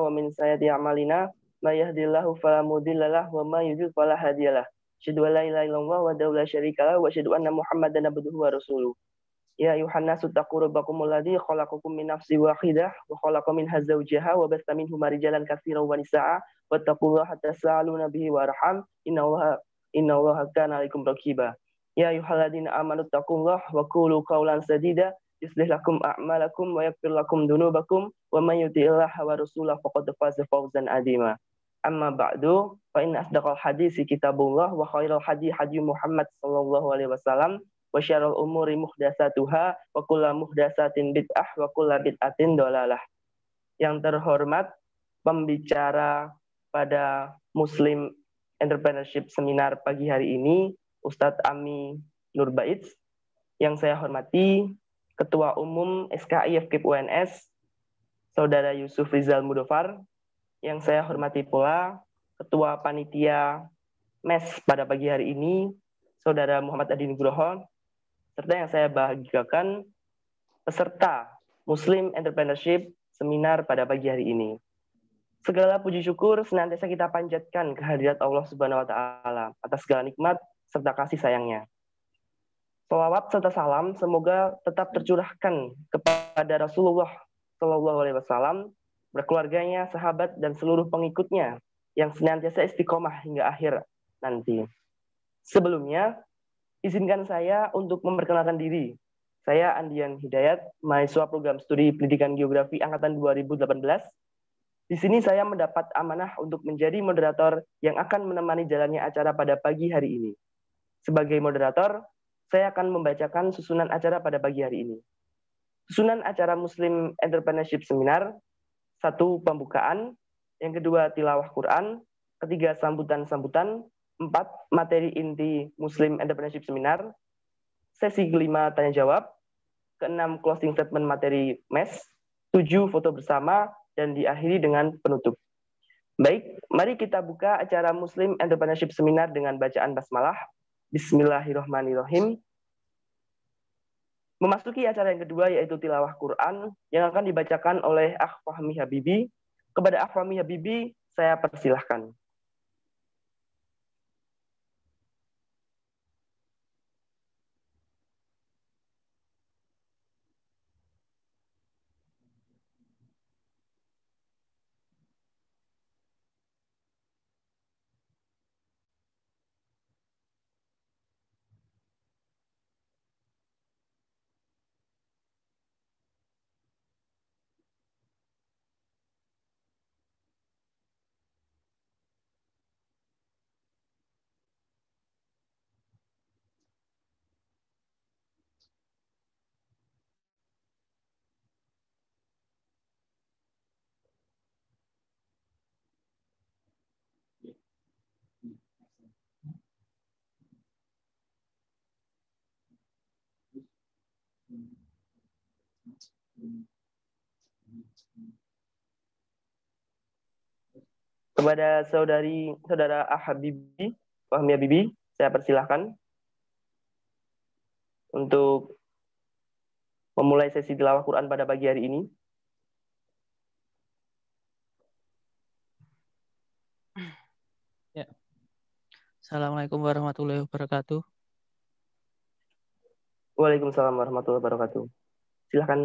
wa min sayyati a'malina ma yahdillahu fala mudhillalah wa ma yudhil fala hadiyalah asyhadu an la ilaha illallah wa la syarika wa asyhadu anna muhammadan abduhu wa rasuluh ya Yuhanna taqu rabbakumul ladzi khalaqakum min nafsin wahidah wa khalaqa minha zawjaha wa basta minhuma rijalan katsiran wa nisaa'a wattaqullaha tasaaluna bihi warham innallaha innallaha kana alaikum raqiba ya ayyuhalladzina amanu taqullaha wa qulu qawlan sadida يصلح لكم أعمالكم ويغفر لكم ذنوبكم ومن يطع الله ورسوله فقد فاز فوزا عظيما أما بعد فإن أصدق الحديث كتاب الله وخير الحديث حديث محمد صلى الله عليه وسلم وشر الأمور محدثاتها وكل bid'ah wa kulla bid'atin dolalah. Yang terhormat pembicara pada Muslim Entrepreneurship Seminar pagi hari ini Ustadz Ami Nurbaits yang saya hormati Ketua Umum SKI FKIP UNS, Saudara Yusuf Rizal Mudofar, yang saya hormati pula, Ketua Panitia MES pada pagi hari ini, Saudara Muhammad Adi Nugroho, serta yang saya bahagiakan, peserta Muslim Entrepreneurship Seminar pada pagi hari ini. Segala puji syukur senantiasa kita panjatkan kehadirat Allah Subhanahu wa taala atas segala nikmat serta kasih sayangnya. Salawat serta salam semoga tetap tercurahkan kepada Rasulullah Shallallahu Alaihi Wasallam, berkeluarganya, sahabat dan seluruh pengikutnya yang senantiasa istiqomah hingga akhir nanti. Sebelumnya, izinkan saya untuk memperkenalkan diri. Saya Andian Hidayat, mahasiswa program studi pendidikan geografi angkatan 2018. Di sini saya mendapat amanah untuk menjadi moderator yang akan menemani jalannya acara pada pagi hari ini. Sebagai moderator, saya akan membacakan susunan acara pada pagi hari ini. Susunan acara Muslim Entrepreneurship Seminar, satu pembukaan, yang kedua tilawah Quran, ketiga sambutan-sambutan, empat materi inti Muslim Entrepreneurship Seminar, sesi kelima tanya jawab, keenam closing statement materi MES, tujuh foto bersama, dan diakhiri dengan penutup. Baik, mari kita buka acara Muslim Entrepreneurship Seminar dengan bacaan basmalah. Bismillahirrahmanirrahim. Memasuki acara yang kedua yaitu tilawah Quran yang akan dibacakan oleh Akh Fahmi Habibi. Kepada Akh Fahmi Habibi, saya persilahkan. Kepada saudari saudara Ahabibi, Fahmi Bibi, saya persilahkan untuk memulai sesi tilawah Quran pada pagi hari ini. Ya. Assalamualaikum warahmatullahi wabarakatuh. Waalaikumsalam warahmatullahi wabarakatuh. Silahkan.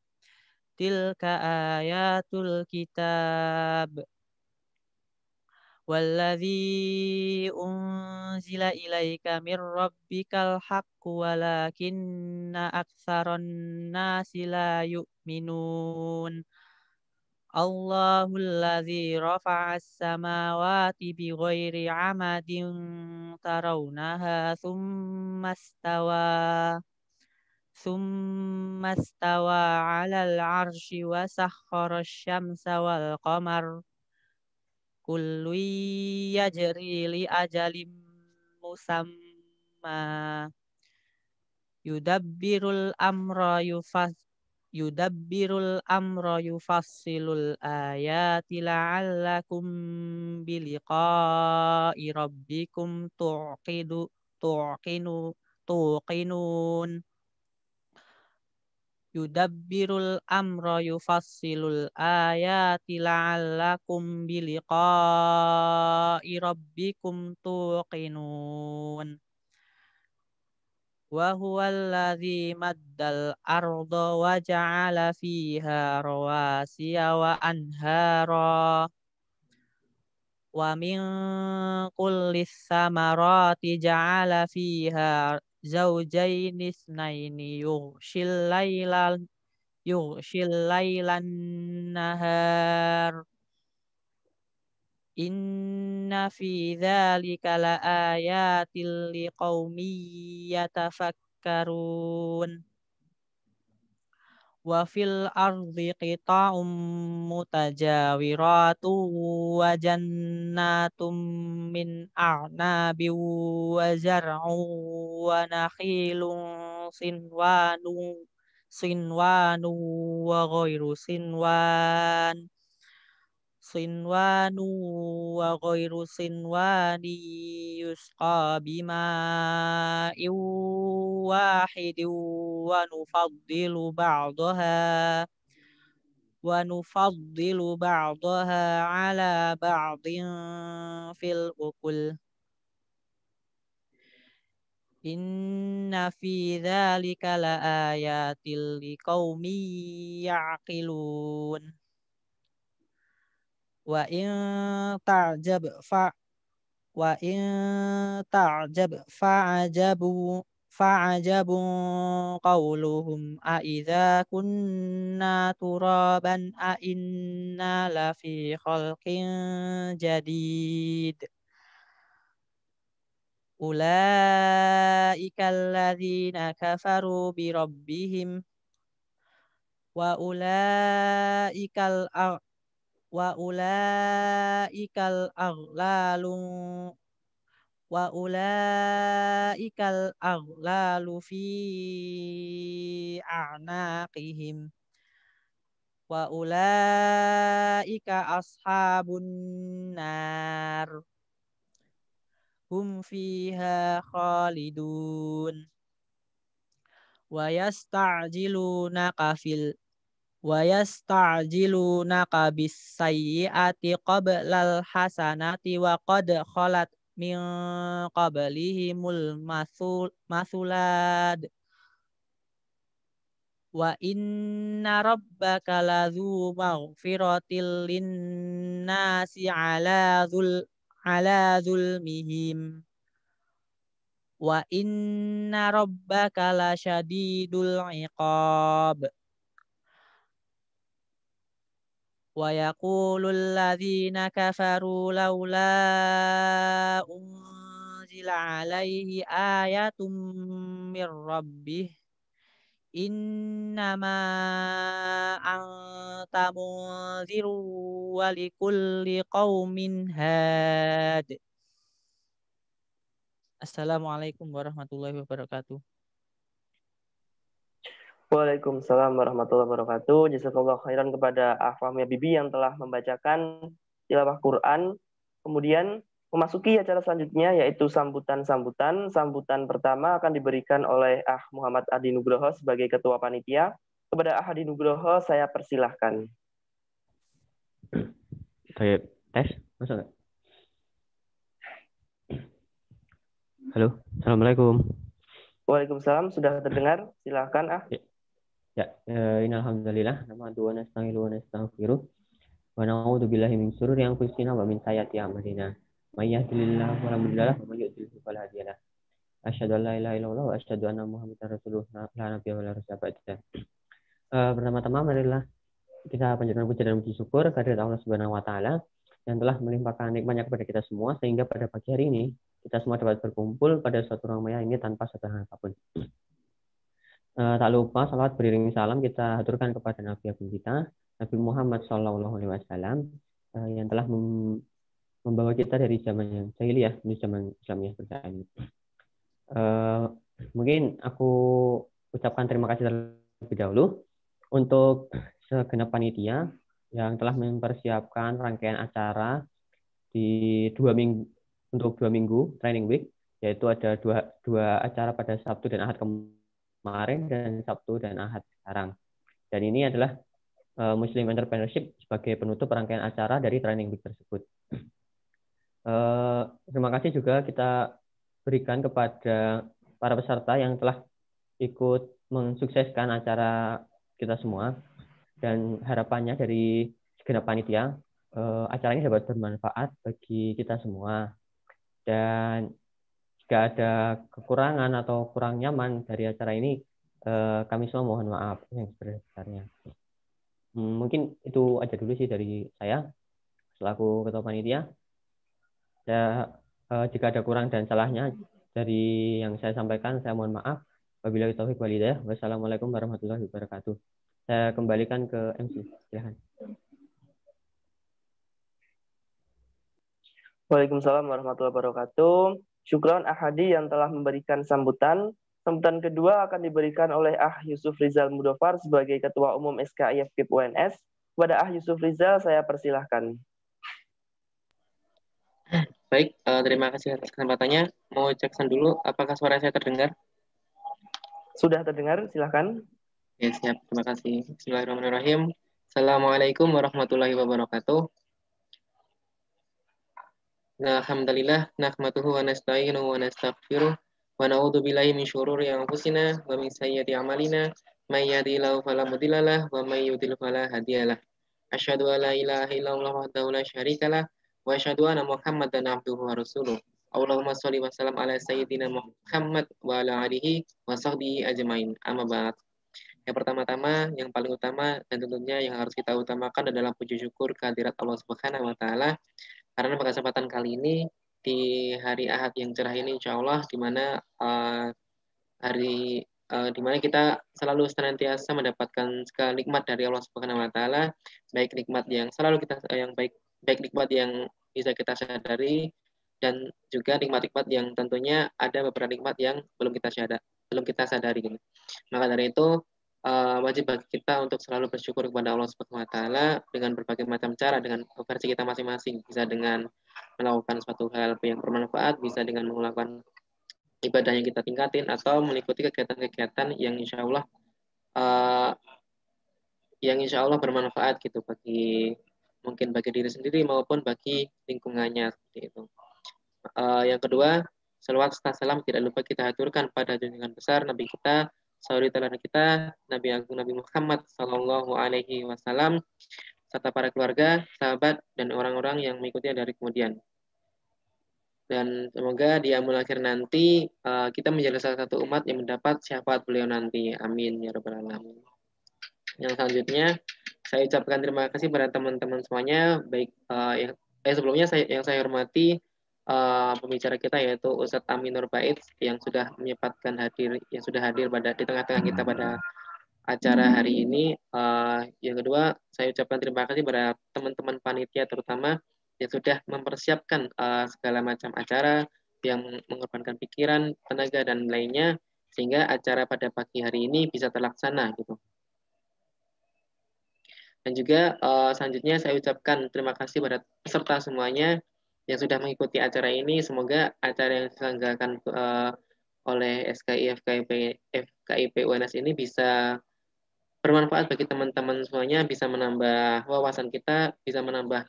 Tilka ayatul kitab Walladhi unzila ilaika min rabbikal haqqu Walakinna aksaron nasila yu'minun Allahul ladhi rafa'as samawati bighairi amadin tarawnaha thumma istawaa ثم استوى على العرش وسخر الشمس والقمر كل يجري لأجل مسمى يدبر الأمر يفصل يدبر الأمر يفصل الآيات لعلكم بلقاء ربكم تعقد تعقنون yudabbirul amra yufassilul ayati la'allakum biliqa'i rabbikum tuqinun wa huwal ladzi maddal arda wa ja'ala fiha rawasiya wa anhara wa min kulli samarati ja'ala fiha zaujainis naini yughshil shilailan yughshil shilailan nahar Inna fi la ayatil liqaumin yatafakkarun wa fil ardi qita'um mutajawiratu wa jannatum min a'nabi wa zar'u wa nakhilun sinwanu sinwanu wa ghairu sinwan صنوان وغير صنوان يسقى بماء واحد ونفضل بعضها ونفضل بعضها على بعض في الأكل إن في ذلك لآيات لقوم يعقلون wa in ta'jab fa wa in ta'jab fa'ajabu fa'ajabu qawluhum a idza kunna turaban a inna lafi khalqin jadid ulaika alladzina kafaru bi rabbihim wa al wa ulaikal aghlalu wa ulaikal aghlalu fi a'naqihim wa ulaika ashabun nar hum fiha khalidun wa yasta'jilunaka fil wa yasta'jilunaka bisayyi'ati qablal hasanati wa qad khalat min qablihimul masulad wa inna rabbaka ladzu maghfiratil linnasi ala dzul ala zulmihim wa inna rabbaka lasyadidul iqab ويقول الذين كفروا لولا أنزل عليه آية من ربه إنما أنت منذر ولكل قوم هاد Assalamualaikum warahmatullahi wabarakatuh. Waalaikumsalam warahmatullahi wabarakatuh. Jazakallah khairan kepada Afam ya Bibi yang telah membacakan tilawah Quran. Kemudian memasuki acara selanjutnya yaitu sambutan-sambutan. Sambutan pertama akan diberikan oleh Ah Muhammad Adi Nugroho sebagai ketua panitia. Kepada Ah Adi Nugroho saya persilahkan. Saya tes, masuk nggak? Halo, Assalamualaikum. Waalaikumsalam, sudah terdengar? Silahkan, ah. Ya. Ya, eh, inna alhamdulillah, nama dua nasta'ilu wa nasta'firu. Wa na'udzu billahi min syururi anfusina wa min sayyiati a'malina. May yahdihillahu fala mudilla lahu wa may yudlil fala Asyhadu an la ilaha illallah wa asyhadu anna Rasulullah la wa la eh, pertama-tama marilah kita panjatkan puja dan puji syukur kehadirat Allah Subhanahu wa taala yang telah melimpahkan nikmatnya kepada kita semua sehingga pada pagi hari ini kita semua dapat berkumpul pada suatu ruang maya ini tanpa satu apapun. Uh, tak lupa salawat beriring salam kita haturkan kepada Nabi Agung kita, Nabi Muhammad Shallallahu Alaihi Wasallam uh, yang telah mem membawa kita dari zaman yang jahiliyah menuju zaman Islam yang ini. Uh, eh, mungkin aku ucapkan terima kasih terlebih dahulu untuk segenap panitia yang telah mempersiapkan rangkaian acara di dua minggu untuk dua minggu training week yaitu ada dua dua acara pada Sabtu dan Ahad kemarin kemarin dan Sabtu dan Ahad sekarang. Dan ini adalah uh, Muslim Entrepreneurship sebagai penutup rangkaian acara dari training week tersebut. Uh, terima kasih juga kita berikan kepada para peserta yang telah ikut mensukseskan acara kita semua dan harapannya dari segenap panitia uh, e, acara ini dapat bermanfaat bagi kita semua dan jika ada kekurangan atau kurang nyaman dari acara ini, eh, kami semua mohon maaf yang sebesar-besarnya. Hmm, mungkin itu aja dulu sih dari saya selaku ketua panitia. Ya, eh, jika ada kurang dan salahnya dari yang saya sampaikan, saya mohon maaf. Wabillahi Taufik Walidah, Wassalamualaikum warahmatullahi wabarakatuh. Saya kembalikan ke MC. Silahkan. Waalaikumsalam warahmatullahi wabarakatuh. Syukron Ahadi yang telah memberikan sambutan. Sambutan kedua akan diberikan oleh Ah Yusuf Rizal Mudofar sebagai Ketua Umum SKI FKIP UNS. Kepada Ah Yusuf Rizal, saya persilahkan. Baik, eh, terima kasih atas kesempatannya. Mau cek dulu, apakah suara saya terdengar? Sudah terdengar, silahkan. Ya, siap. Terima kasih. Bismillahirrahmanirrahim. Assalamualaikum warahmatullahi wabarakatuh. Nah, alhamdulillah nahmaduhu wa nasta'inu wa nastaghfiruh wa na'udzu billahi min syururi anfusina wa min sayyiati a'malina may yahdihillahu fala mudhillalah wa may yudhlil fala hadiyalah. Asyhadu an la ilaha illallah wahdahu la syarikalah wa asyhadu anna Muhammadan abduhu wa rasuluh. Allahumma shalli wa sallam ala sayyidina Muhammad wa ala alihi wa sahbihi ajmain. Amma ba'd. Yang pertama-tama, yang paling utama dan tentunya yang harus kita utamakan adalah puji syukur kehadirat Allah Subhanahu wa taala karena pada kesempatan kali ini di hari Ahad yang cerah ini insya Allah di mana uh, hari uh, di mana kita selalu senantiasa mendapatkan segala nikmat dari Allah Subhanahu wa taala, baik nikmat yang selalu kita eh, yang baik baik nikmat yang bisa kita sadari dan juga nikmat-nikmat yang tentunya ada beberapa nikmat yang belum kita sadar belum kita sadari gitu. Maka dari itu uh, wajib bagi kita untuk selalu bersyukur kepada Allah Subhanahu wa taala dengan berbagai macam cara dengan versi kita masing-masing. Bisa dengan melakukan suatu hal yang bermanfaat, bisa dengan melakukan ibadah yang kita tingkatin atau mengikuti kegiatan-kegiatan yang insya Allah uh, yang insya Allah bermanfaat gitu bagi mungkin bagi diri sendiri maupun bagi lingkungannya seperti itu. Uh, yang kedua, selawat serta salam tidak lupa kita aturkan pada junjungan besar Nabi kita saudara teladan kita Nabi Agung Nabi Muhammad Sallallahu Alaihi Wasallam serta para keluarga, sahabat, dan orang-orang yang mengikutinya dari kemudian. Dan semoga di amul akhir nanti eh, kita menjadi salah satu umat yang mendapat syafaat beliau nanti. Amin ya rabbal alamin. Yang selanjutnya saya ucapkan terima kasih kepada teman-teman semuanya, baik eh, yang eh sebelumnya saya yang saya hormati uh, pembicara kita yaitu Ustadz Aminur Bait yang sudah menyempatkan hadir yang sudah hadir pada di tengah-tengah kita pada acara hari ini. Uh, yang kedua, saya ucapkan terima kasih pada teman-teman panitia terutama yang sudah mempersiapkan uh, segala macam acara yang mengorbankan pikiran, tenaga dan lainnya sehingga acara pada pagi hari ini bisa terlaksana gitu. Dan juga uh, selanjutnya saya ucapkan terima kasih pada peserta semuanya yang sudah mengikuti acara ini. Semoga acara yang diselenggarakan uh, oleh SKI FKIP FKIP UNS ini bisa bermanfaat bagi teman-teman semuanya, bisa menambah wawasan kita, bisa menambah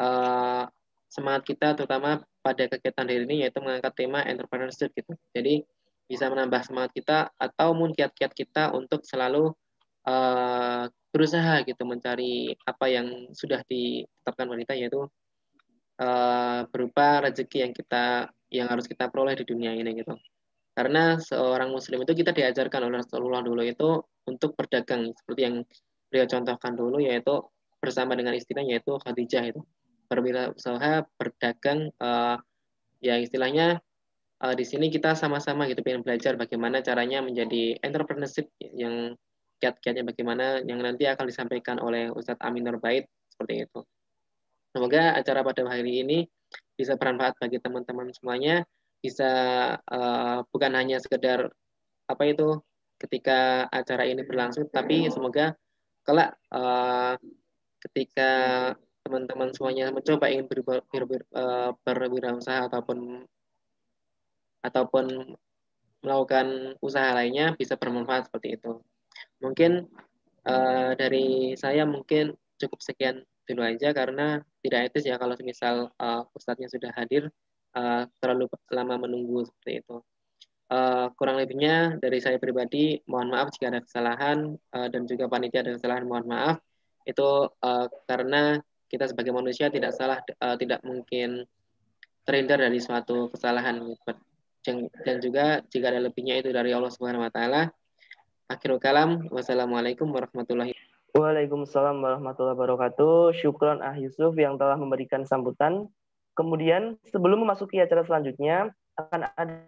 uh, semangat kita terutama pada kegiatan hari ini yaitu mengangkat tema entrepreneurship gitu. Jadi bisa menambah semangat kita atau mungkin kiat-kiat kita untuk selalu uh, berusaha gitu mencari apa yang sudah ditetapkan wanita yaitu Eh, berupa rezeki yang kita yang harus kita peroleh di dunia ini gitu. Karena seorang muslim itu kita diajarkan oleh Rasulullah dulu itu untuk berdagang seperti yang beliau contohkan dulu yaitu bersama dengan istilahnya yaitu Khadijah itu usaha berdagang eh, ya istilahnya eh, di sini kita sama-sama gitu ingin belajar bagaimana caranya menjadi entrepreneurship yang kiat-kiatnya bagaimana yang nanti akan disampaikan oleh Ustadz Amin Nurbaid seperti itu. Semoga acara pada hari ini bisa bermanfaat bagi teman-teman semuanya, bisa uh, bukan hanya sekedar apa itu ketika acara ini berlangsung, tapi semoga kelak uh, ketika teman-teman semuanya mencoba ingin eh, berwirausaha ataupun ataupun melakukan usaha lainnya bisa bermanfaat seperti itu. Mungkin uh, dari saya mungkin cukup sekian dulu aja karena tidak etis ya kalau misal uh, ustadznya sudah hadir uh, terlalu lama menunggu seperti itu. Uh, kurang lebihnya dari saya pribadi mohon maaf jika ada kesalahan uh, dan juga panitia ada kesalahan mohon maaf itu uh, karena kita sebagai manusia tidak salah uh, tidak mungkin terhindar dari suatu kesalahan dan juga jika ada lebihnya itu dari Allah Subhanahu wa taala. Akhirul kalam, wassalamualaikum warahmatullahi wabarakatuh. Waalaikumsalam warahmatullahi wabarakatuh. Syukron Ah Yusuf yang telah memberikan sambutan. Kemudian sebelum memasuki acara selanjutnya akan ada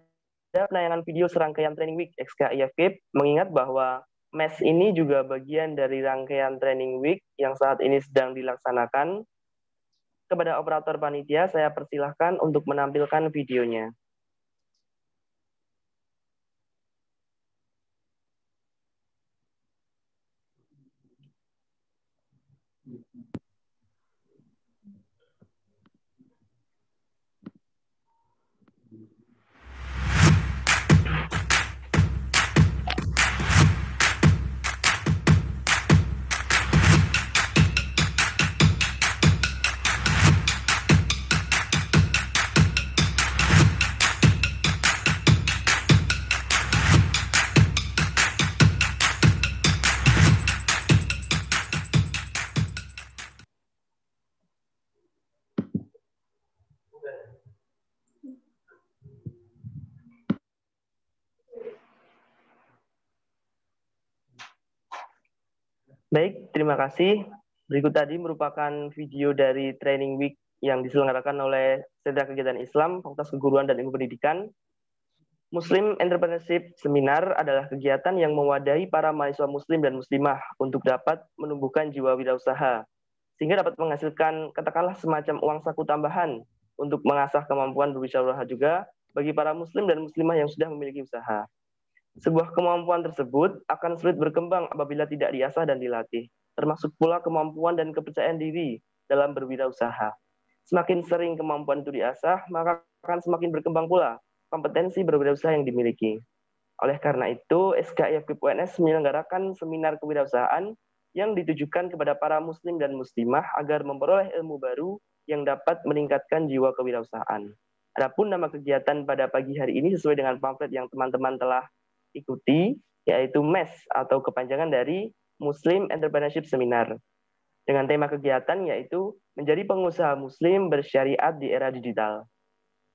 penayangan video serangkaian Training Week XKIFK mengingat bahwa MES ini juga bagian dari rangkaian Training Week yang saat ini sedang dilaksanakan. Kepada operator panitia, saya persilahkan untuk menampilkan videonya. Baik, terima kasih. Berikut tadi merupakan video dari Training Week yang diselenggarakan oleh Sentra Kegiatan Islam, Fakultas Keguruan dan Ilmu Pendidikan. Muslim Entrepreneurship Seminar adalah kegiatan yang mewadahi para mahasiswa muslim dan muslimah untuk dapat menumbuhkan jiwa wirausaha, sehingga dapat menghasilkan katakanlah semacam uang saku tambahan untuk mengasah kemampuan berwirausaha juga bagi para muslim dan muslimah yang sudah memiliki usaha. Sebuah kemampuan tersebut akan sulit berkembang apabila tidak diasah dan dilatih, termasuk pula kemampuan dan kepercayaan diri dalam berwirausaha. Semakin sering kemampuan itu diasah, maka akan semakin berkembang pula kompetensi berwirausaha yang dimiliki. Oleh karena itu, SKI FKIP UNS menyelenggarakan seminar kewirausahaan yang ditujukan kepada para muslim dan muslimah agar memperoleh ilmu baru yang dapat meningkatkan jiwa kewirausahaan. Adapun nama kegiatan pada pagi hari ini sesuai dengan pamflet yang teman-teman telah ikuti yaitu MES atau kepanjangan dari Muslim Entrepreneurship Seminar dengan tema kegiatan yaitu menjadi pengusaha muslim bersyariat di era digital.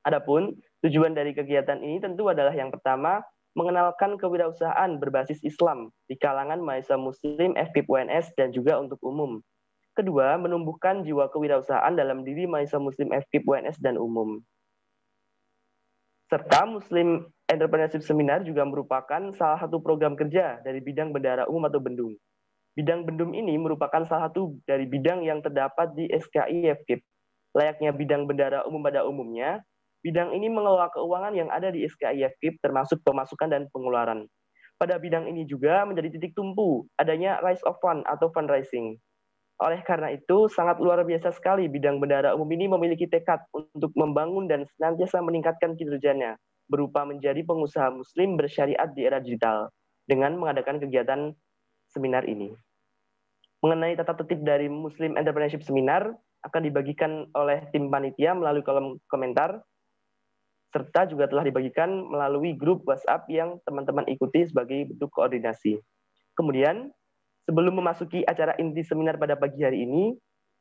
Adapun tujuan dari kegiatan ini tentu adalah yang pertama mengenalkan kewirausahaan berbasis Islam di kalangan mahasiswa muslim FPIP UNS dan juga untuk umum. Kedua, menumbuhkan jiwa kewirausahaan dalam diri mahasiswa muslim FPIP UNS dan umum serta Muslim Entrepreneurship Seminar juga merupakan salah satu program kerja dari bidang bendara umum atau bendung. Bidang bendung ini merupakan salah satu dari bidang yang terdapat di SKI FKIP. Layaknya bidang bendara umum pada umumnya, bidang ini mengelola keuangan yang ada di SKI FKIP termasuk pemasukan dan pengeluaran. Pada bidang ini juga menjadi titik tumpu adanya rise of fund atau fundraising. Oleh karena itu, sangat luar biasa sekali bidang bendara umum ini memiliki tekad untuk membangun dan senantiasa meningkatkan kinerjanya, berupa menjadi pengusaha muslim bersyariat di era digital, dengan mengadakan kegiatan seminar ini. Mengenai tata tertib dari Muslim Entrepreneurship Seminar, akan dibagikan oleh tim panitia melalui kolom komentar, serta juga telah dibagikan melalui grup WhatsApp yang teman-teman ikuti sebagai bentuk koordinasi. Kemudian, Sebelum memasuki acara inti seminar pada pagi hari ini,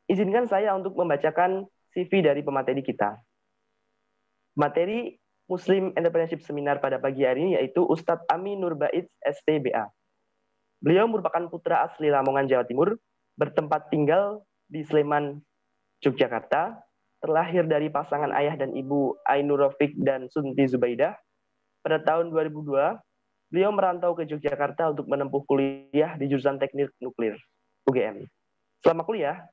izinkan saya untuk membacakan CV dari pemateri kita. Materi Muslim Entrepreneurship Seminar pada pagi hari ini yaitu Ustadz Ami Nurbaid STBA. Beliau merupakan putra asli Lamongan, Jawa Timur, bertempat tinggal di Sleman, Yogyakarta, terlahir dari pasangan ayah dan ibu Ainur Rafiq dan Sunti Zubaidah pada tahun 2002 beliau merantau ke Yogyakarta untuk menempuh kuliah di jurusan teknik nuklir UGM. Selama kuliah,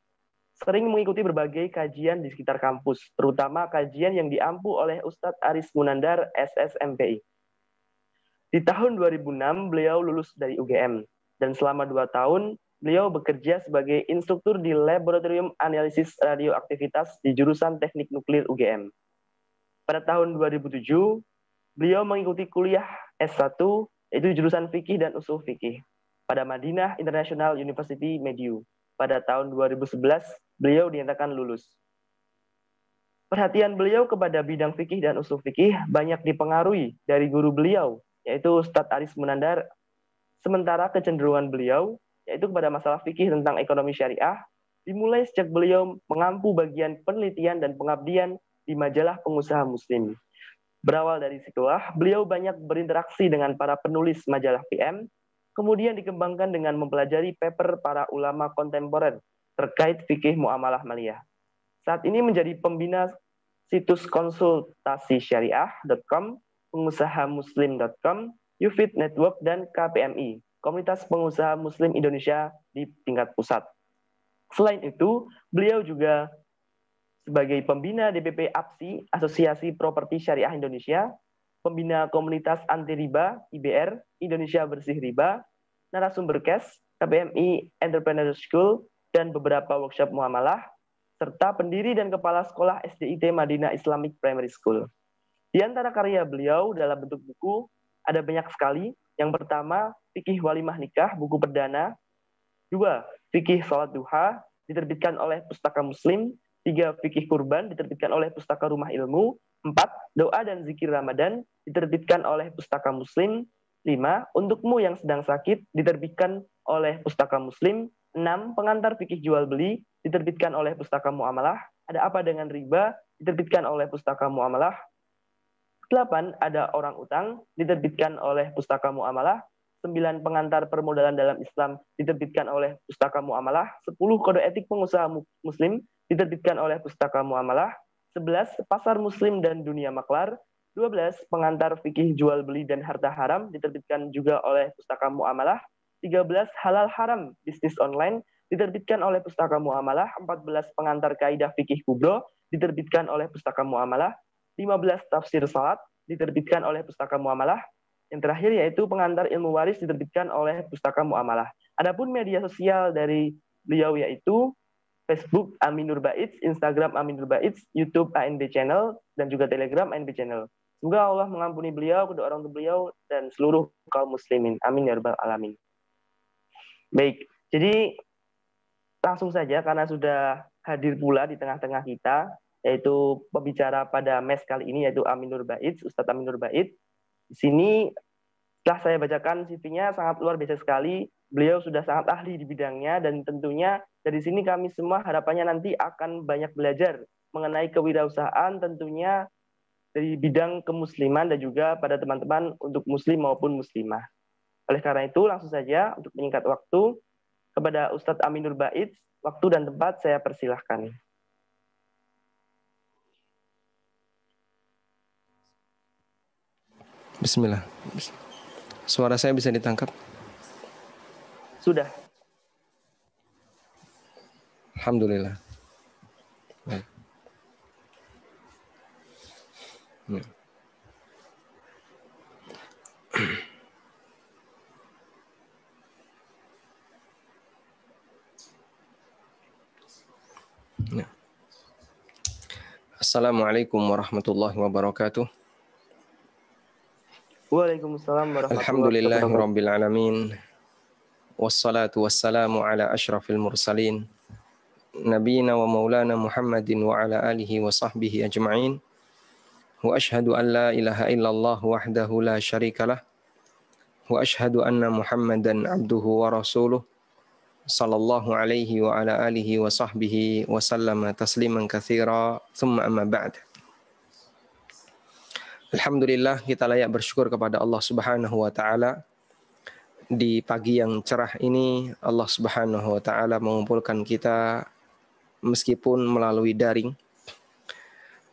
sering mengikuti berbagai kajian di sekitar kampus, terutama kajian yang diampu oleh Ustadz Aris Munandar SSMPI. Di tahun 2006, beliau lulus dari UGM, dan selama dua tahun, beliau bekerja sebagai instruktur di Laboratorium Analisis Radioaktivitas di jurusan Teknik Nuklir UGM. Pada tahun 2007, beliau mengikuti kuliah S1 yaitu jurusan fikih dan usul fikih pada Madinah International University Medio. Pada tahun 2011 beliau dinyatakan lulus. Perhatian beliau kepada bidang fikih dan usul fikih banyak dipengaruhi dari guru beliau yaitu Ustadz Aris Munandar. Sementara kecenderungan beliau yaitu kepada masalah fikih tentang ekonomi syariah dimulai sejak beliau mengampu bagian penelitian dan pengabdian di majalah pengusaha muslim. Berawal dari situlah, beliau banyak berinteraksi dengan para penulis majalah PM, kemudian dikembangkan dengan mempelajari paper para ulama kontemporer terkait fikih muamalah maliyah. Saat ini menjadi pembina situs konsultasi syariah.com, pengusaha muslim.com, Ufit Network, dan KPMI, Komunitas Pengusaha Muslim Indonesia di tingkat pusat. Selain itu, beliau juga sebagai pembina DPP APSI, Asosiasi Properti Syariah Indonesia, pembina komunitas anti riba IBR, Indonesia Bersih Riba, narasumber KES, KPMI Entrepreneur School, dan beberapa workshop muamalah, serta pendiri dan kepala sekolah SDIT Madinah Islamic Primary School. Di antara karya beliau dalam bentuk buku, ada banyak sekali. Yang pertama, Fikih Walimah Nikah, buku perdana. Dua, Fikih Salat Duha, diterbitkan oleh Pustaka Muslim Tiga, fikih kurban diterbitkan oleh Pustaka Rumah Ilmu. Empat, doa dan zikir Ramadan diterbitkan oleh Pustaka Muslim. Lima, untukmu yang sedang sakit diterbitkan oleh Pustaka Muslim. Enam, pengantar fikih jual beli diterbitkan oleh Pustaka Muamalah. Ada apa dengan riba diterbitkan oleh Pustaka Muamalah. Delapan, ada orang utang diterbitkan oleh Pustaka Muamalah. 9 pengantar permodalan dalam Islam diterbitkan oleh Pustaka Muamalah, 10 kode etik pengusaha muslim Diterbitkan oleh Pustaka Muamalah. 11. Pasar Muslim dan Dunia Maklar. 12. Pengantar Fikih Jual Beli dan Harta Haram. Diterbitkan juga oleh Pustaka Muamalah. 13. Halal Haram Bisnis Online. Diterbitkan oleh Pustaka Muamalah. 14. Pengantar Kaidah Fikih Kubro. Diterbitkan oleh Pustaka Muamalah. 15. Tafsir Salat. Diterbitkan oleh Pustaka Muamalah. Yang terakhir yaitu pengantar ilmu waris diterbitkan oleh Pustaka Muamalah. Adapun media sosial dari beliau yaitu Facebook Aminur Baits, Instagram Aminur Baits, YouTube ANB Channel, dan juga Telegram ANB Channel. Semoga Allah mengampuni beliau, kedua orang tua beliau, dan seluruh kaum muslimin. Amin ya rabbal alamin. Baik, jadi langsung saja karena sudah hadir pula di tengah-tengah kita, yaitu pembicara pada mes kali ini yaitu Aminur Baits, Ustadz Aminur Baits. Di sini setelah saya bacakan CV-nya sangat luar biasa sekali beliau sudah sangat ahli di bidangnya dan tentunya dari sini kami semua harapannya nanti akan banyak belajar mengenai kewirausahaan tentunya dari bidang kemusliman dan juga pada teman-teman untuk muslim maupun muslimah. Oleh karena itu langsung saja untuk menyingkat waktu kepada Ustadz Aminur Bait, waktu dan tempat saya persilahkan. Bismillah. Suara saya bisa ditangkap? Sudah. Alhamdulillah. Hmm. Ya. Assalamualaikum warahmatullahi wabarakatuh. Waalaikumsalam warahmatullahi wabarakatuh. Alhamdulillahirabbil alamin. والصلاة والسلام على أشرف المرسلين نبينا ومولانا محمد وعلى آله وصحبه أجمعين وأشهد أن لا إله إلا الله وحده لا شريك له وأشهد أن محمدا عبده ورسوله صلى الله عليه وعلى آله وصحبه وسلم تسليما كثيرا ثم أما بعد Alhamdulillah kita layak bersyukur kepada Allah Subhanahu wa taala di pagi yang cerah ini Allah Subhanahu wa taala mengumpulkan kita meskipun melalui daring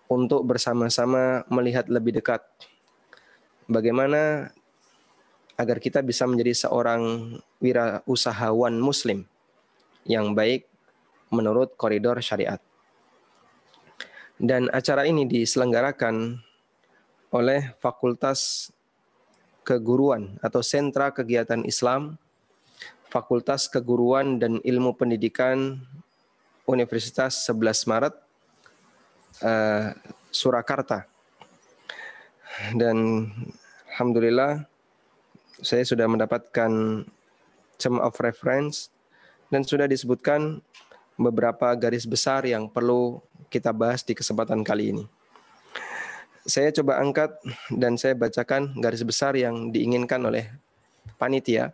untuk bersama-sama melihat lebih dekat bagaimana agar kita bisa menjadi seorang wirausahawan muslim yang baik menurut koridor syariat. Dan acara ini diselenggarakan oleh Fakultas Keguruan atau Sentra Kegiatan Islam, Fakultas Keguruan dan Ilmu Pendidikan Universitas 11 Maret eh, Surakarta. Dan alhamdulillah saya sudah mendapatkan term of reference dan sudah disebutkan beberapa garis besar yang perlu kita bahas di kesempatan kali ini saya coba angkat dan saya bacakan garis besar yang diinginkan oleh panitia.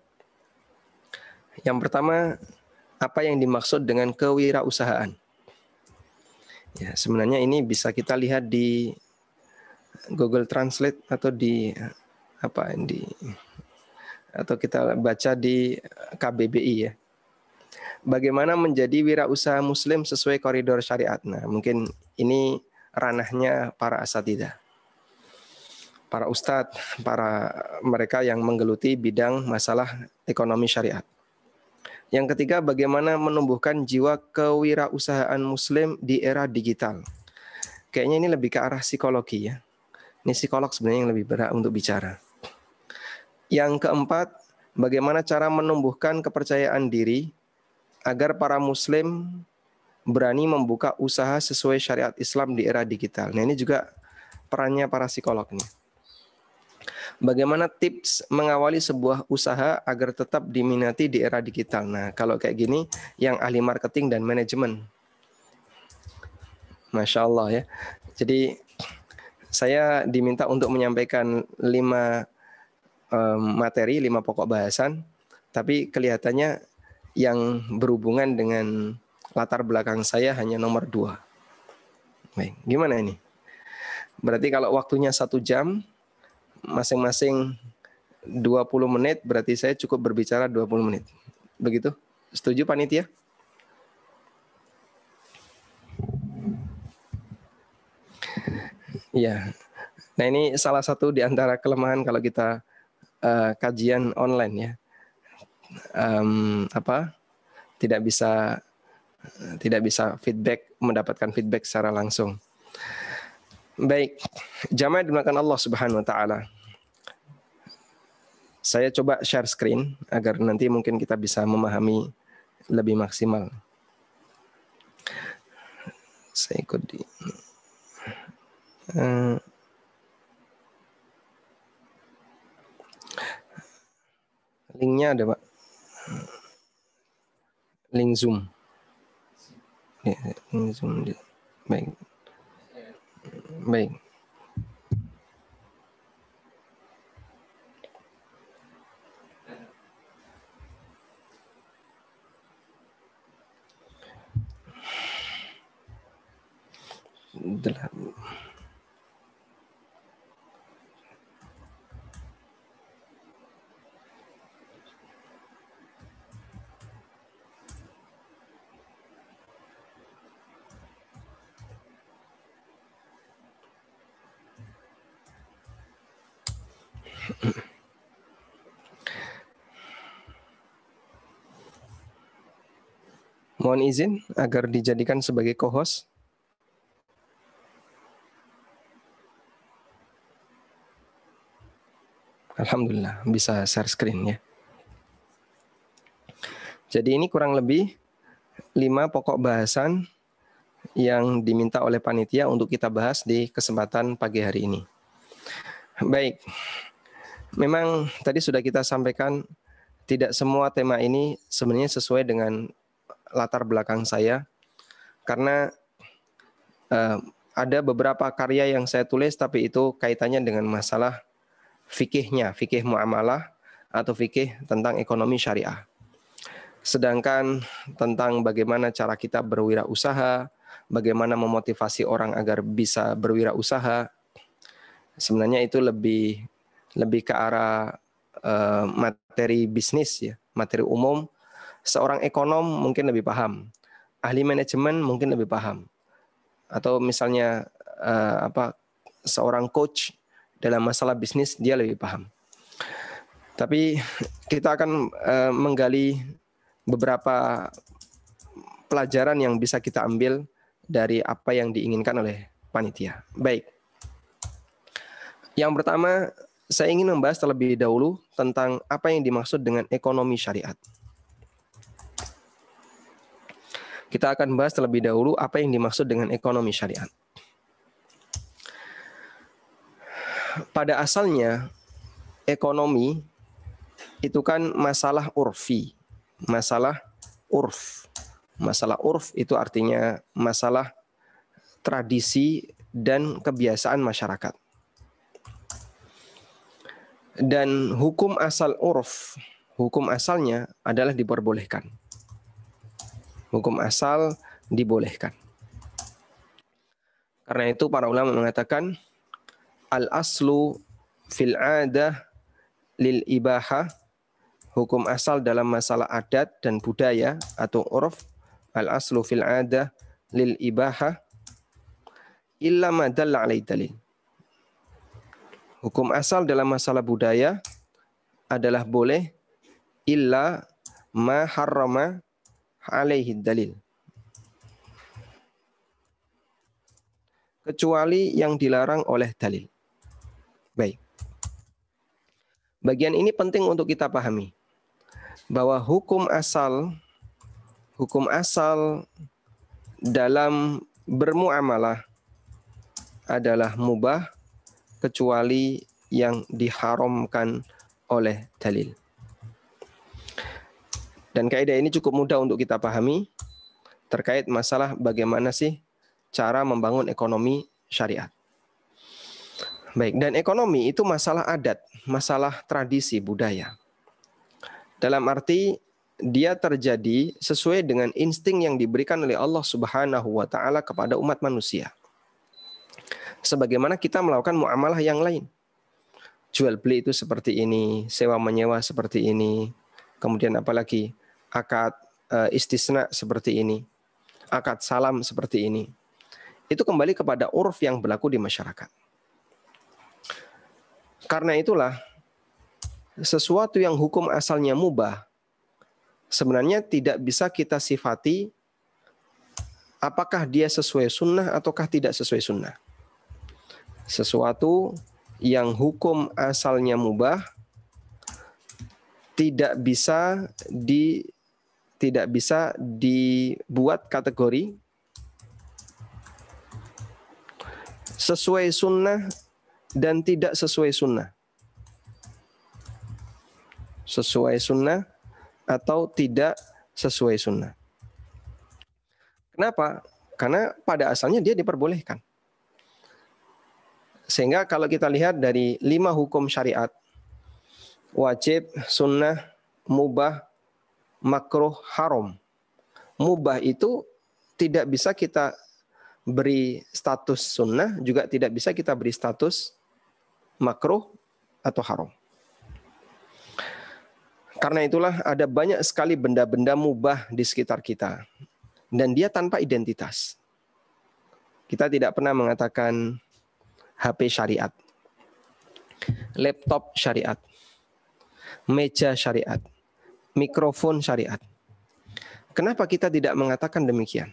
Yang pertama, apa yang dimaksud dengan kewirausahaan? Ya, sebenarnya ini bisa kita lihat di Google Translate atau di apa di atau kita baca di KBBI ya. Bagaimana menjadi wirausaha muslim sesuai koridor syariat. Nah, mungkin ini ranahnya para asatida. Para ustadz, para mereka yang menggeluti bidang masalah ekonomi syariat. Yang ketiga, bagaimana menumbuhkan jiwa kewirausahaan muslim di era digital. Kayaknya ini lebih ke arah psikologi ya. Ini psikolog sebenarnya yang lebih berat untuk bicara. Yang keempat, bagaimana cara menumbuhkan kepercayaan diri agar para muslim berani membuka usaha sesuai syariat Islam di era digital. Nah, ini juga perannya para psikolog nih. Bagaimana tips mengawali sebuah usaha agar tetap diminati di era digital? Nah, kalau kayak gini yang ahli marketing dan manajemen. Masya Allah ya. Jadi saya diminta untuk menyampaikan lima um, materi, lima pokok bahasan, tapi kelihatannya yang berhubungan dengan latar belakang saya hanya nomor dua. Baik, gimana ini? Berarti kalau waktunya satu jam, masing-masing 20 menit, berarti saya cukup berbicara 20 menit. Begitu? Setuju panitia? Iya. Nah ini salah satu di antara kelemahan kalau kita uh, kajian online ya. Um, apa? Tidak bisa tidak bisa feedback mendapatkan feedback secara langsung. Baik, jamaah dimakan Allah Subhanahu wa taala. Saya coba share screen agar nanti mungkin kita bisa memahami lebih maksimal. Saya ikut di eh. linknya ada pak, link zoom. để dùng để bệnh bệnh tức là Mohon izin agar dijadikan sebagai co-host. Alhamdulillah bisa share screen ya. Jadi ini kurang lebih lima pokok bahasan yang diminta oleh panitia untuk kita bahas di kesempatan pagi hari ini. Baik, memang tadi sudah kita sampaikan tidak semua tema ini sebenarnya sesuai dengan latar belakang saya karena uh, ada beberapa karya yang saya tulis tapi itu kaitannya dengan masalah fikihnya, fikih muamalah atau fikih tentang ekonomi syariah. Sedangkan tentang bagaimana cara kita berwirausaha, bagaimana memotivasi orang agar bisa berwirausaha, sebenarnya itu lebih lebih ke arah eh, materi bisnis ya, materi umum seorang ekonom mungkin lebih paham, ahli manajemen mungkin lebih paham, atau misalnya uh, apa seorang coach dalam masalah bisnis dia lebih paham. Tapi kita akan uh, menggali beberapa pelajaran yang bisa kita ambil dari apa yang diinginkan oleh panitia. Baik. Yang pertama, saya ingin membahas terlebih dahulu tentang apa yang dimaksud dengan ekonomi syariat. Kita akan bahas terlebih dahulu apa yang dimaksud dengan ekonomi syariat. Pada asalnya, ekonomi itu kan masalah urfi, masalah urf. Masalah urf itu artinya masalah tradisi dan kebiasaan masyarakat. Dan hukum asal urf, hukum asalnya adalah diperbolehkan hukum asal dibolehkan. Karena itu para ulama mengatakan al-aslu fil adah lil ibaha hukum asal dalam masalah adat dan budaya atau uruf al-aslu fil adah lil ibaha illa ma dalla alai dalil. Hukum asal dalam masalah budaya adalah boleh illa ma harrama alaihi dalil. Kecuali yang dilarang oleh dalil. Baik. Bagian ini penting untuk kita pahami bahwa hukum asal hukum asal dalam bermuamalah adalah mubah kecuali yang diharamkan oleh dalil. Dan kaidah ini cukup mudah untuk kita pahami terkait masalah bagaimana sih cara membangun ekonomi syariat. Baik, dan ekonomi itu masalah adat, masalah tradisi budaya. Dalam arti dia terjadi sesuai dengan insting yang diberikan oleh Allah Subhanahu wa taala kepada umat manusia. Sebagaimana kita melakukan muamalah yang lain. Jual beli itu seperti ini, sewa menyewa seperti ini, kemudian apalagi akad eh, istisna seperti ini, akad salam seperti ini. Itu kembali kepada urf yang berlaku di masyarakat. Karena itulah sesuatu yang hukum asalnya mubah sebenarnya tidak bisa kita sifati apakah dia sesuai sunnah ataukah tidak sesuai sunnah. Sesuatu yang hukum asalnya mubah tidak bisa di tidak bisa dibuat kategori sesuai sunnah dan tidak sesuai sunnah. Sesuai sunnah atau tidak sesuai sunnah. Kenapa? Karena pada asalnya dia diperbolehkan. Sehingga kalau kita lihat dari lima hukum syariat, wajib, sunnah, mubah, makruh haram. Mubah itu tidak bisa kita beri status sunnah, juga tidak bisa kita beri status makruh atau haram. Karena itulah ada banyak sekali benda-benda mubah di sekitar kita. Dan dia tanpa identitas. Kita tidak pernah mengatakan HP syariat, laptop syariat, meja syariat, mikrofon syariat. Kenapa kita tidak mengatakan demikian?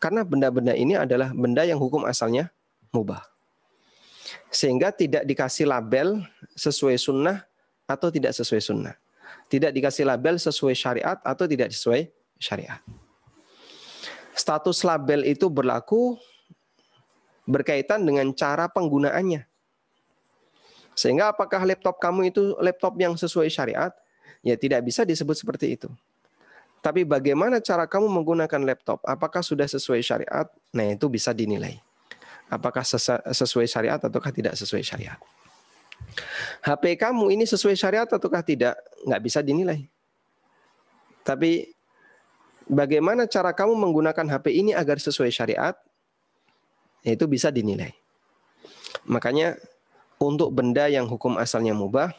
Karena benda-benda ini adalah benda yang hukum asalnya mubah. Sehingga tidak dikasih label sesuai sunnah atau tidak sesuai sunnah. Tidak dikasih label sesuai syariat atau tidak sesuai syariat. Status label itu berlaku berkaitan dengan cara penggunaannya. Sehingga apakah laptop kamu itu laptop yang sesuai syariat Ya tidak bisa disebut seperti itu. Tapi bagaimana cara kamu menggunakan laptop? Apakah sudah sesuai syariat? Nah itu bisa dinilai. Apakah sesuai syariat ataukah tidak sesuai syariat. HP kamu ini sesuai syariat ataukah tidak? Nggak bisa dinilai. Tapi bagaimana cara kamu menggunakan HP ini agar sesuai syariat? Ya, itu bisa dinilai. Makanya untuk benda yang hukum asalnya mubah,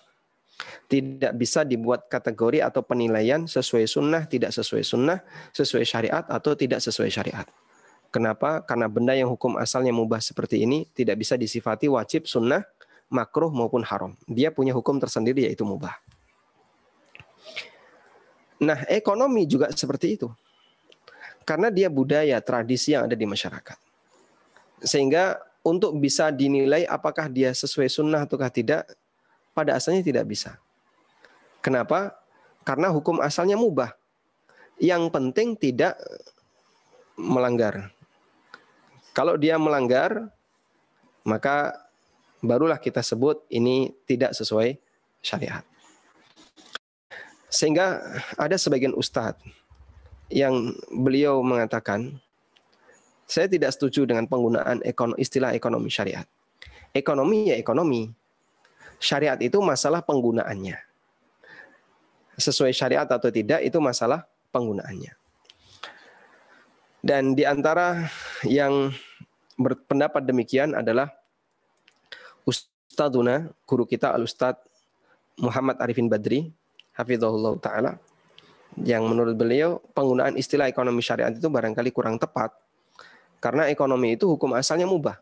tidak bisa dibuat kategori atau penilaian sesuai sunnah, tidak sesuai sunnah, sesuai syariat atau tidak sesuai syariat. Kenapa? Karena benda yang hukum asalnya mubah seperti ini tidak bisa disifati wajib, sunnah, makruh maupun haram. Dia punya hukum tersendiri yaitu mubah. Nah, ekonomi juga seperti itu. Karena dia budaya, tradisi yang ada di masyarakat. Sehingga untuk bisa dinilai apakah dia sesuai sunnah ataukah tidak, pada asalnya tidak bisa. Kenapa? Karena hukum asalnya mubah. Yang penting tidak melanggar. Kalau dia melanggar, maka barulah kita sebut ini tidak sesuai syariat. Sehingga ada sebagian ustadz yang beliau mengatakan, saya tidak setuju dengan penggunaan istilah ekonomi syariat. Ekonomi ya ekonomi, Syariat itu masalah penggunaannya. Sesuai syariat atau tidak itu masalah penggunaannya. Dan di antara yang berpendapat demikian adalah Ustadzuna, guru kita al ustad Muhammad Arifin Badri, Hafizahullah Ta'ala, yang menurut beliau penggunaan istilah ekonomi syariat itu barangkali kurang tepat karena ekonomi itu hukum asalnya mubah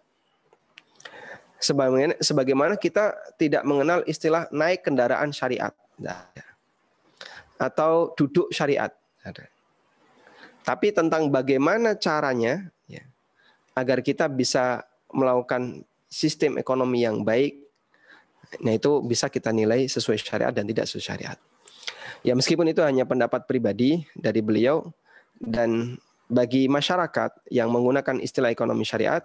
sebagaimana, kita tidak mengenal istilah naik kendaraan syariat atau duduk syariat. Tapi tentang bagaimana caranya ya, agar kita bisa melakukan sistem ekonomi yang baik, nah itu bisa kita nilai sesuai syariat dan tidak sesuai syariat. Ya meskipun itu hanya pendapat pribadi dari beliau dan bagi masyarakat yang menggunakan istilah ekonomi syariat,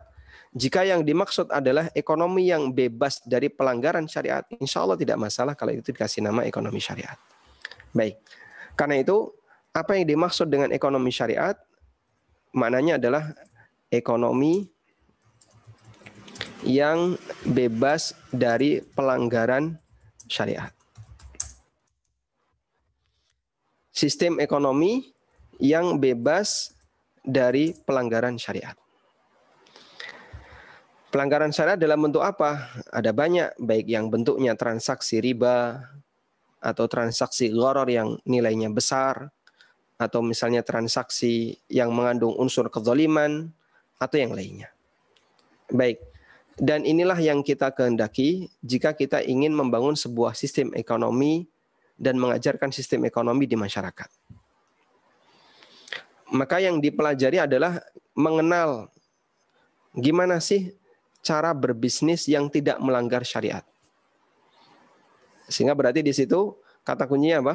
jika yang dimaksud adalah ekonomi yang bebas dari pelanggaran syariat, insya Allah tidak masalah kalau itu dikasih nama ekonomi syariat. Baik, karena itu apa yang dimaksud dengan ekonomi syariat? Maknanya adalah ekonomi yang bebas dari pelanggaran syariat. Sistem ekonomi yang bebas dari pelanggaran syariat. Pelanggaran syariat dalam bentuk apa? Ada banyak, baik yang bentuknya transaksi riba atau transaksi goror yang nilainya besar, atau misalnya transaksi yang mengandung unsur kezaliman, atau yang lainnya. Baik, dan inilah yang kita kehendaki jika kita ingin membangun sebuah sistem ekonomi dan mengajarkan sistem ekonomi di masyarakat. Maka yang dipelajari adalah mengenal gimana sih cara berbisnis yang tidak melanggar syariat. Sehingga berarti di situ kata kuncinya apa?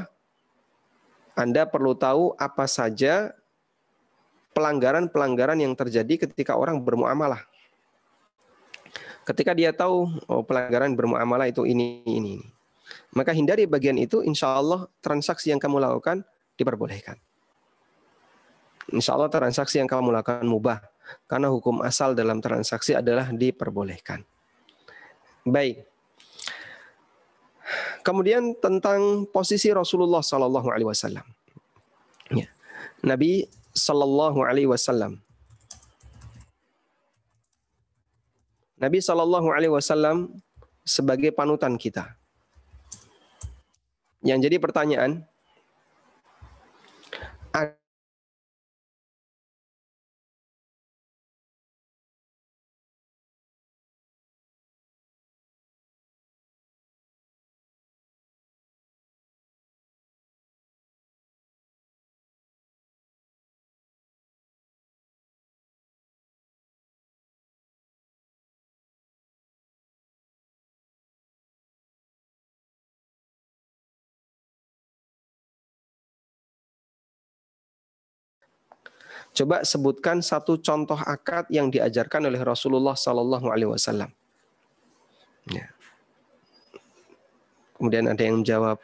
Anda perlu tahu apa saja pelanggaran-pelanggaran yang terjadi ketika orang bermuamalah. Ketika dia tahu oh, pelanggaran bermuamalah itu ini, ini, ini. Maka hindari bagian itu, insya Allah transaksi yang kamu lakukan diperbolehkan. Insya Allah transaksi yang kamu lakukan mubah karena hukum asal dalam transaksi adalah diperbolehkan. Baik. Kemudian tentang posisi Rasulullah Sallallahu Alaihi Wasallam. Ya. Nabi Sallallahu Alaihi Wasallam. Nabi Sallallahu Alaihi Wasallam sebagai panutan kita. Yang jadi pertanyaan, Coba sebutkan satu contoh akad yang diajarkan oleh Rasulullah Sallallahu Alaihi Wasallam. Ya. Kemudian ada yang menjawab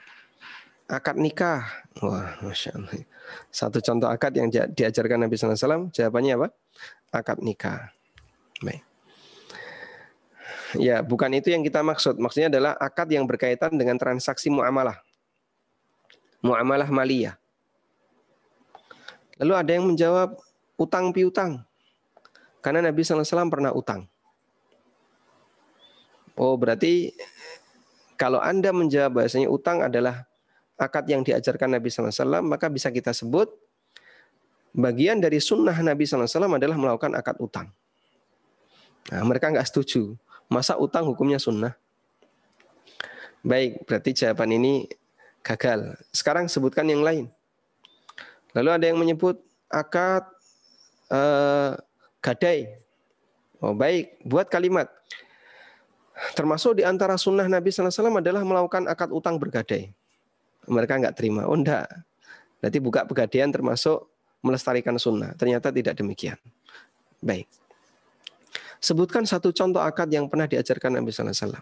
akad nikah. Wah, masya Allah. Satu contoh akad yang diajarkan Nabi SAW, jawabannya apa? Akad nikah. Baik. Ya, bukan itu yang kita maksud. Maksudnya adalah akad yang berkaitan dengan transaksi muamalah. Muamalah maliyah. Lalu ada yang menjawab utang piutang. Karena Nabi SAW pernah utang. Oh berarti kalau Anda menjawab bahasanya utang adalah akad yang diajarkan Nabi SAW, maka bisa kita sebut bagian dari sunnah Nabi SAW adalah melakukan akad utang. Nah, mereka nggak setuju. Masa utang hukumnya sunnah? Baik, berarti jawaban ini gagal. Sekarang sebutkan yang lain. Lalu ada yang menyebut akad eh, gadai. Oh, baik, buat kalimat. Termasuk di antara sunnah Nabi SAW adalah melakukan akad utang bergadai. Mereka nggak terima. Oh enggak. Berarti buka pegadaian termasuk melestarikan sunnah. Ternyata tidak demikian. Baik. Sebutkan satu contoh akad yang pernah diajarkan Nabi SAW.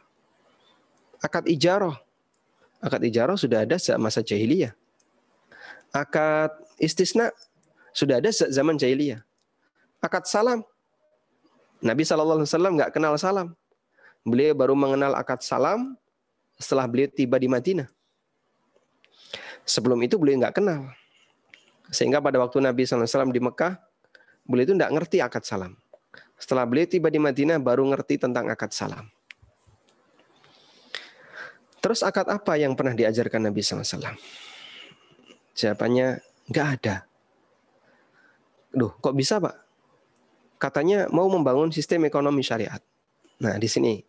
Akad ijaroh. Akad ijaroh sudah ada sejak masa jahiliyah. Akad Istisna sudah ada zaman jahiliyah. Akad salam. Nabi saw nggak kenal salam. Beliau baru mengenal akad salam setelah beliau tiba di Madinah. Sebelum itu beliau nggak kenal. Sehingga pada waktu Nabi SAW di Mekah, beliau itu nggak ngerti akad salam. Setelah beliau tiba di Madinah, baru ngerti tentang akad salam. Terus akad apa yang pernah diajarkan Nabi SAW? Jawabannya Nggak ada. Duh, kok bisa Pak? Katanya mau membangun sistem ekonomi syariat. Nah, di sini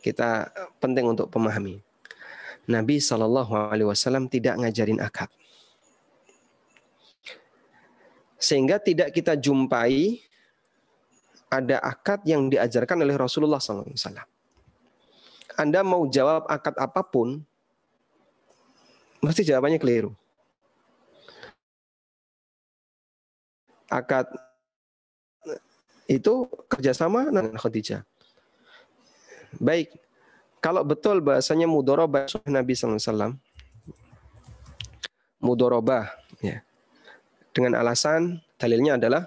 kita eh, penting untuk pemahami. Nabi Shallallahu Alaihi Wasallam tidak ngajarin akad, sehingga tidak kita jumpai ada akad yang diajarkan oleh Rasulullah SAW. Anda mau jawab akad apapun, mesti jawabannya keliru. akad itu kerjasama dengan Khadijah. Baik, kalau betul bahasanya mudorobah Nabi SAW, mudorobah, ya. dengan alasan dalilnya adalah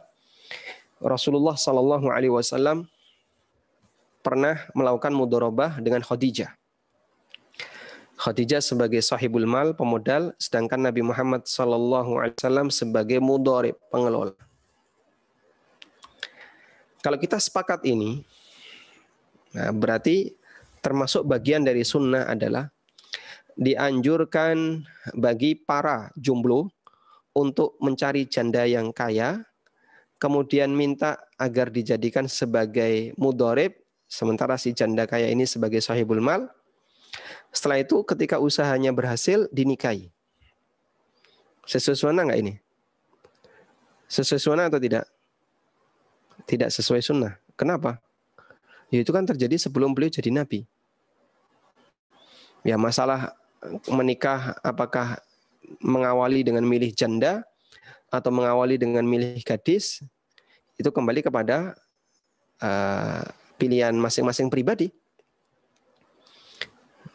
Rasulullah Sallallahu Alaihi Wasallam pernah melakukan mudorobah dengan Khadijah. Khadijah sebagai sahibul mal, pemodal, sedangkan Nabi Muhammad Sallallahu Alaihi Wasallam sebagai mudorib, pengelola. Kalau kita sepakat ini, nah berarti termasuk bagian dari sunnah adalah dianjurkan bagi para jomblo untuk mencari janda yang kaya, kemudian minta agar dijadikan sebagai mudorib, sementara si janda kaya ini sebagai sahibul mal. Setelah itu ketika usahanya berhasil, dinikahi. Sesuai sunnah nggak ini? Sesuai sunnah atau tidak? tidak sesuai sunnah. Kenapa? Ya itu kan terjadi sebelum beliau jadi nabi. Ya masalah menikah apakah mengawali dengan milih janda atau mengawali dengan milih gadis itu kembali kepada uh, pilihan masing-masing pribadi.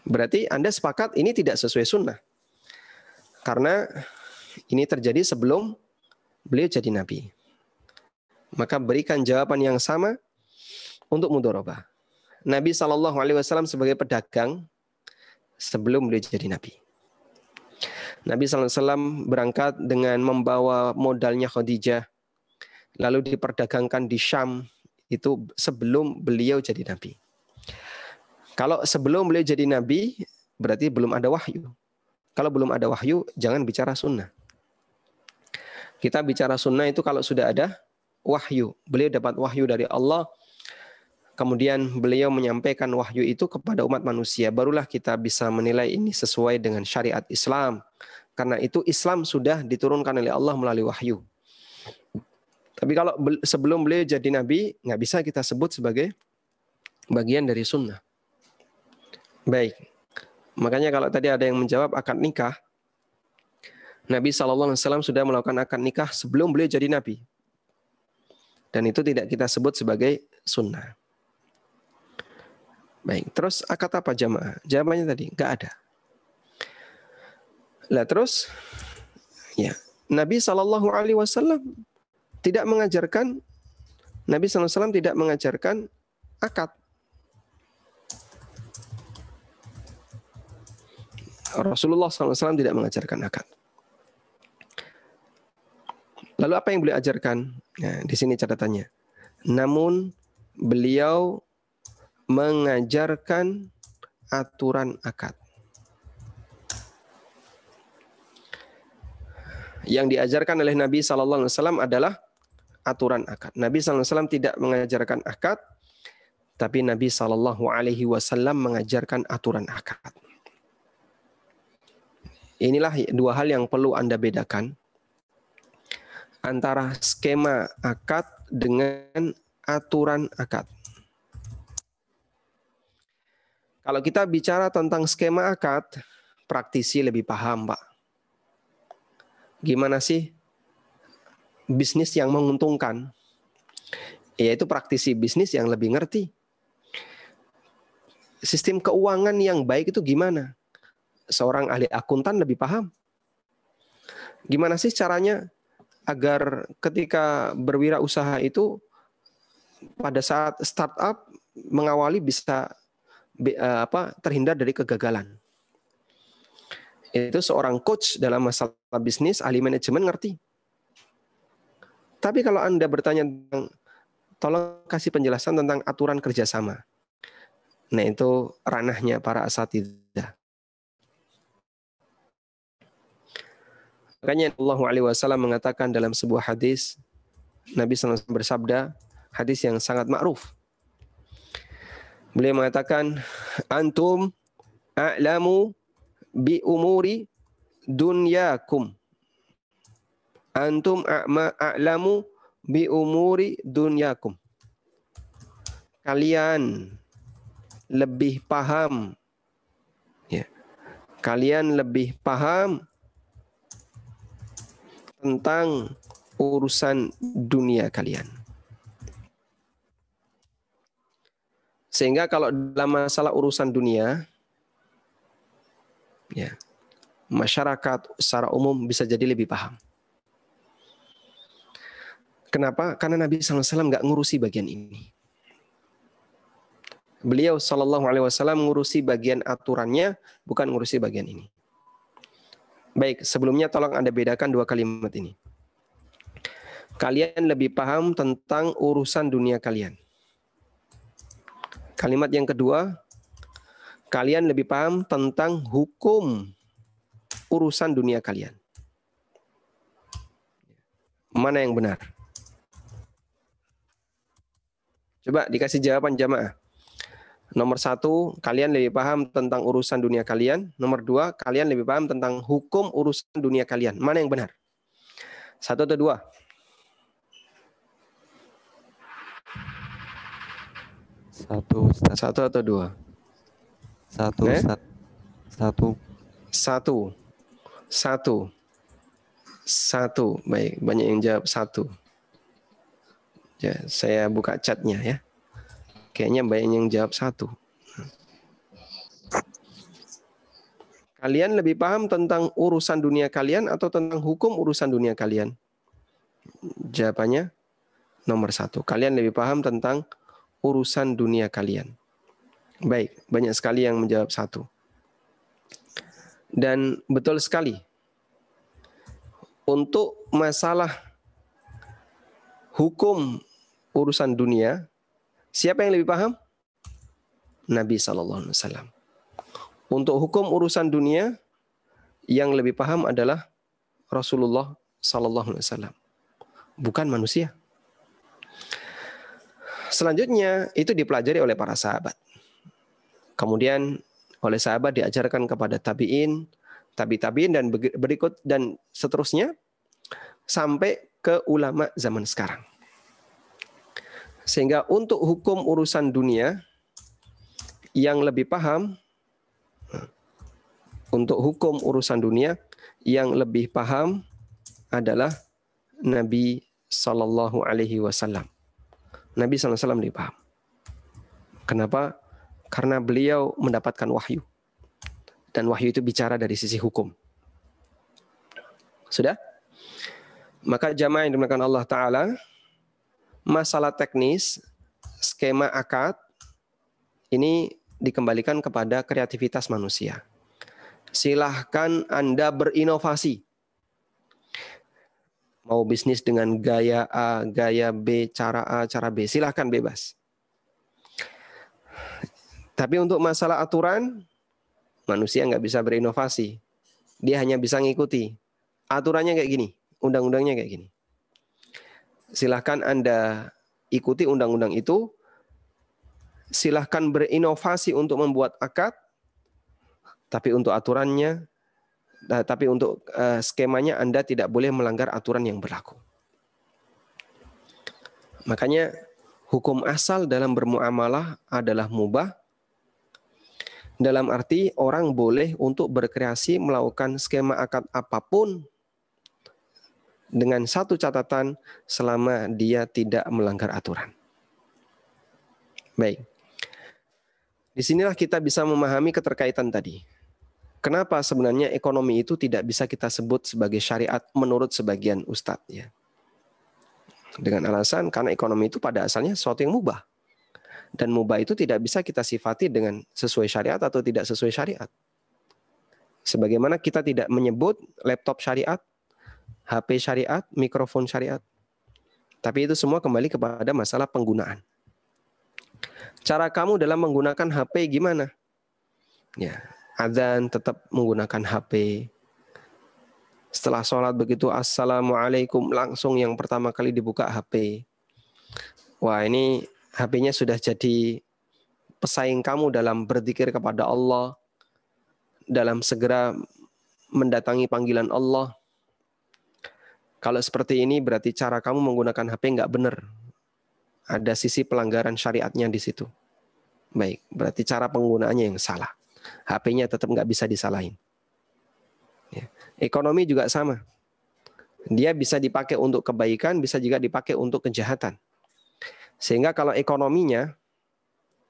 Berarti Anda sepakat ini tidak sesuai sunnah. Karena ini terjadi sebelum beliau jadi nabi maka berikan jawaban yang sama untuk mudoroba. Nabi Shallallahu Alaihi Wasallam sebagai pedagang sebelum beliau jadi nabi. Nabi Shallallahu Alaihi Wasallam berangkat dengan membawa modalnya Khadijah, lalu diperdagangkan di Syam itu sebelum beliau jadi nabi. Kalau sebelum beliau jadi nabi, berarti belum ada wahyu. Kalau belum ada wahyu, jangan bicara sunnah. Kita bicara sunnah itu kalau sudah ada wahyu. Beliau dapat wahyu dari Allah. Kemudian beliau menyampaikan wahyu itu kepada umat manusia. Barulah kita bisa menilai ini sesuai dengan syariat Islam. Karena itu Islam sudah diturunkan oleh Allah melalui wahyu. Tapi kalau sebelum beliau jadi nabi, nggak bisa kita sebut sebagai bagian dari sunnah. Baik. Makanya kalau tadi ada yang menjawab akad nikah, Nabi SAW sudah melakukan akad nikah sebelum beliau jadi nabi. Dan itu tidak kita sebut sebagai sunnah. Baik, terus akad apa jamaah? Jawabannya tadi, nggak ada. Lah terus, ya Nabi Shallallahu Alaihi Wasallam tidak mengajarkan, Nabi SAW tidak mengajarkan akad. Rasulullah SAW tidak mengajarkan akad. Lalu apa yang beliau ajarkan? Nah, di sini catatannya. Namun beliau mengajarkan aturan akad. Yang diajarkan oleh Nabi Shallallahu Alaihi Wasallam adalah aturan akad. Nabi Shallallahu Alaihi Wasallam tidak mengajarkan akad, tapi Nabi Shallallahu Alaihi Wasallam mengajarkan aturan akad. Inilah dua hal yang perlu anda bedakan antara skema akad dengan aturan akad. Kalau kita bicara tentang skema akad, praktisi lebih paham, Pak. Gimana sih bisnis yang menguntungkan? Yaitu praktisi bisnis yang lebih ngerti. Sistem keuangan yang baik itu gimana? Seorang ahli akuntan lebih paham. Gimana sih caranya agar ketika berwirausaha itu pada saat startup mengawali bisa eh, apa terhindar dari kegagalan. Itu seorang coach dalam masalah bisnis, ahli manajemen ngerti. Tapi kalau Anda bertanya tentang tolong kasih penjelasan tentang aturan kerjasama. Nah itu ranahnya para asatidz Makanya Allah Alaihi Wasallam mengatakan dalam sebuah hadis, Nabi SAW bersabda, hadis yang sangat ma'ruf. Beliau mengatakan, Antum a'lamu bi umuri dunyakum. Antum a'lamu bi umuri dunyakum. Kalian lebih paham ya. Kalian lebih paham tentang urusan dunia kalian. Sehingga kalau dalam masalah urusan dunia, ya, masyarakat secara umum bisa jadi lebih paham. Kenapa? Karena Nabi SAW nggak ngurusi bagian ini. Beliau Shallallahu Alaihi Wasallam ngurusi bagian aturannya, bukan ngurusi bagian ini. Baik, sebelumnya tolong Anda bedakan dua kalimat ini. Kalian lebih paham tentang urusan dunia kalian. Kalimat yang kedua, kalian lebih paham tentang hukum urusan dunia kalian. Mana yang benar? Coba dikasih jawaban jamaah. Nomor satu, kalian lebih paham tentang urusan dunia kalian. Nomor dua, kalian lebih paham tentang hukum urusan dunia kalian. Mana yang benar? Satu atau dua? Satu, Ustaz. Satu atau dua? Satu, eh? Ustaz. Satu. Satu. Satu. Satu. Baik, banyak yang jawab satu. Ya, saya buka chatnya ya. Kayaknya banyak yang jawab satu. Kalian lebih paham tentang urusan dunia kalian atau tentang hukum urusan dunia kalian? Jawabannya nomor satu. Kalian lebih paham tentang urusan dunia kalian. Baik, banyak sekali yang menjawab satu. Dan betul sekali, untuk masalah hukum urusan dunia, Siapa yang lebih paham? Nabi Shallallahu Alaihi Wasallam. Untuk hukum urusan dunia yang lebih paham adalah Rasulullah Shallallahu Alaihi Wasallam, bukan manusia. Selanjutnya itu dipelajari oleh para sahabat. Kemudian oleh sahabat diajarkan kepada tabiin, tabi tabiin dan berikut dan seterusnya sampai ke ulama zaman sekarang. Sehingga untuk hukum urusan dunia yang lebih paham untuk hukum urusan dunia yang lebih paham adalah Nabi Shallallahu Alaihi Wasallam. Nabi Alaihi Wasallam paham. Kenapa? Karena beliau mendapatkan wahyu dan wahyu itu bicara dari sisi hukum. Sudah? Maka jamaah yang dimakan Allah Taala masalah teknis, skema akad, ini dikembalikan kepada kreativitas manusia. Silahkan Anda berinovasi. Mau bisnis dengan gaya A, gaya B, cara A, cara B, silahkan bebas. Tapi untuk masalah aturan, manusia nggak bisa berinovasi. Dia hanya bisa ngikuti. Aturannya kayak gini, undang-undangnya kayak gini silahkan Anda ikuti undang-undang itu. Silahkan berinovasi untuk membuat akad, tapi untuk aturannya, nah, tapi untuk eh, skemanya Anda tidak boleh melanggar aturan yang berlaku. Makanya hukum asal dalam bermuamalah adalah mubah. Dalam arti orang boleh untuk berkreasi melakukan skema akad apapun dengan satu catatan selama dia tidak melanggar aturan. Baik. Disinilah kita bisa memahami keterkaitan tadi. Kenapa sebenarnya ekonomi itu tidak bisa kita sebut sebagai syariat menurut sebagian ustadz ya. Dengan alasan karena ekonomi itu pada asalnya sesuatu yang mubah. Dan mubah itu tidak bisa kita sifati dengan sesuai syariat atau tidak sesuai syariat. Sebagaimana kita tidak menyebut laptop syariat, HP syariat, mikrofon syariat. Tapi itu semua kembali kepada masalah penggunaan. Cara kamu dalam menggunakan HP gimana? Ya, adzan tetap menggunakan HP. Setelah sholat begitu assalamualaikum langsung yang pertama kali dibuka HP. Wah ini HP-nya sudah jadi pesaing kamu dalam berzikir kepada Allah, dalam segera mendatangi panggilan Allah. Kalau seperti ini berarti cara kamu menggunakan HP nggak benar. Ada sisi pelanggaran syariatnya di situ. Baik, berarti cara penggunaannya yang salah. HP-nya tetap nggak bisa disalahin. Ya. Ekonomi juga sama. Dia bisa dipakai untuk kebaikan, bisa juga dipakai untuk kejahatan. Sehingga kalau ekonominya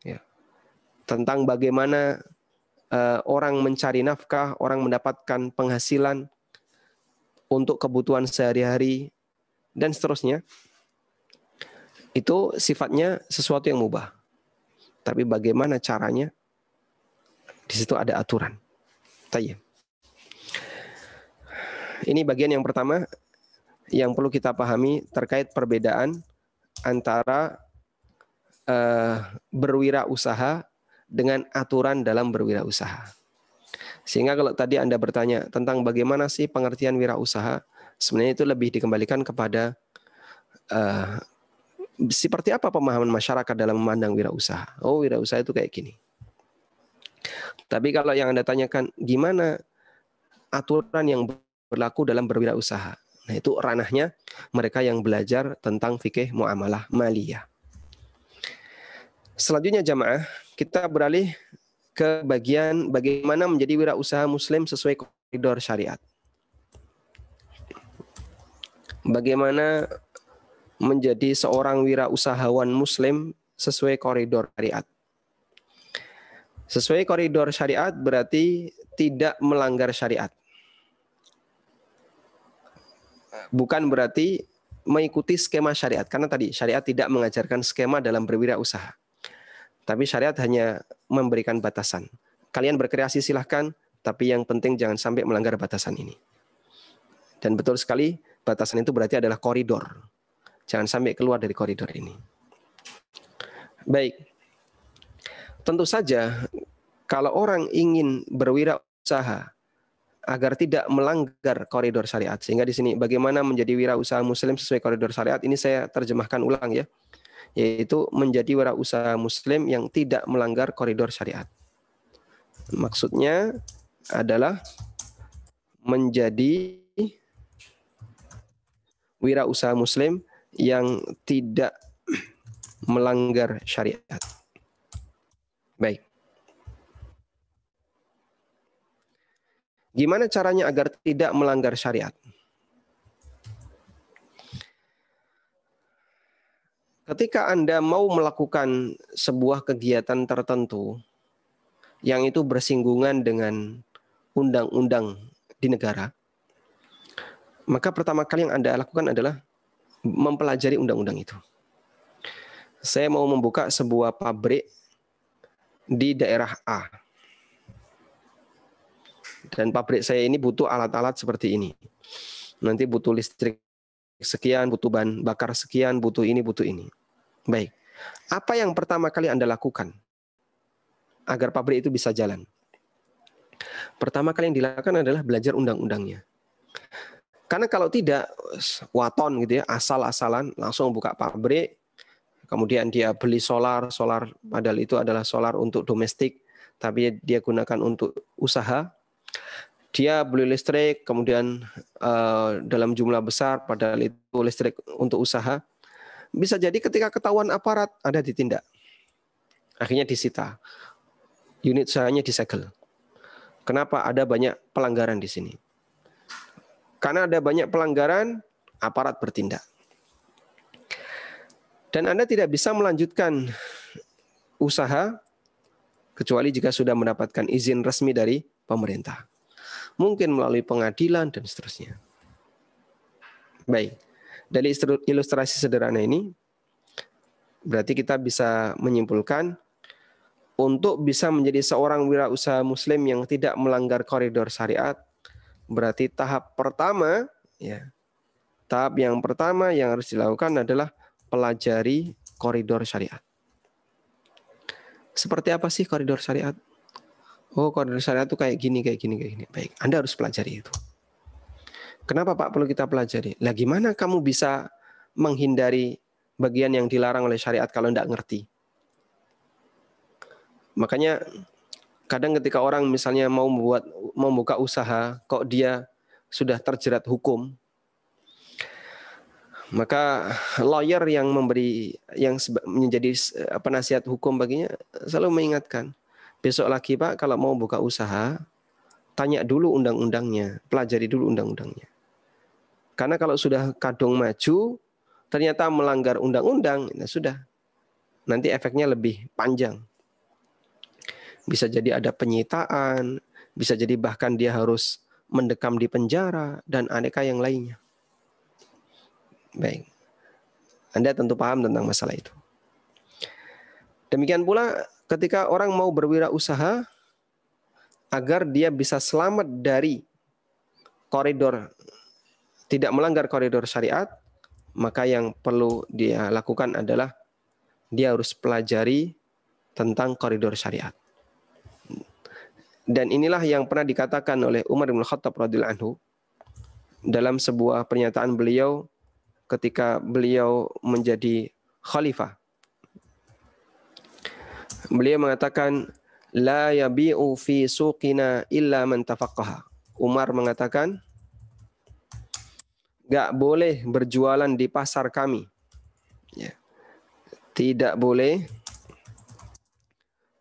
ya, tentang bagaimana uh, orang mencari nafkah, orang mendapatkan penghasilan, untuk kebutuhan sehari-hari dan seterusnya itu sifatnya sesuatu yang mubah. Tapi bagaimana caranya? Di situ ada aturan. Tayyib. Ini bagian yang pertama yang perlu kita pahami terkait perbedaan antara eh, berwirausaha dengan aturan dalam berwirausaha. Sehingga kalau tadi Anda bertanya tentang bagaimana sih pengertian wirausaha, sebenarnya itu lebih dikembalikan kepada uh, seperti apa pemahaman masyarakat dalam memandang wirausaha. Oh, wirausaha itu kayak gini. Tapi kalau yang Anda tanyakan gimana aturan yang berlaku dalam berwirausaha. Nah, itu ranahnya mereka yang belajar tentang fikih muamalah maliyah. Selanjutnya jamaah, kita beralih ke bagian bagaimana menjadi wirausaha muslim sesuai koridor syariat. Bagaimana menjadi seorang wirausahawan muslim sesuai koridor syariat. Sesuai koridor syariat berarti tidak melanggar syariat. Bukan berarti mengikuti skema syariat karena tadi syariat tidak mengajarkan skema dalam berwirausaha. Tapi syariat hanya memberikan batasan. Kalian berkreasi silahkan, tapi yang penting jangan sampai melanggar batasan ini. Dan betul sekali, batasan itu berarti adalah koridor. Jangan sampai keluar dari koridor ini. Baik. Tentu saja, kalau orang ingin berwirausaha agar tidak melanggar koridor syariat. Sehingga di sini bagaimana menjadi wirausaha muslim sesuai koridor syariat ini saya terjemahkan ulang ya yaitu menjadi wirausaha muslim yang tidak melanggar koridor syariat. Maksudnya adalah menjadi wirausaha muslim yang tidak melanggar syariat. Baik. Gimana caranya agar tidak melanggar syariat? Ketika Anda mau melakukan sebuah kegiatan tertentu yang itu bersinggungan dengan undang-undang di negara, maka pertama kali yang Anda lakukan adalah mempelajari undang-undang itu. Saya mau membuka sebuah pabrik di daerah A. Dan pabrik saya ini butuh alat-alat seperti ini. Nanti butuh listrik sekian, butuh bahan bakar sekian, butuh ini, butuh ini. Baik. Apa yang pertama kali Anda lakukan agar pabrik itu bisa jalan? Pertama kali yang dilakukan adalah belajar undang-undangnya. Karena kalau tidak waton gitu ya, asal-asalan langsung buka pabrik, kemudian dia beli solar, solar padahal itu adalah solar untuk domestik, tapi dia gunakan untuk usaha. Dia beli listrik, kemudian eh, dalam jumlah besar, padahal itu listrik untuk usaha bisa jadi ketika ketahuan aparat ada ditindak. Akhirnya disita. Unit usahanya disegel. Kenapa ada banyak pelanggaran di sini? Karena ada banyak pelanggaran, aparat bertindak. Dan Anda tidak bisa melanjutkan usaha kecuali jika sudah mendapatkan izin resmi dari pemerintah. Mungkin melalui pengadilan dan seterusnya. Baik. Dari ilustrasi sederhana ini, berarti kita bisa menyimpulkan untuk bisa menjadi seorang wirausaha muslim yang tidak melanggar koridor syariat, berarti tahap pertama ya. Tahap yang pertama yang harus dilakukan adalah pelajari koridor syariat. Seperti apa sih koridor syariat? Oh, koridor syariat itu kayak gini, kayak gini, kayak gini. Baik, Anda harus pelajari itu. Kenapa Pak perlu kita pelajari? Lah gimana kamu bisa menghindari bagian yang dilarang oleh syariat kalau tidak ngerti? Makanya kadang ketika orang misalnya mau membuat mau buka usaha kok dia sudah terjerat hukum maka lawyer yang memberi yang menjadi penasihat hukum baginya selalu mengingatkan besok lagi Pak kalau mau buka usaha tanya dulu undang-undangnya pelajari dulu undang-undangnya karena kalau sudah kadung maju, ternyata melanggar undang-undang, ya sudah. Nanti efeknya lebih panjang. Bisa jadi ada penyitaan, bisa jadi bahkan dia harus mendekam di penjara, dan aneka yang lainnya. Baik. Anda tentu paham tentang masalah itu. Demikian pula ketika orang mau berwirausaha agar dia bisa selamat dari koridor tidak melanggar koridor syariat, maka yang perlu dia lakukan adalah dia harus pelajari tentang koridor syariat. Dan inilah yang pernah dikatakan oleh Umar bin Khattab radhiyallahu anhu dalam sebuah pernyataan beliau ketika beliau menjadi khalifah. Beliau mengatakan la yabi'u fi suqina illa man tafaqqaha. Umar mengatakan nggak boleh berjualan di pasar kami. Ya. Tidak boleh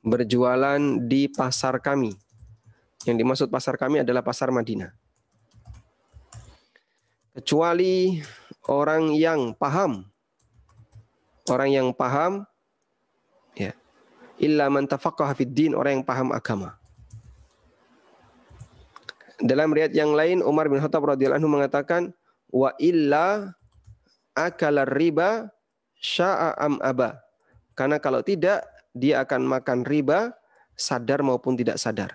berjualan di pasar kami. Yang dimaksud pasar kami adalah pasar Madinah. Kecuali orang yang paham. Orang yang paham ya. Illa man orang yang paham agama. Dalam riat yang lain Umar bin Khattab radhiyallahu anhu mengatakan, wa illa akala riba sya'a am aba. Karena kalau tidak dia akan makan riba sadar maupun tidak sadar.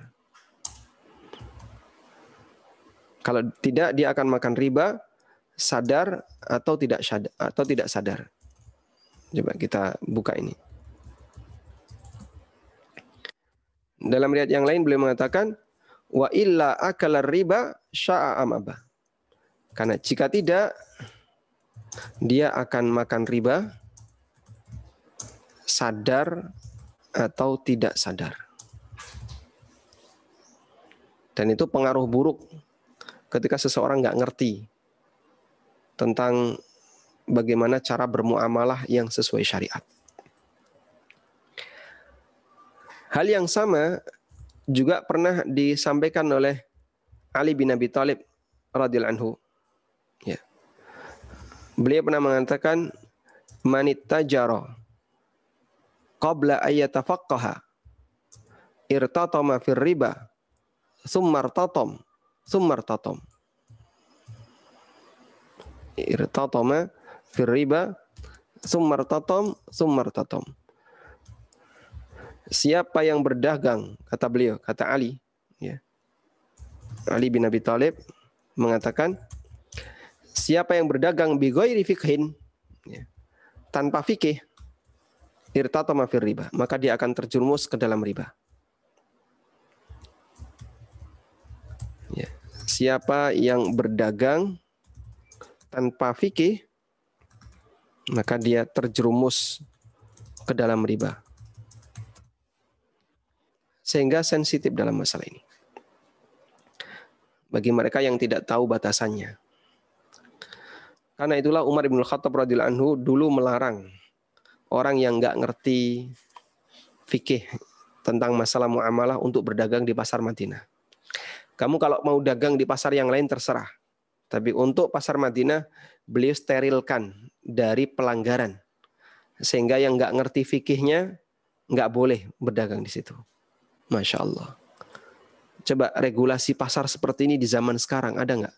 Kalau tidak dia akan makan riba sadar atau tidak sadar atau tidak sadar. Coba kita buka ini. Dalam riat yang lain beliau mengatakan wa illa akala riba sya'a aba. Karena jika tidak, dia akan makan riba sadar atau tidak sadar. Dan itu pengaruh buruk ketika seseorang nggak ngerti tentang bagaimana cara bermuamalah yang sesuai syariat. Hal yang sama juga pernah disampaikan oleh Ali bin Abi Thalib radhiyallahu anhu beliau pernah mengatakan manit tajaro qabla ayyatafaqqaha irtatama fir riba summartatom summartatom irtatama fir riba summartatom summartatom siapa yang berdagang kata beliau kata Ali ya Ali bin Abi Thalib mengatakan siapa yang berdagang bigoiri fikhin ya, tanpa fikih irtata mafir riba, maka dia akan terjerumus ke dalam riba. Ya. Siapa yang berdagang tanpa fikih, maka dia terjerumus ke dalam riba. Sehingga sensitif dalam masalah ini. Bagi mereka yang tidak tahu batasannya. Karena itulah Umar bin Khattab radhiyallahu anhu dulu melarang orang yang nggak ngerti fikih tentang masalah muamalah untuk berdagang di pasar Madinah. Kamu kalau mau dagang di pasar yang lain terserah. Tapi untuk pasar Madinah beliau sterilkan dari pelanggaran. Sehingga yang nggak ngerti fikihnya nggak boleh berdagang di situ. Masya Allah. Coba regulasi pasar seperti ini di zaman sekarang ada nggak?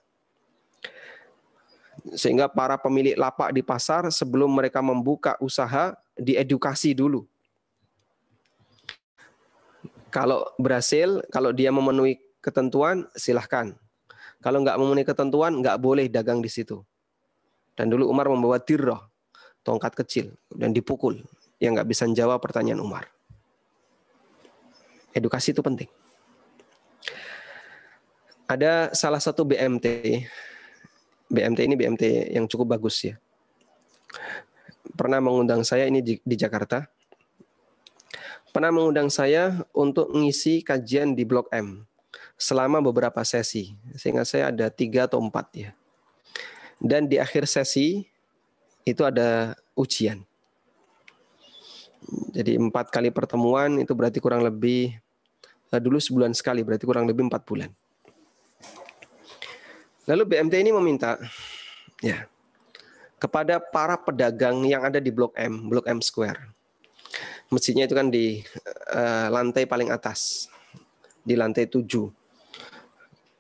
sehingga para pemilik lapak di pasar sebelum mereka membuka usaha diedukasi dulu. Kalau berhasil, kalau dia memenuhi ketentuan, silahkan. Kalau nggak memenuhi ketentuan, nggak boleh dagang di situ. Dan dulu Umar membawa tirroh, tongkat kecil, dan dipukul. Yang nggak bisa jawab pertanyaan Umar. Edukasi itu penting. Ada salah satu BMT BMT ini BMT yang cukup bagus ya. Pernah mengundang saya ini di, di Jakarta. Pernah mengundang saya untuk mengisi kajian di Blok M selama beberapa sesi. Sehingga saya ada tiga atau empat ya. Dan di akhir sesi itu ada ujian. Jadi empat kali pertemuan itu berarti kurang lebih eh, dulu sebulan sekali berarti kurang lebih empat bulan. Lalu BMT ini meminta ya kepada para pedagang yang ada di Blok M, Blok M Square. Mesinnya itu kan di uh, lantai paling atas, di lantai tujuh.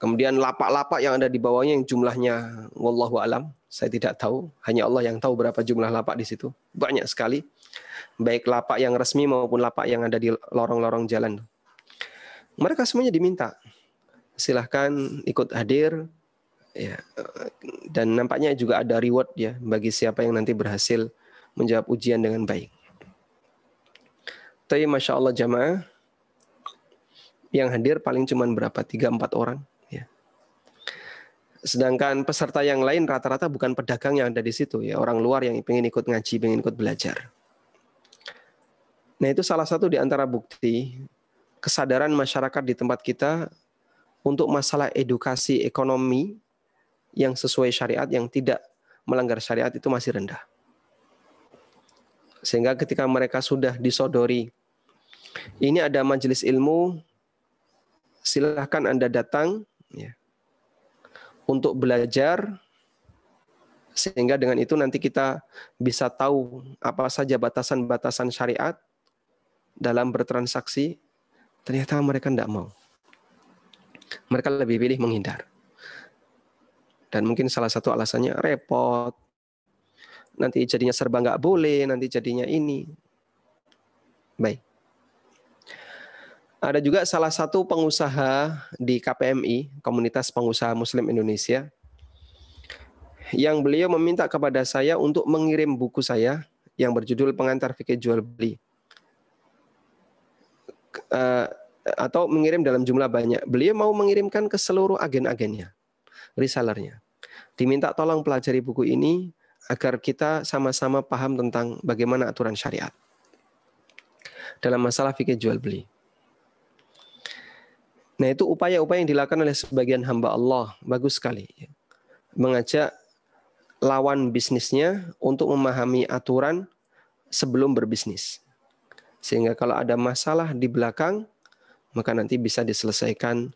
Kemudian lapak-lapak yang ada di bawahnya yang jumlahnya wallahu alam, saya tidak tahu, hanya Allah yang tahu berapa jumlah lapak di situ. Banyak sekali. Baik lapak yang resmi maupun lapak yang ada di lorong-lorong jalan. Mereka semuanya diminta silahkan ikut hadir ya dan nampaknya juga ada reward ya bagi siapa yang nanti berhasil menjawab ujian dengan baik. Tapi masya Allah jamaah yang hadir paling cuma berapa tiga empat orang ya. Sedangkan peserta yang lain rata-rata bukan pedagang yang ada di situ ya orang luar yang ingin ikut ngaji ingin ikut belajar. Nah itu salah satu di antara bukti kesadaran masyarakat di tempat kita untuk masalah edukasi ekonomi yang sesuai syariat yang tidak melanggar syariat itu masih rendah. Sehingga ketika mereka sudah disodori, ini ada majelis ilmu, silahkan Anda datang ya, untuk belajar, sehingga dengan itu nanti kita bisa tahu apa saja batasan-batasan syariat dalam bertransaksi. Ternyata mereka tidak mau. Mereka lebih pilih menghindar. Dan mungkin salah satu alasannya repot. Nanti jadinya serba nggak boleh, nanti jadinya ini. Baik. Ada juga salah satu pengusaha di KPMI, Komunitas Pengusaha Muslim Indonesia, yang beliau meminta kepada saya untuk mengirim buku saya yang berjudul Pengantar Fikih Jual Beli. Eh, atau mengirim dalam jumlah banyak. Beliau mau mengirimkan ke seluruh agen-agennya, resellernya. Diminta tolong pelajari buku ini agar kita sama-sama paham tentang bagaimana aturan syariat dalam masalah fikih jual beli. Nah itu upaya-upaya yang dilakukan oleh sebagian hamba Allah bagus sekali. Mengajak lawan bisnisnya untuk memahami aturan sebelum berbisnis. Sehingga kalau ada masalah di belakang, maka nanti bisa diselesaikan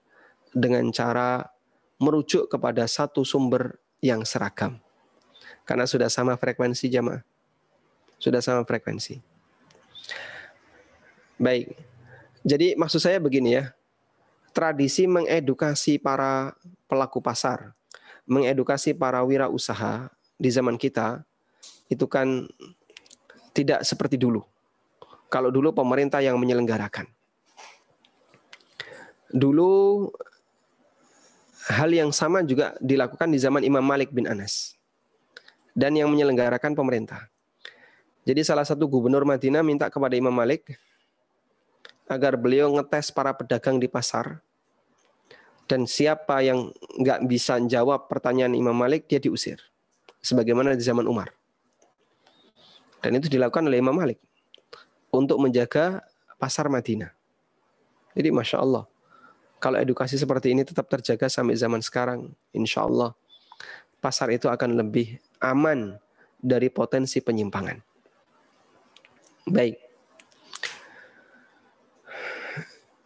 dengan cara merujuk kepada satu sumber yang seragam. Karena sudah sama frekuensi jamaah. Sudah sama frekuensi. Baik. Jadi maksud saya begini ya. Tradisi mengedukasi para pelaku pasar, mengedukasi para wirausaha di zaman kita itu kan tidak seperti dulu. Kalau dulu pemerintah yang menyelenggarakan. Dulu hal yang sama juga dilakukan di zaman Imam Malik bin Anas dan yang menyelenggarakan pemerintah. Jadi salah satu gubernur Madinah minta kepada Imam Malik agar beliau ngetes para pedagang di pasar dan siapa yang nggak bisa jawab pertanyaan Imam Malik dia diusir sebagaimana di zaman Umar dan itu dilakukan oleh Imam Malik untuk menjaga pasar Madinah jadi masya Allah kalau edukasi seperti ini tetap terjaga sampai zaman sekarang, insya Allah pasar itu akan lebih aman dari potensi penyimpangan. Baik.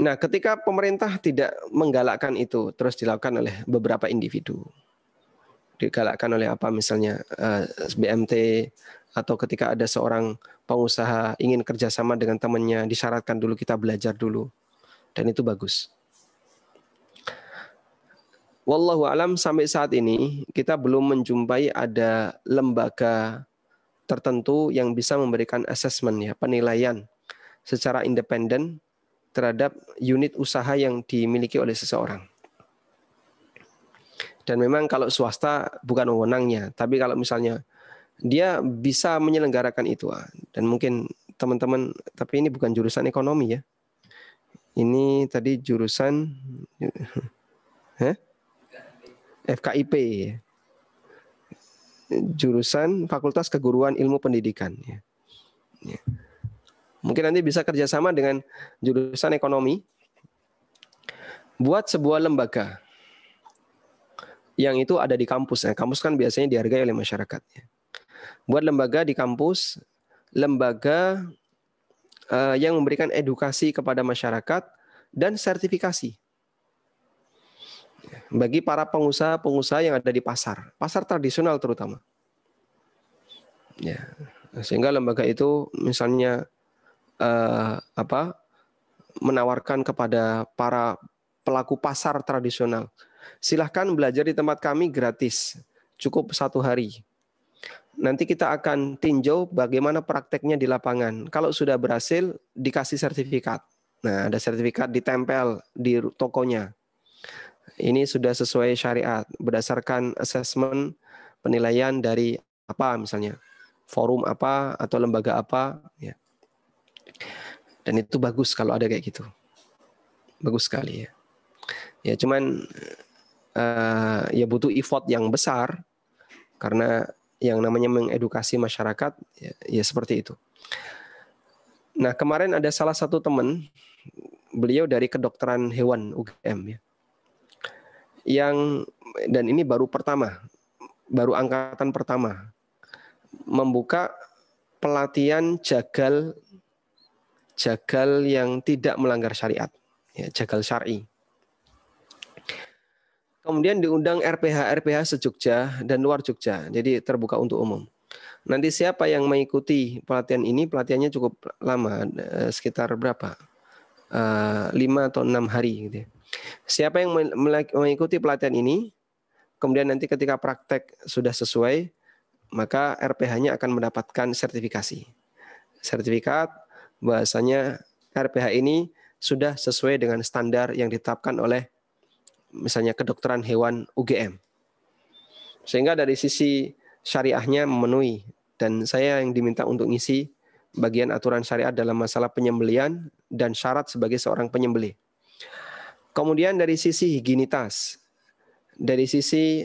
Nah, ketika pemerintah tidak menggalakkan itu, terus dilakukan oleh beberapa individu. Digalakkan oleh apa misalnya eh, BMT atau ketika ada seorang pengusaha ingin kerjasama dengan temannya, disyaratkan dulu kita belajar dulu. Dan itu bagus. Wallahu alam sampai saat ini kita belum menjumpai ada lembaga tertentu yang bisa memberikan assessment ya, penilaian secara independen terhadap unit usaha yang dimiliki oleh seseorang. Dan memang kalau swasta bukan wewenangnya, tapi kalau misalnya dia bisa menyelenggarakan itu ah, dan mungkin teman-teman tapi ini bukan jurusan ekonomi ya. Ini tadi jurusan FKIP jurusan Fakultas Keguruan Ilmu Pendidikan ya. ya. Mungkin nanti bisa kerjasama dengan jurusan ekonomi buat sebuah lembaga yang itu ada di kampus. ya. kampus kan biasanya dihargai oleh masyarakat. Ya. Buat lembaga di kampus, lembaga eh, yang memberikan edukasi kepada masyarakat dan sertifikasi bagi para pengusaha-pengusaha yang ada di pasar, pasar tradisional terutama. Ya, sehingga lembaga itu misalnya eh, apa menawarkan kepada para pelaku pasar tradisional, silahkan belajar di tempat kami gratis, cukup satu hari. Nanti kita akan tinjau bagaimana prakteknya di lapangan. Kalau sudah berhasil, dikasih sertifikat. Nah, ada sertifikat ditempel di tokonya ini sudah sesuai syariat berdasarkan asesmen penilaian dari apa misalnya forum apa atau lembaga apa ya dan itu bagus kalau ada kayak gitu bagus sekali ya ya cuman uh, ya butuh effort yang besar karena yang namanya mengedukasi masyarakat ya, ya seperti itu nah kemarin ada salah satu teman beliau dari kedokteran hewan UGM ya yang dan ini baru pertama, baru angkatan pertama membuka pelatihan jagal jagal yang tidak melanggar syariat, ya, jagal syari. Kemudian diundang RPH-RPH sejukja dan luar Jogja, jadi terbuka untuk umum. Nanti siapa yang mengikuti pelatihan ini, pelatihannya cukup lama, eh, sekitar berapa? Eh, lima atau enam hari gitu ya Siapa yang mengikuti pelatihan ini, kemudian nanti ketika praktek sudah sesuai, maka RPH-nya akan mendapatkan sertifikasi. Sertifikat bahasanya RPH ini sudah sesuai dengan standar yang ditetapkan oleh misalnya kedokteran hewan UGM. Sehingga dari sisi syariahnya memenuhi dan saya yang diminta untuk ngisi bagian aturan syariat dalam masalah penyembelian dan syarat sebagai seorang penyembelih. Kemudian dari sisi higienitas, dari sisi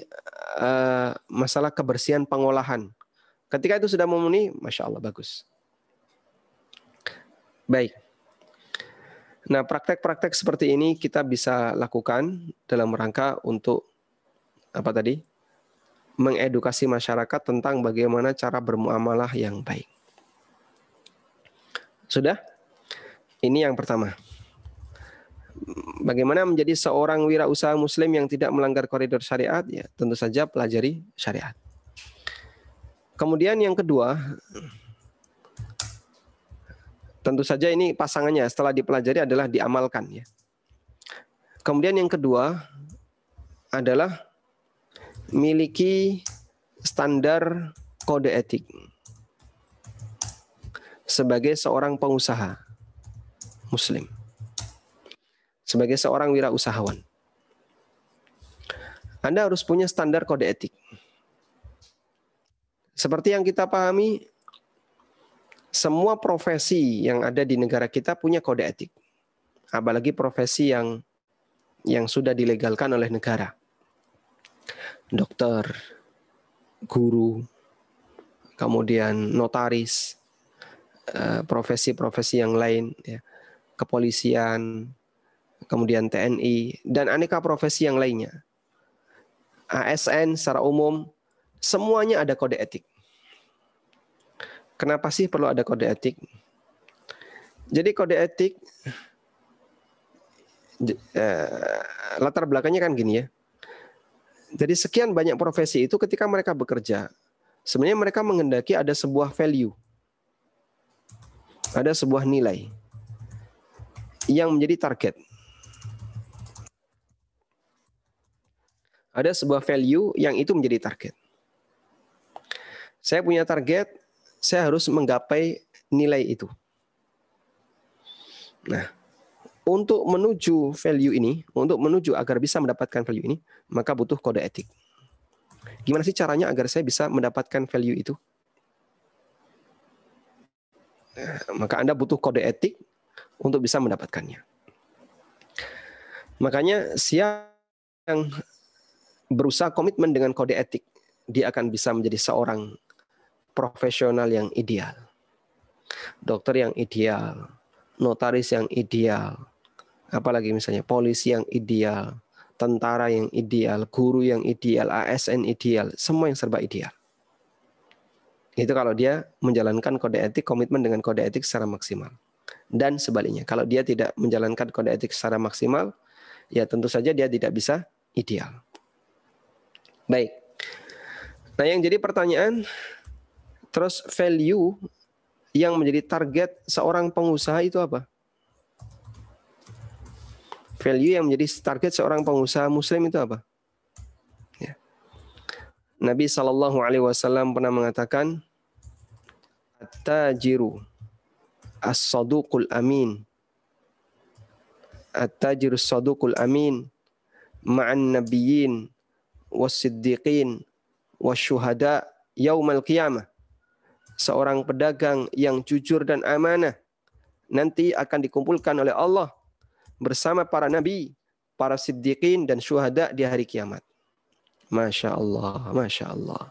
uh, masalah kebersihan pengolahan. Ketika itu sudah memenuhi, masya Allah bagus. Baik. Nah, praktek-praktek seperti ini kita bisa lakukan dalam rangka untuk apa tadi? Mengedukasi masyarakat tentang bagaimana cara bermuamalah yang baik. Sudah? Ini yang pertama bagaimana menjadi seorang wirausaha muslim yang tidak melanggar koridor syariat ya tentu saja pelajari syariat. Kemudian yang kedua tentu saja ini pasangannya setelah dipelajari adalah diamalkan ya. Kemudian yang kedua adalah miliki standar kode etik sebagai seorang pengusaha muslim sebagai seorang wirausahawan. Anda harus punya standar kode etik. Seperti yang kita pahami, semua profesi yang ada di negara kita punya kode etik. Apalagi profesi yang yang sudah dilegalkan oleh negara. Dokter, guru, kemudian notaris, eh, profesi-profesi yang lain, ya. kepolisian, kemudian TNI, dan aneka profesi yang lainnya. ASN secara umum, semuanya ada kode etik. Kenapa sih perlu ada kode etik? Jadi kode etik eh, latar belakangnya kan gini ya. Jadi sekian banyak profesi itu ketika mereka bekerja, sebenarnya mereka mengendaki ada sebuah value. Ada sebuah nilai yang menjadi target. Ada sebuah value yang itu menjadi target. Saya punya target, saya harus menggapai nilai itu. Nah, untuk menuju value ini, untuk menuju agar bisa mendapatkan value ini, maka butuh kode etik. Gimana sih caranya agar saya bisa mendapatkan value itu? Nah, maka Anda butuh kode etik untuk bisa mendapatkannya. Makanya siang yang berusaha komitmen dengan kode etik, dia akan bisa menjadi seorang profesional yang ideal. Dokter yang ideal, notaris yang ideal, apalagi misalnya polisi yang ideal, tentara yang ideal, guru yang ideal, ASN ideal, semua yang serba ideal. Itu kalau dia menjalankan kode etik, komitmen dengan kode etik secara maksimal. Dan sebaliknya, kalau dia tidak menjalankan kode etik secara maksimal, ya tentu saja dia tidak bisa ideal. Baik. Nah, yang jadi pertanyaan terus value yang menjadi target seorang pengusaha itu apa? Value yang menjadi target seorang pengusaha muslim itu apa? Ya. Nabi Shallallahu Alaihi Wasallam pernah mengatakan, "At-tajiru as-saduqul amin." At-tajiru as-saduqul amin ma'an nabiyyin wasiddiqin wasyuhada yaumal qiyamah. Seorang pedagang yang jujur dan amanah nanti akan dikumpulkan oleh Allah bersama para nabi, para siddiqin dan syuhada di hari kiamat. Masya Allah, Masya Allah.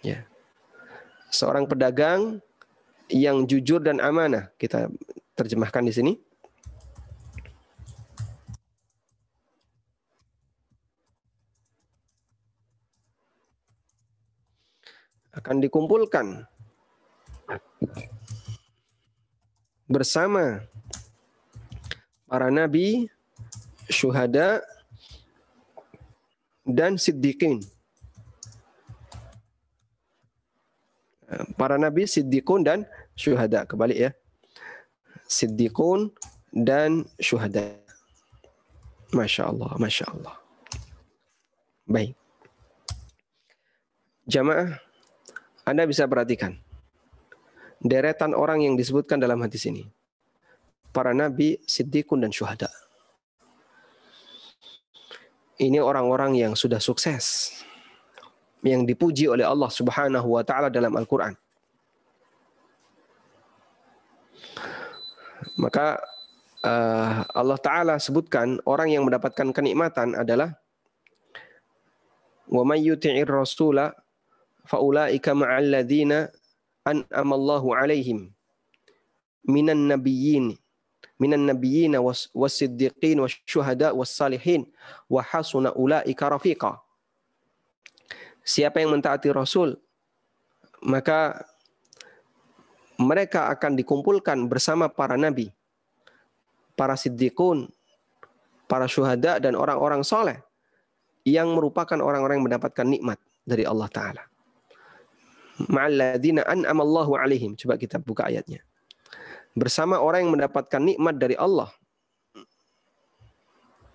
Ya. Seorang pedagang yang jujur dan amanah, kita terjemahkan di sini. akan dikumpulkan bersama para nabi, syuhada, dan siddiqin. Para nabi, siddiqun, dan syuhada. Kebalik ya. Siddiqun dan syuhada. Masya Allah, Masya Allah. Baik. Jamaah anda bisa perhatikan deretan orang yang disebutkan dalam hadis ini. Para nabi, siddiqun dan syuhada. Ini orang-orang yang sudah sukses yang dipuji oleh Allah Subhanahu wa taala dalam Al-Qur'an. Maka eh, Allah taala sebutkan orang yang mendapatkan kenikmatan adalah wa may yuti'ir rasula فأولئك مَعَ الَّذِينَ أَنْأَمَ اللَّهُ عَلَيْهِمْ مِنَ النبيين مِنَ النبيين والصديقين وَالشُّهَدَاءِ وَالصَّالِحِينَ وحسن أولئك رفيقا Siapa yang mentaati Rasul, maka mereka akan dikumpulkan bersama para nabi, para siddiqun, para syuhada, dan orang-orang soleh yang merupakan orang-orang yang mendapatkan nikmat dari Allah Ta'ala ma'alladzina an'amallahu alaihim. Coba kita buka ayatnya. Bersama orang yang mendapatkan nikmat dari Allah.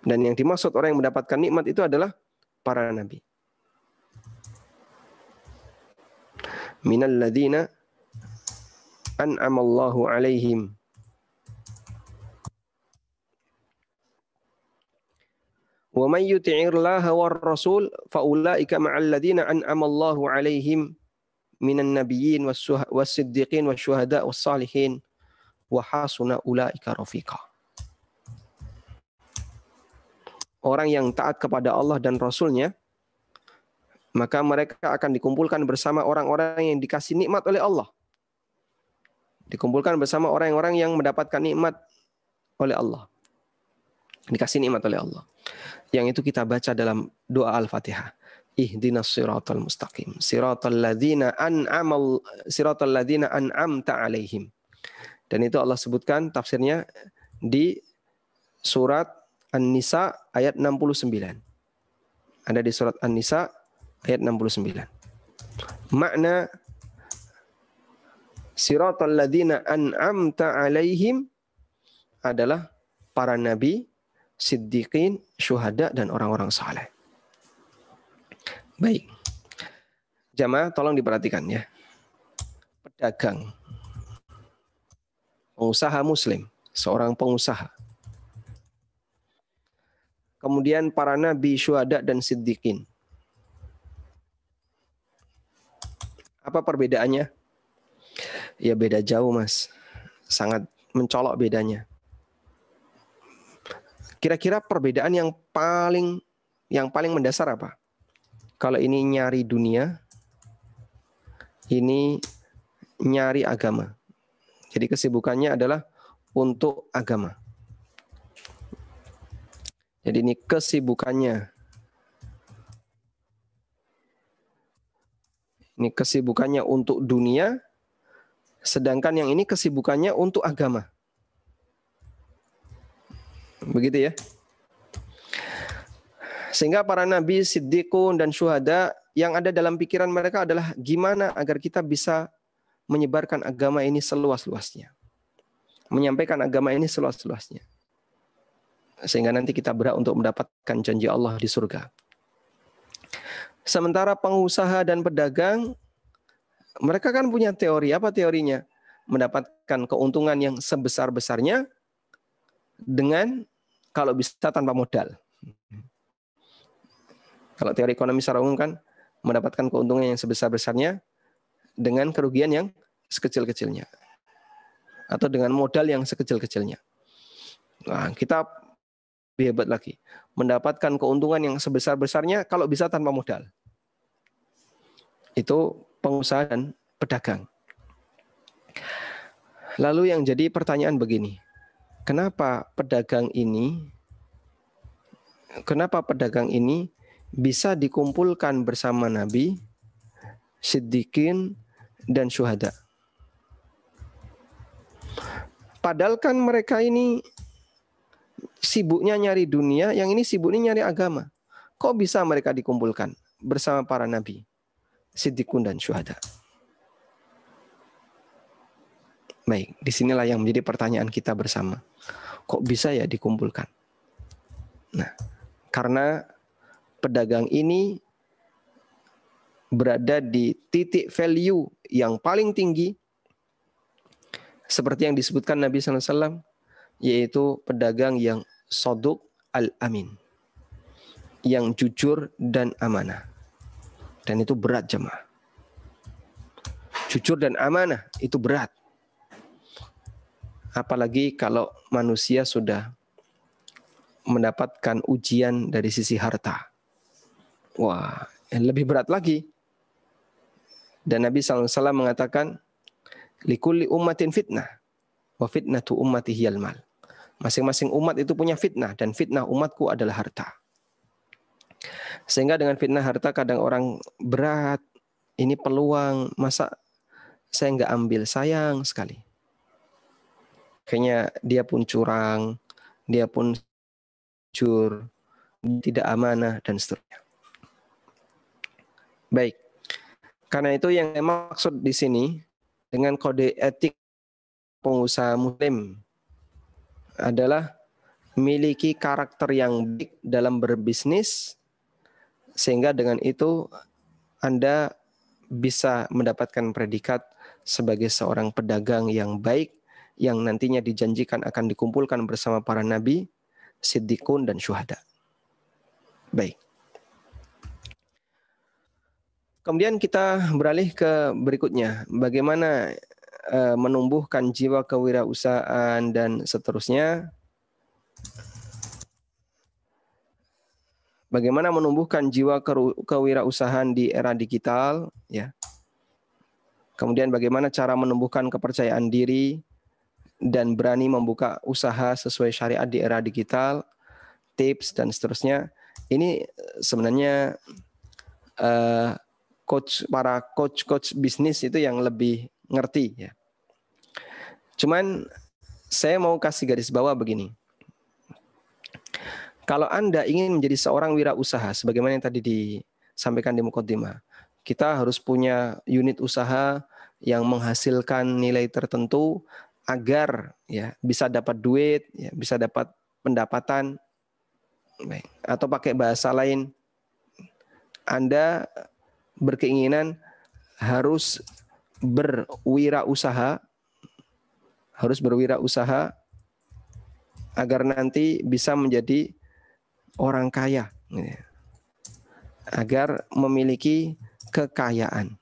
Dan yang dimaksud orang yang mendapatkan nikmat itu adalah para nabi. Minal ladzina an'amallahu alaihim. يُتِعِرْ يطع الله فَأُولَٰئِكَ مَعَ الَّذِينَ أَنْ أَمَ اللَّهُ عَلَيْهِمْ minan nabiyyin was-siddiqin wasyuhada was-salihin wa hasuna ulaika rafiqa. Orang yang taat kepada Allah dan Rasulnya, maka mereka akan dikumpulkan bersama orang-orang yang dikasih nikmat oleh Allah. Dikumpulkan bersama orang-orang yang mendapatkan nikmat oleh Allah. Dikasih nikmat oleh Allah. Yang itu kita baca dalam doa Al-Fatihah ihdinas siratal mustaqim siratal ladzina an'amal siratal ladzina an'amta alaihim dan itu Allah sebutkan tafsirnya di surat An-Nisa ayat 69 ada di surat An-Nisa ayat 69 makna siratal ladzina an'amta alaihim adalah para nabi siddiqin syuhada dan orang-orang saleh Baik. Jamaah tolong diperhatikan ya. Pedagang. Pengusaha muslim, seorang pengusaha. Kemudian para nabi, syuhada dan siddiqin. Apa perbedaannya? Ya beda jauh, Mas. Sangat mencolok bedanya. Kira-kira perbedaan yang paling yang paling mendasar apa? Kalau ini nyari dunia, ini nyari agama. Jadi kesibukannya adalah untuk agama. Jadi ini kesibukannya. Ini kesibukannya untuk dunia, sedangkan yang ini kesibukannya untuk agama. Begitu ya. Sehingga para nabi, siddiqun, dan syuhada yang ada dalam pikiran mereka adalah gimana agar kita bisa menyebarkan agama ini seluas-luasnya. Menyampaikan agama ini seluas-luasnya. Sehingga nanti kita berhak untuk mendapatkan janji Allah di surga. Sementara pengusaha dan pedagang, mereka kan punya teori. Apa teorinya? Mendapatkan keuntungan yang sebesar-besarnya dengan kalau bisa tanpa modal. Kalau teori ekonomi secara umum kan mendapatkan keuntungan yang sebesar-besarnya dengan kerugian yang sekecil-kecilnya atau dengan modal yang sekecil-kecilnya. Nah, kita lebih hebat lagi, mendapatkan keuntungan yang sebesar-besarnya kalau bisa tanpa modal. Itu pengusaha dan pedagang. Lalu yang jadi pertanyaan begini, kenapa pedagang ini kenapa pedagang ini bisa dikumpulkan bersama Nabi, Siddiqin, dan Syuhada. Padahal kan mereka ini sibuknya nyari dunia, yang ini sibuknya nyari agama. Kok bisa mereka dikumpulkan bersama para nabi, sidikun dan syuhada? Baik, disinilah yang menjadi pertanyaan kita bersama. Kok bisa ya dikumpulkan? Nah, karena pedagang ini berada di titik value yang paling tinggi seperti yang disebutkan Nabi SAW yaitu pedagang yang soduk al-amin yang jujur dan amanah dan itu berat jemaah jujur dan amanah itu berat apalagi kalau manusia sudah mendapatkan ujian dari sisi harta Wah, eh, lebih berat lagi. Dan Nabi SAW mengatakan, Likulli ummatin fitnah, wa fitnatu ummati hiyal mal. Masing-masing umat itu punya fitnah, dan fitnah umatku adalah harta. Sehingga dengan fitnah harta kadang orang berat, ini peluang, masa saya nggak ambil, sayang sekali. Kayaknya dia pun curang, dia pun jujur, tidak amanah, dan seterusnya. Baik. Karena itu yang maksud di sini dengan kode etik pengusaha muslim adalah miliki karakter yang baik dalam berbisnis sehingga dengan itu Anda bisa mendapatkan predikat sebagai seorang pedagang yang baik yang nantinya dijanjikan akan dikumpulkan bersama para nabi, siddiqun dan syuhada. Baik. Kemudian kita beralih ke berikutnya, bagaimana eh, menumbuhkan jiwa kewirausahaan dan seterusnya. Bagaimana menumbuhkan jiwa kewirausahaan di era digital, ya. Kemudian bagaimana cara menumbuhkan kepercayaan diri dan berani membuka usaha sesuai syariat di era digital, tips dan seterusnya. Ini eh, sebenarnya uh, coach para coach coach bisnis itu yang lebih ngerti ya. Cuman saya mau kasih garis bawah begini. Kalau Anda ingin menjadi seorang wirausaha sebagaimana yang tadi disampaikan di Mukotima, kita harus punya unit usaha yang menghasilkan nilai tertentu agar ya bisa dapat duit, ya, bisa dapat pendapatan, atau pakai bahasa lain, Anda berkeinginan harus berwirausaha harus berwirausaha agar nanti bisa menjadi orang kaya gitu ya. agar memiliki kekayaan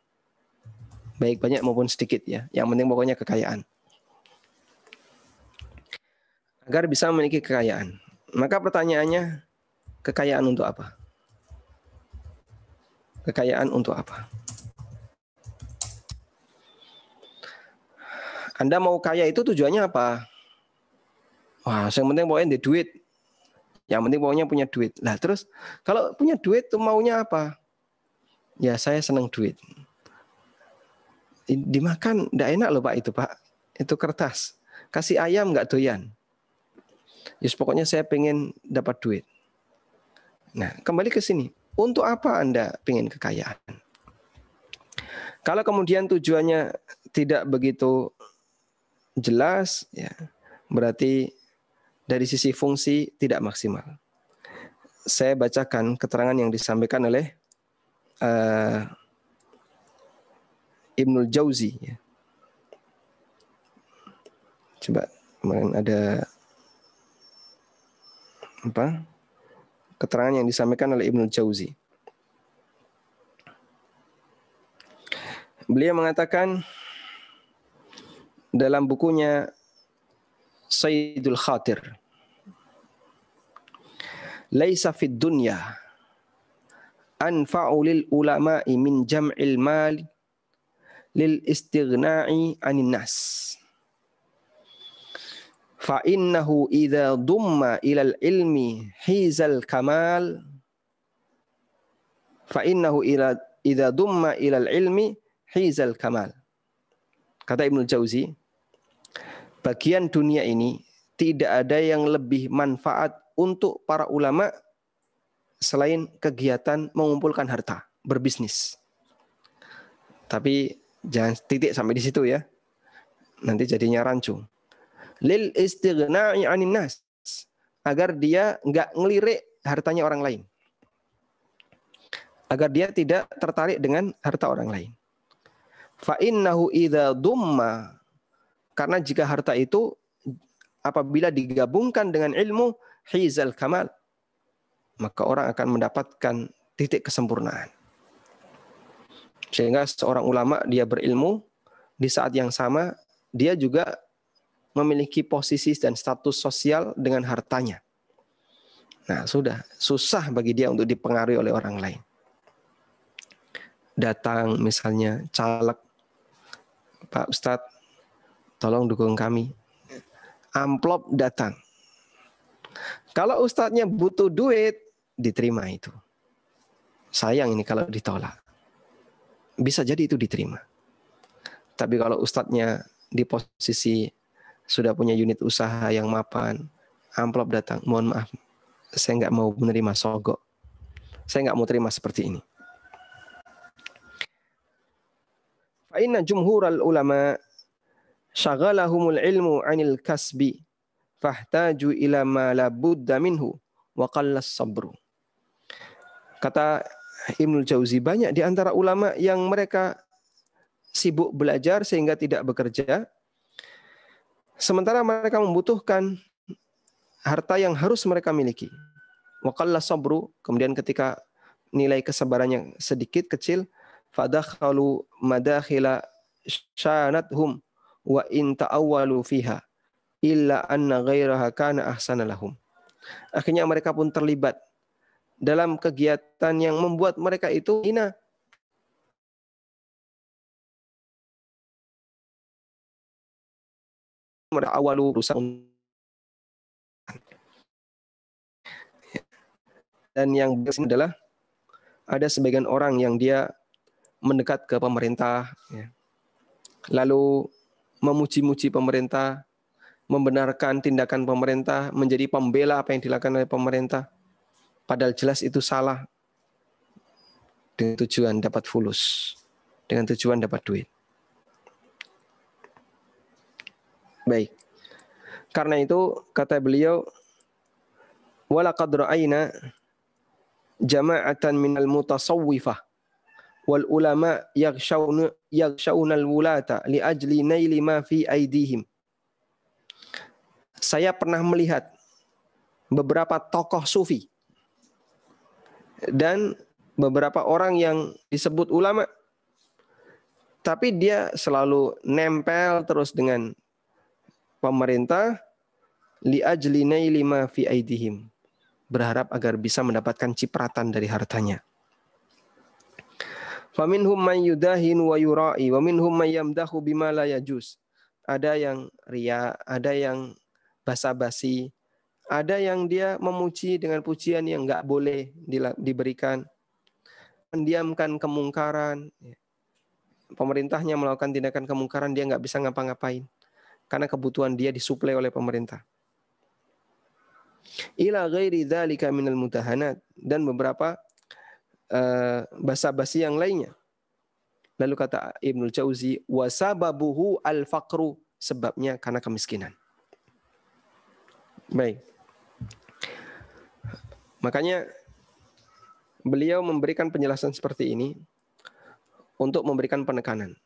baik banyak maupun sedikit ya yang penting pokoknya kekayaan agar bisa memiliki kekayaan maka pertanyaannya kekayaan untuk apa Kekayaan untuk apa? Anda mau kaya itu tujuannya apa? Wah, yang penting pokoknya di duit. Yang penting pokoknya punya duit. Nah, terus kalau punya duit tuh maunya apa? Ya saya senang duit. Dimakan tidak enak loh Pak itu Pak. Itu kertas. Kasih ayam nggak doyan. Yes, pokoknya saya pengen dapat duit. Nah, kembali ke sini. Untuk apa Anda ingin kekayaan? Kalau kemudian tujuannya tidak begitu jelas, ya berarti dari sisi fungsi tidak maksimal. Saya bacakan keterangan yang disampaikan oleh uh, Ibnul Jauzi. Ya. Coba kemarin ada apa? keterangan yang disampaikan oleh Ibnu Jauzi. Beliau mengatakan dalam bukunya Sayyidul Khatir. Laisa fid dunya anfa'u lil ulama'i min jam'il mal lil istighna'i anin nas fa innahu idza dumma ilal ilmi hizal kamal fa innahu ila idza dumma ilal ilmi hizal kamal kata Ibnu Jauzi bagian dunia ini tidak ada yang lebih manfaat untuk para ulama selain kegiatan mengumpulkan harta berbisnis tapi jangan titik sampai di situ ya nanti jadinya rancu lil istighna'i 'anil nas agar dia nggak ngelirik hartanya orang lain. Agar dia tidak tertarik dengan harta orang lain. Fa innahu idza dumma karena jika harta itu apabila digabungkan dengan ilmu hizal kamal maka orang akan mendapatkan titik kesempurnaan. Sehingga seorang ulama dia berilmu di saat yang sama dia juga memiliki posisi dan status sosial dengan hartanya. Nah, sudah susah bagi dia untuk dipengaruhi oleh orang lain. Datang misalnya caleg, Pak Ustadz, tolong dukung kami. Amplop datang. Kalau ustadznya butuh duit, diterima itu. Sayang ini kalau ditolak. Bisa jadi itu diterima. Tapi kalau ustadznya di posisi sudah punya unit usaha yang mapan, amplop datang, mohon maaf, saya nggak mau menerima sogok. Saya nggak mau terima seperti ini. Fa'inna jumhur ulama syagalahumul ilmu anil kasbi fahtaju ila ma labudda minhu wa qallas sabru. Kata Ibnu Jauzi banyak di antara ulama yang mereka sibuk belajar sehingga tidak bekerja Sementara mereka membutuhkan harta yang harus mereka miliki. Wakalla sabru, kemudian ketika nilai kesabarannya sedikit kecil, fadakhalu madakhila syanathum wa in ta'awwalu fiha illa anna ghairaha kana ahsana lahum. Akhirnya mereka pun terlibat dalam kegiatan yang membuat mereka itu hina mereka awalu rusak dan yang biasa adalah ada sebagian orang yang dia mendekat ke pemerintah ya. lalu memuji-muji pemerintah membenarkan tindakan pemerintah menjadi pembela apa yang dilakukan oleh pemerintah padahal jelas itu salah dengan tujuan dapat fulus dengan tujuan dapat duit Baik. Karena itu kata beliau walaqad ra'aina jama'atan minal mutasawwifah wal ulama yaghshawna yaghshawna al wulata li ajli naili ma fi aydihim. Saya pernah melihat beberapa tokoh sufi dan beberapa orang yang disebut ulama tapi dia selalu nempel terus dengan pemerintah ajlinai lima fi aidihim berharap agar bisa mendapatkan cipratan dari hartanya. Faminhum may yudahin wa yura'i wa minhum may yamdahu bima la yajuz. Ada yang ria, ada yang basa-basi, ada yang dia memuji dengan pujian yang nggak boleh diberikan. Mendiamkan kemungkaran. Pemerintahnya melakukan tindakan kemungkaran, dia nggak bisa ngapa-ngapain karena kebutuhan dia disuplai oleh pemerintah. Ila ghairi dzalika minal mutahanat dan beberapa uh, basa-basi yang lainnya. Lalu kata Ibnu Jauzi, wasababuhu al-faqru, sebabnya karena kemiskinan. Baik. Makanya beliau memberikan penjelasan seperti ini untuk memberikan penekanan.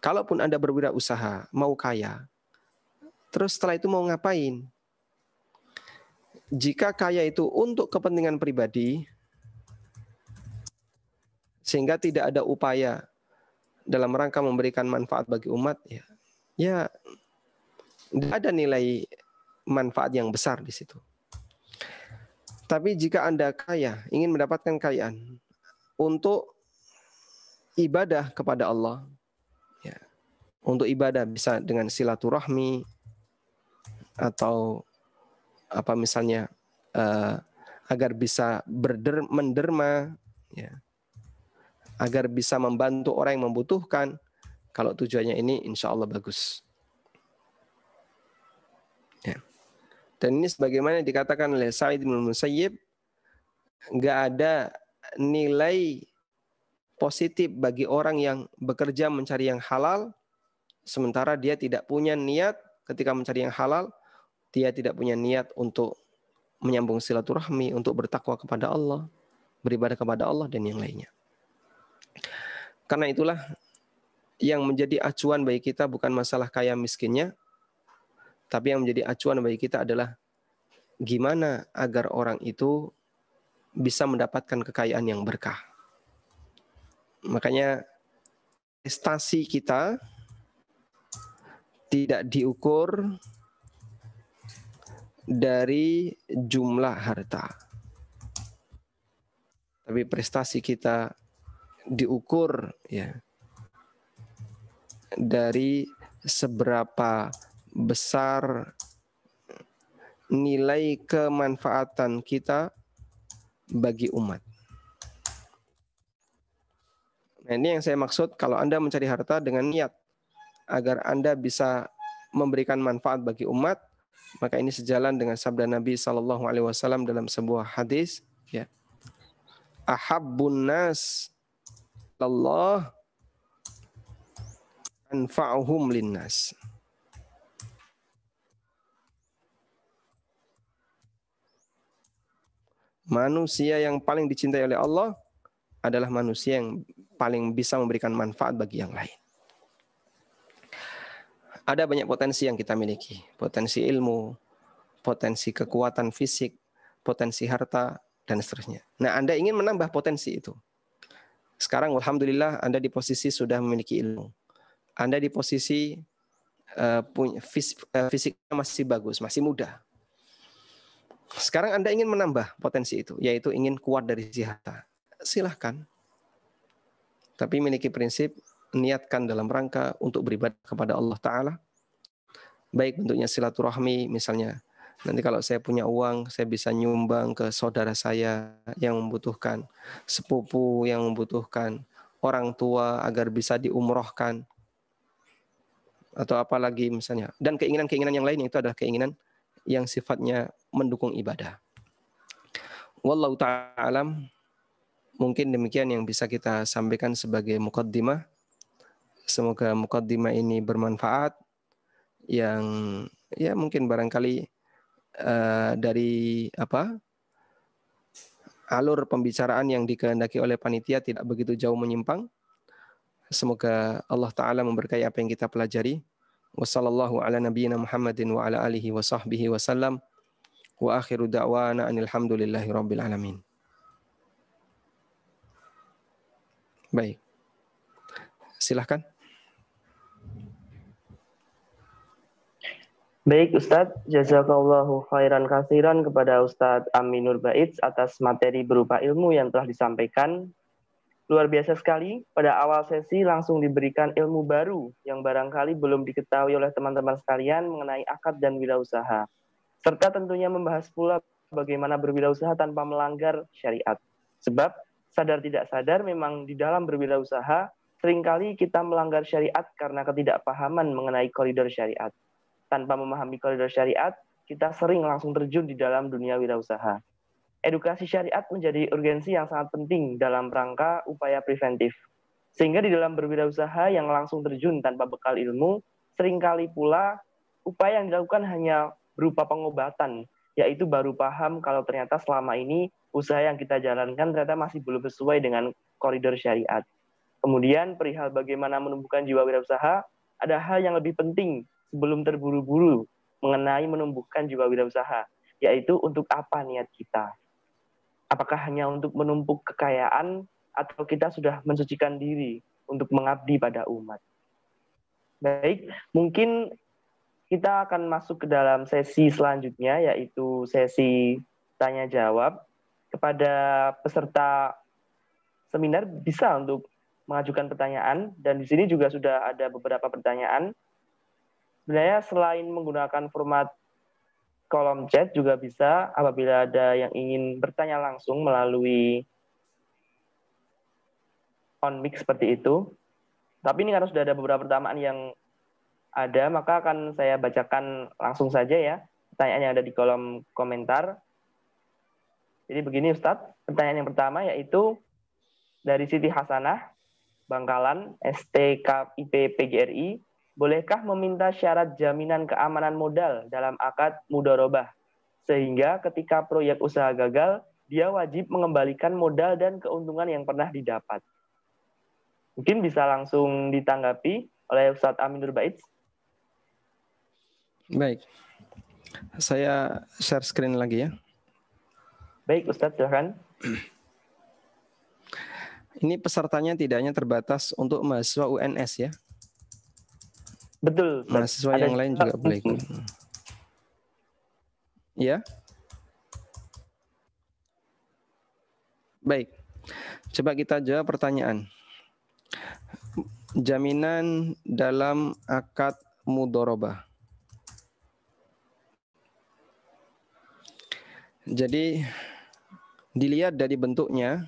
Kalaupun Anda berwirausaha, mau kaya, terus setelah itu mau ngapain? Jika kaya itu untuk kepentingan pribadi, sehingga tidak ada upaya dalam rangka memberikan manfaat bagi umat, ya, ya ada nilai manfaat yang besar di situ. Tapi jika Anda kaya, ingin mendapatkan kekayaan untuk ibadah kepada Allah, untuk ibadah bisa dengan silaturahmi atau apa misalnya uh, agar bisa berder menderma ya agar bisa membantu orang yang membutuhkan kalau tujuannya ini insya Allah bagus ya. dan ini sebagaimana dikatakan oleh Sa'id bin Musayyib nggak ada nilai positif bagi orang yang bekerja mencari yang halal sementara dia tidak punya niat ketika mencari yang halal, dia tidak punya niat untuk menyambung silaturahmi, untuk bertakwa kepada Allah, beribadah kepada Allah dan yang lainnya. Karena itulah yang menjadi acuan bagi kita bukan masalah kaya miskinnya, tapi yang menjadi acuan bagi kita adalah gimana agar orang itu bisa mendapatkan kekayaan yang berkah. Makanya prestasi kita tidak diukur dari jumlah harta. Tapi prestasi kita diukur ya dari seberapa besar nilai kemanfaatan kita bagi umat. Nah, ini yang saya maksud kalau Anda mencari harta dengan niat agar Anda bisa memberikan manfaat bagi umat, maka ini sejalan dengan sabda Nabi Shallallahu alaihi wasallam dalam sebuah hadis, ya. ahabun nas Allah anfa'uhum linnas. Manusia yang paling dicintai oleh Allah adalah manusia yang paling bisa memberikan manfaat bagi yang lain ada banyak potensi yang kita miliki. Potensi ilmu, potensi kekuatan fisik, potensi harta, dan seterusnya. Nah, Anda ingin menambah potensi itu. Sekarang, Alhamdulillah, Anda di posisi sudah memiliki ilmu. Anda di posisi eh, punya eh, fisiknya masih bagus, masih muda. Sekarang Anda ingin menambah potensi itu, yaitu ingin kuat dari sisi harta. Silahkan. Tapi miliki prinsip niatkan dalam rangka untuk beribadah kepada Allah Ta'ala. Baik bentuknya silaturahmi misalnya. Nanti kalau saya punya uang, saya bisa nyumbang ke saudara saya yang membutuhkan, sepupu yang membutuhkan, orang tua agar bisa diumrohkan. Atau apalagi misalnya. Dan keinginan-keinginan yang lain itu adalah keinginan yang sifatnya mendukung ibadah. Wallahu ta'ala mungkin demikian yang bisa kita sampaikan sebagai mukaddimah. Semoga mukaddimah ini bermanfaat yang ya mungkin barangkali uh, dari apa alur pembicaraan yang dikehendaki oleh panitia tidak begitu jauh menyimpang. Semoga Allah taala memberkahi apa yang kita pelajari. Wassallallahu ala nabiyyina Muhammadin wa ala alihi wa sahbihi wasallam. Wa akhiru da'wana anil hamdulillahi rabbil alamin. Baik. Silahkan. Baik Ustadz, jazakallahu khairan kasiran kepada Ustadz Aminur Baitz atas materi berupa ilmu yang telah disampaikan. Luar biasa sekali, pada awal sesi langsung diberikan ilmu baru yang barangkali belum diketahui oleh teman-teman sekalian mengenai akad dan wirausaha. Serta tentunya membahas pula bagaimana berwirausaha tanpa melanggar syariat. Sebab sadar tidak sadar memang di dalam berwirausaha seringkali kita melanggar syariat karena ketidakpahaman mengenai koridor syariat tanpa memahami koridor syariat, kita sering langsung terjun di dalam dunia wirausaha. Edukasi syariat menjadi urgensi yang sangat penting dalam rangka upaya preventif. Sehingga di dalam berwirausaha yang langsung terjun tanpa bekal ilmu, seringkali pula upaya yang dilakukan hanya berupa pengobatan, yaitu baru paham kalau ternyata selama ini usaha yang kita jalankan ternyata masih belum sesuai dengan koridor syariat. Kemudian perihal bagaimana menumbuhkan jiwa wirausaha, ada hal yang lebih penting sebelum terburu-buru mengenai menumbuhkan jiwa wirausaha, yaitu untuk apa niat kita. Apakah hanya untuk menumpuk kekayaan atau kita sudah mensucikan diri untuk mengabdi pada umat. Baik, mungkin kita akan masuk ke dalam sesi selanjutnya yaitu sesi tanya jawab kepada peserta seminar bisa untuk mengajukan pertanyaan dan di sini juga sudah ada beberapa pertanyaan Sebenarnya selain menggunakan format kolom chat juga bisa apabila ada yang ingin bertanya langsung melalui on mic seperti itu. Tapi ini karena sudah ada beberapa pertamaan yang ada, maka akan saya bacakan langsung saja ya pertanyaan yang ada di kolom komentar. Jadi begini Ustadz, pertanyaan yang pertama yaitu dari Siti Hasanah, Bangkalan, STKIP PGRI bolehkah meminta syarat jaminan keamanan modal dalam akad mudorobah? Sehingga ketika proyek usaha gagal, dia wajib mengembalikan modal dan keuntungan yang pernah didapat. Mungkin bisa langsung ditanggapi oleh Ustadz Aminur Bait. Baik. Saya share screen lagi ya. Baik, Ustadz silahkan. Ini pesertanya tidaknya terbatas untuk mahasiswa UNS ya. Betul. Mahasiswa yang lain juga boleh ikut. Ya. Baik. Coba kita jawab pertanyaan. Jaminan dalam akad mudoroba. Jadi dilihat dari bentuknya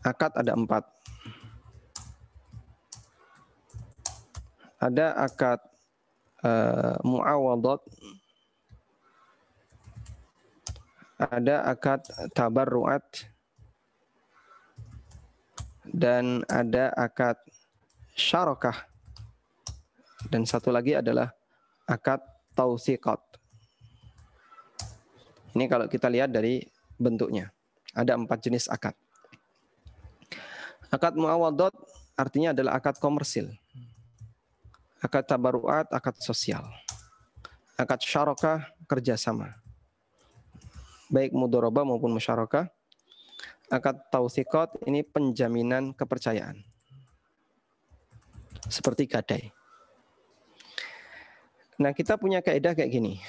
akad ada empat ada akad uh, muawadat, ada akad tabarruat, dan ada akad syarokah. Dan satu lagi adalah akad tausiqat. Ini kalau kita lihat dari bentuknya. Ada empat jenis akad. Akad muawadot artinya adalah akad komersil akad tabaruat akad sosial akad syarokah kerjasama baik mudoroba maupun musyarakah akad tausikot ini penjaminan kepercayaan seperti gadai nah kita punya kaidah kayak gini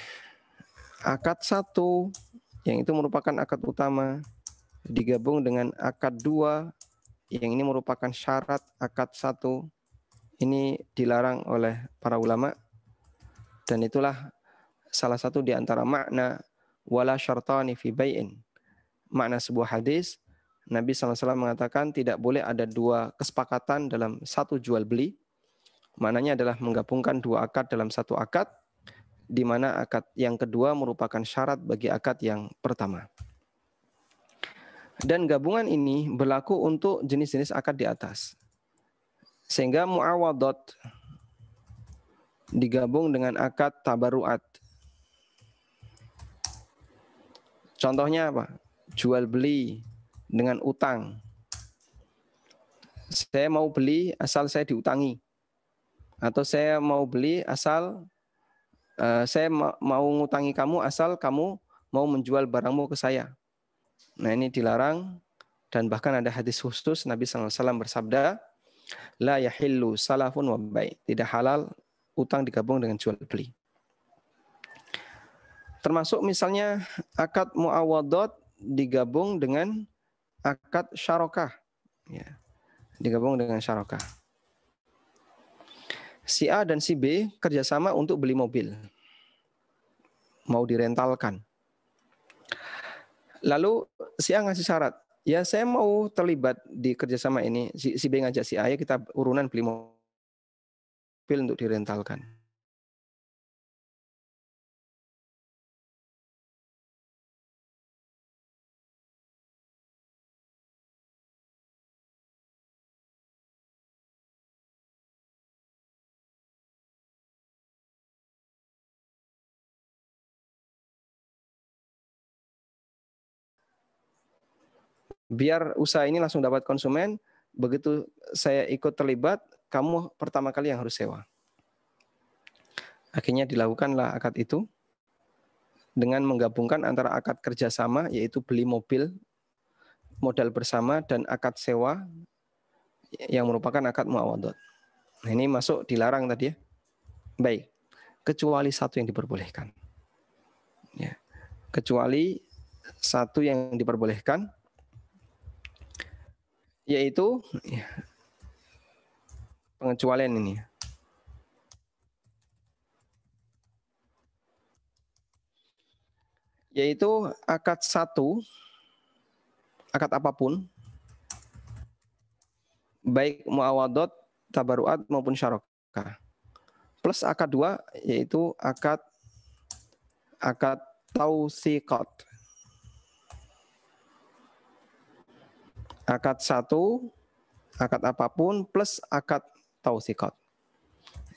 akad satu yang itu merupakan akad utama digabung dengan akad dua yang ini merupakan syarat akad satu ini dilarang oleh para ulama dan itulah salah satu di antara makna wala syartani fi bay'in. Makna sebuah hadis Nabi SAW mengatakan tidak boleh ada dua kesepakatan dalam satu jual beli. Maknanya adalah menggabungkan dua akad dalam satu akad, di mana akad yang kedua merupakan syarat bagi akad yang pertama. Dan gabungan ini berlaku untuk jenis-jenis akad di atas. Sehingga mu'awadot digabung dengan akad tabaruat. Contohnya apa? Jual beli dengan utang. Saya mau beli asal saya diutangi. Atau saya mau beli asal eh, saya mau ngutangi kamu asal kamu mau menjual barangmu ke saya. Nah ini dilarang dan bahkan ada hadis khusus Nabi SAW bersabda, La yahillu salafun wa bai. Tidak halal utang digabung dengan jual beli. Termasuk misalnya akad muawadot digabung dengan akad syarokah. Ya. Digabung dengan syarokah. Si A dan si B kerjasama untuk beli mobil. Mau direntalkan. Lalu si A ngasih syarat, ya saya mau terlibat di kerjasama ini si, si B ngajak si A ya kita urunan beli mobil untuk direntalkan biar usaha ini langsung dapat konsumen, begitu saya ikut terlibat, kamu pertama kali yang harus sewa. Akhirnya dilakukanlah akad itu dengan menggabungkan antara akad kerjasama yaitu beli mobil modal bersama dan akad sewa yang merupakan akad muawadot. Nah, ini masuk dilarang tadi ya. Baik. Kecuali satu yang diperbolehkan. Ya. Kecuali satu yang diperbolehkan yaitu pengecualian ini. Yaitu akad satu, akad apapun, baik muawadot, tabaruat maupun syarokah. Plus akad dua, yaitu akad akad tausikot. akad satu, akad apapun plus akad tausikot.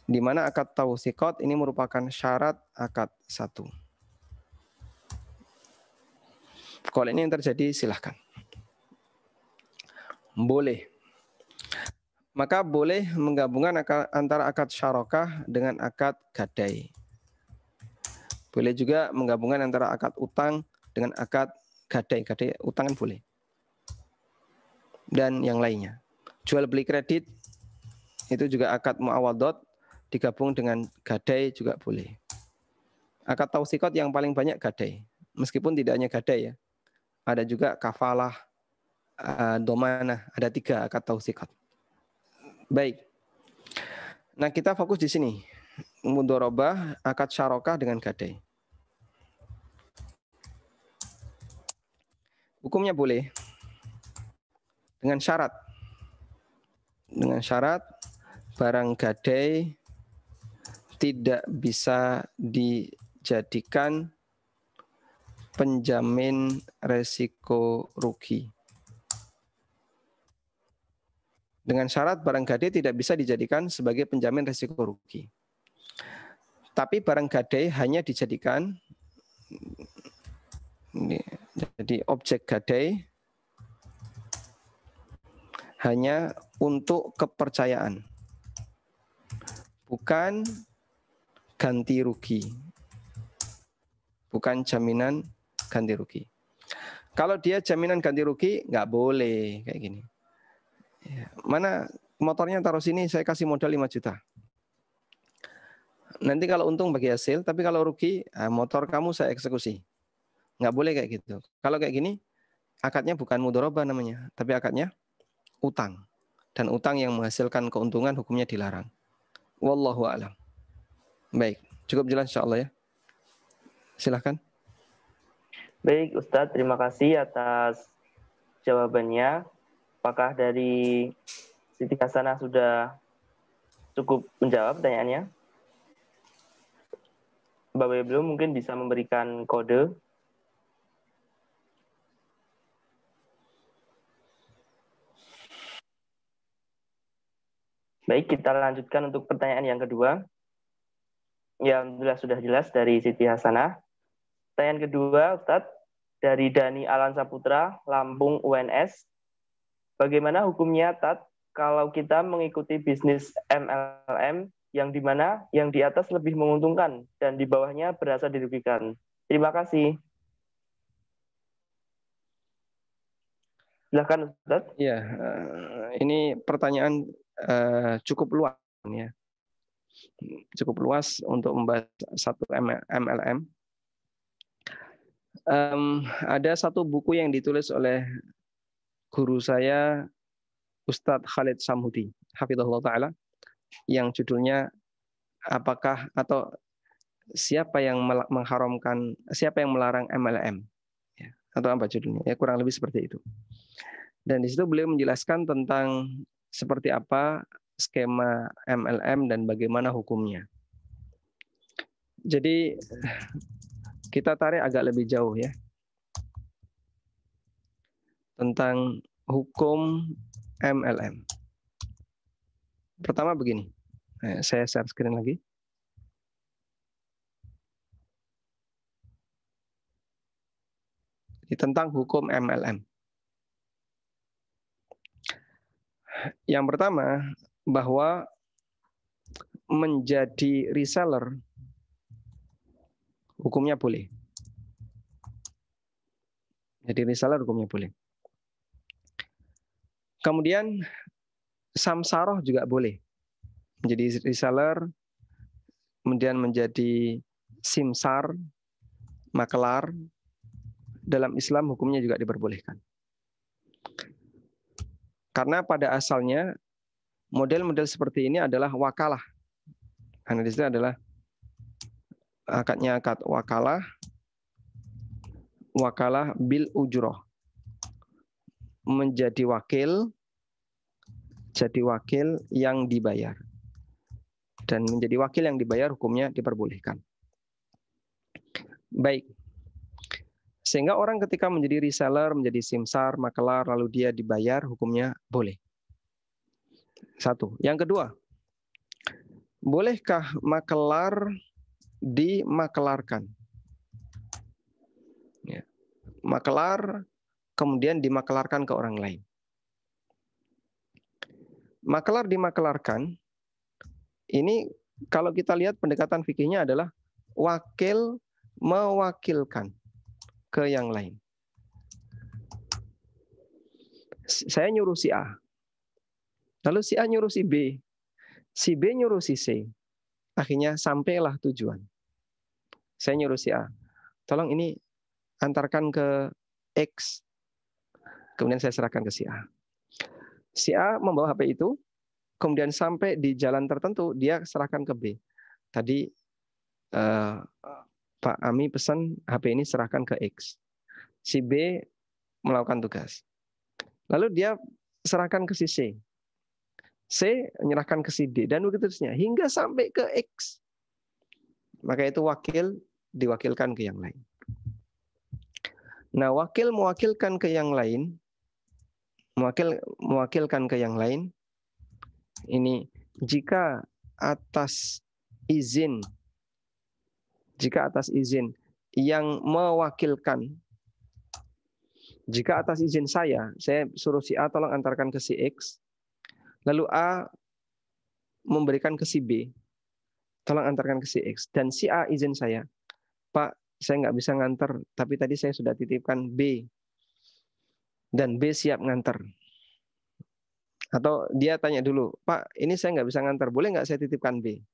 Di mana akad tausikot ini merupakan syarat akad satu. Kalau ini yang terjadi silahkan. Boleh. Maka boleh menggabungkan antara akad syarokah dengan akad gadai. Boleh juga menggabungkan antara akad utang dengan akad gadai. Gadai utang kan boleh dan yang lainnya. Jual beli kredit itu juga akad muawadot digabung dengan gadai juga boleh. Akad tausikot yang paling banyak gadai. Meskipun tidak hanya gadai ya. Ada juga kafalah, eh, domana. ada tiga akad tausikot. Baik. Nah kita fokus di sini. Mudorobah, akad syarokah dengan gadai. Hukumnya boleh dengan syarat dengan syarat barang gadai tidak bisa dijadikan penjamin resiko rugi. Dengan syarat barang gadai tidak bisa dijadikan sebagai penjamin resiko rugi. Tapi barang gadai hanya dijadikan ini, jadi objek gadai hanya untuk kepercayaan. Bukan ganti rugi. Bukan jaminan ganti rugi. Kalau dia jaminan ganti rugi, nggak boleh kayak gini. Ya, mana motornya taruh sini, saya kasih modal 5 juta. Nanti kalau untung bagi hasil, tapi kalau rugi, ah, motor kamu saya eksekusi. Nggak boleh kayak gitu. Kalau kayak gini, akadnya bukan mudoroba namanya, tapi akadnya utang dan utang yang menghasilkan keuntungan hukumnya dilarang. Wallahu a'lam. Baik, cukup jelas insya Allah ya. Silahkan. Baik Ustadz, terima kasih atas jawabannya. Apakah dari Siti Kasana sudah cukup menjawab pertanyaannya? Mbak belum, mungkin bisa memberikan kode Baik, kita lanjutkan untuk pertanyaan yang kedua. Ya, Alhamdulillah sudah jelas dari Siti Hasanah. Pertanyaan kedua, Ustadz, dari Dani Alan Saputra, Lampung UNS. Bagaimana hukumnya, Tat, kalau kita mengikuti bisnis MLM yang di mana yang di atas lebih menguntungkan dan di bawahnya berasa dirugikan? Terima kasih. Silahkan, Ustadz. Ya, eh, ini pertanyaan Eh, cukup luas ya cukup luas untuk membahas satu MLM. Um, ada satu buku yang ditulis oleh guru saya Ustadz Khalid Samhudi, Hafizahullah Ta'ala, yang judulnya apakah atau siapa yang mengharamkan, siapa yang melarang MLM, ya, atau apa judulnya, ya kurang lebih seperti itu. Dan di situ beliau menjelaskan tentang seperti apa skema MLM dan bagaimana hukumnya. Jadi kita tarik agak lebih jauh ya tentang hukum MLM. Pertama begini, eh, saya share screen lagi. tentang hukum MLM. yang pertama bahwa menjadi reseller hukumnya boleh. Jadi reseller hukumnya boleh. Kemudian samsaroh juga boleh. Menjadi reseller, kemudian menjadi simsar, makelar, dalam Islam hukumnya juga diperbolehkan. Karena pada asalnya model-model seperti ini adalah wakalah. Karena adalah akadnya akad wakalah wakalah bil ujroh menjadi wakil jadi wakil yang dibayar dan menjadi wakil yang dibayar hukumnya diperbolehkan baik sehingga orang ketika menjadi reseller, menjadi simsar, makelar, lalu dia dibayar, hukumnya boleh. Satu. Yang kedua, bolehkah makelar dimakelarkan? Ya. Makelar kemudian dimakelarkan ke orang lain. Makelar dimakelarkan, ini kalau kita lihat pendekatan fikihnya adalah wakil mewakilkan ke yang lain. Saya nyuruh si A. Lalu si A nyuruh si B. Si B nyuruh si C. Akhirnya sampailah tujuan. Saya nyuruh si A. Tolong ini antarkan ke X. Kemudian saya serahkan ke si A. Si A membawa HP itu, kemudian sampai di jalan tertentu, dia serahkan ke B. Tadi eh, Pak Ami pesan HP ini serahkan ke X. Si B melakukan tugas. Lalu dia serahkan ke si C. C menyerahkan ke si D dan begitu seterusnya hingga sampai ke X. Maka itu wakil diwakilkan ke yang lain. Nah, wakil mewakilkan ke yang lain mewakil mewakilkan ke yang lain ini jika atas izin jika atas izin yang mewakilkan jika atas izin saya, saya suruh si A tolong antarkan ke si X, lalu A memberikan ke si B, tolong antarkan ke si X, dan si A izin saya, Pak, saya nggak bisa nganter, tapi tadi saya sudah titipkan B, dan B siap nganter. Atau dia tanya dulu, Pak, ini saya nggak bisa nganter, boleh nggak saya titipkan B?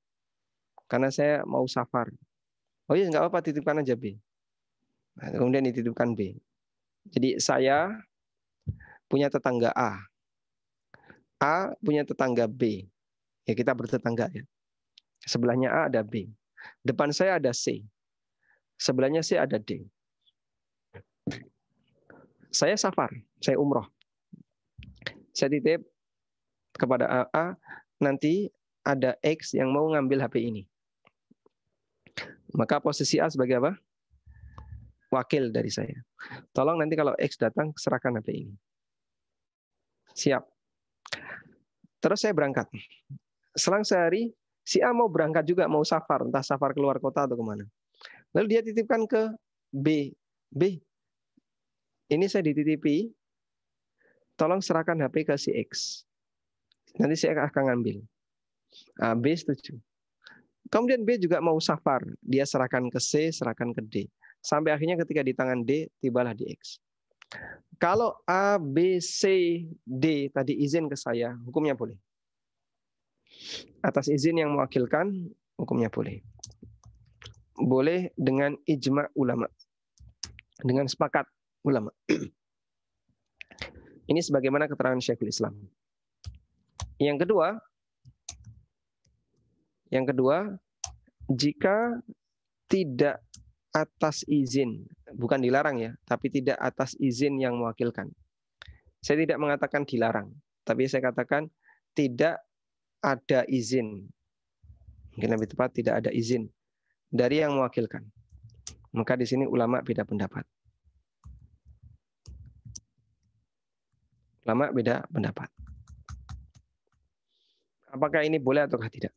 Karena saya mau safar. Oh iya nggak apa-apa titipkan aja B. Nah, kemudian dititipkan B. Jadi saya punya tetangga A. A punya tetangga B. Ya kita bertetangga ya. Sebelahnya A ada B. Depan saya ada C. Sebelahnya C ada D. Saya safar, saya umroh. Saya titip kepada A, A nanti ada X yang mau ngambil HP ini. Maka posisi A sebagai apa? Wakil dari saya. Tolong nanti kalau X datang, serahkan HP ini. Siap. Terus saya berangkat. Selang sehari, si A mau berangkat juga, mau safar. Entah safar keluar kota atau kemana. Lalu dia titipkan ke B. B, ini saya dititipi, tolong serahkan HP ke si X. Nanti saya akan ngambil. A, B setuju. Kemudian B juga mau safar. Dia serahkan ke C, serahkan ke D. Sampai akhirnya ketika di tangan D, tibalah di X. Kalau A, B, C, D tadi izin ke saya, hukumnya boleh. Atas izin yang mewakilkan, hukumnya boleh. Boleh dengan ijma ulama. Dengan sepakat ulama. Ini sebagaimana keterangan Syekhul Islam. Yang kedua, yang kedua, jika tidak atas izin, bukan dilarang ya, tapi tidak atas izin yang mewakilkan. Saya tidak mengatakan dilarang, tapi saya katakan tidak ada izin. Mungkin lebih tepat tidak ada izin dari yang mewakilkan. Maka di sini ulama beda pendapat. Ulama beda pendapat. Apakah ini boleh atau tidak?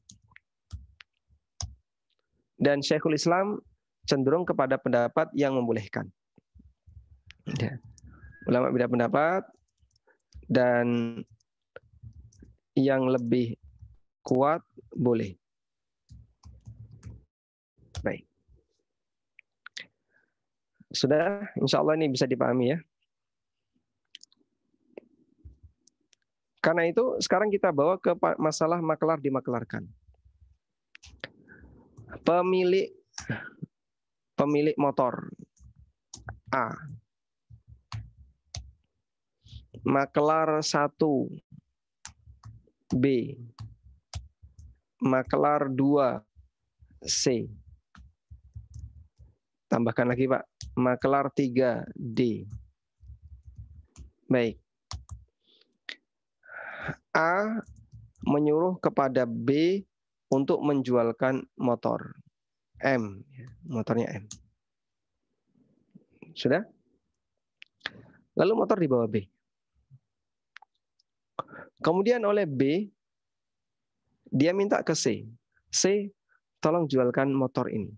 dan Syekhul Islam cenderung kepada pendapat yang membolehkan. Ya. Ulama beda pendapat dan yang lebih kuat boleh. Baik. Sudah, insya Allah ini bisa dipahami ya. Karena itu sekarang kita bawa ke masalah maklar dimaklarkan. Pemilik pemilik motor A. maklar 1 B. maklar 2 C. Tambahkan lagi, Pak. maklar 3 D. Baik. A menyuruh kepada B untuk menjualkan motor M, ya, motornya M. Sudah? Lalu motor di bawah B. Kemudian oleh B, dia minta ke C. C, tolong jualkan motor ini.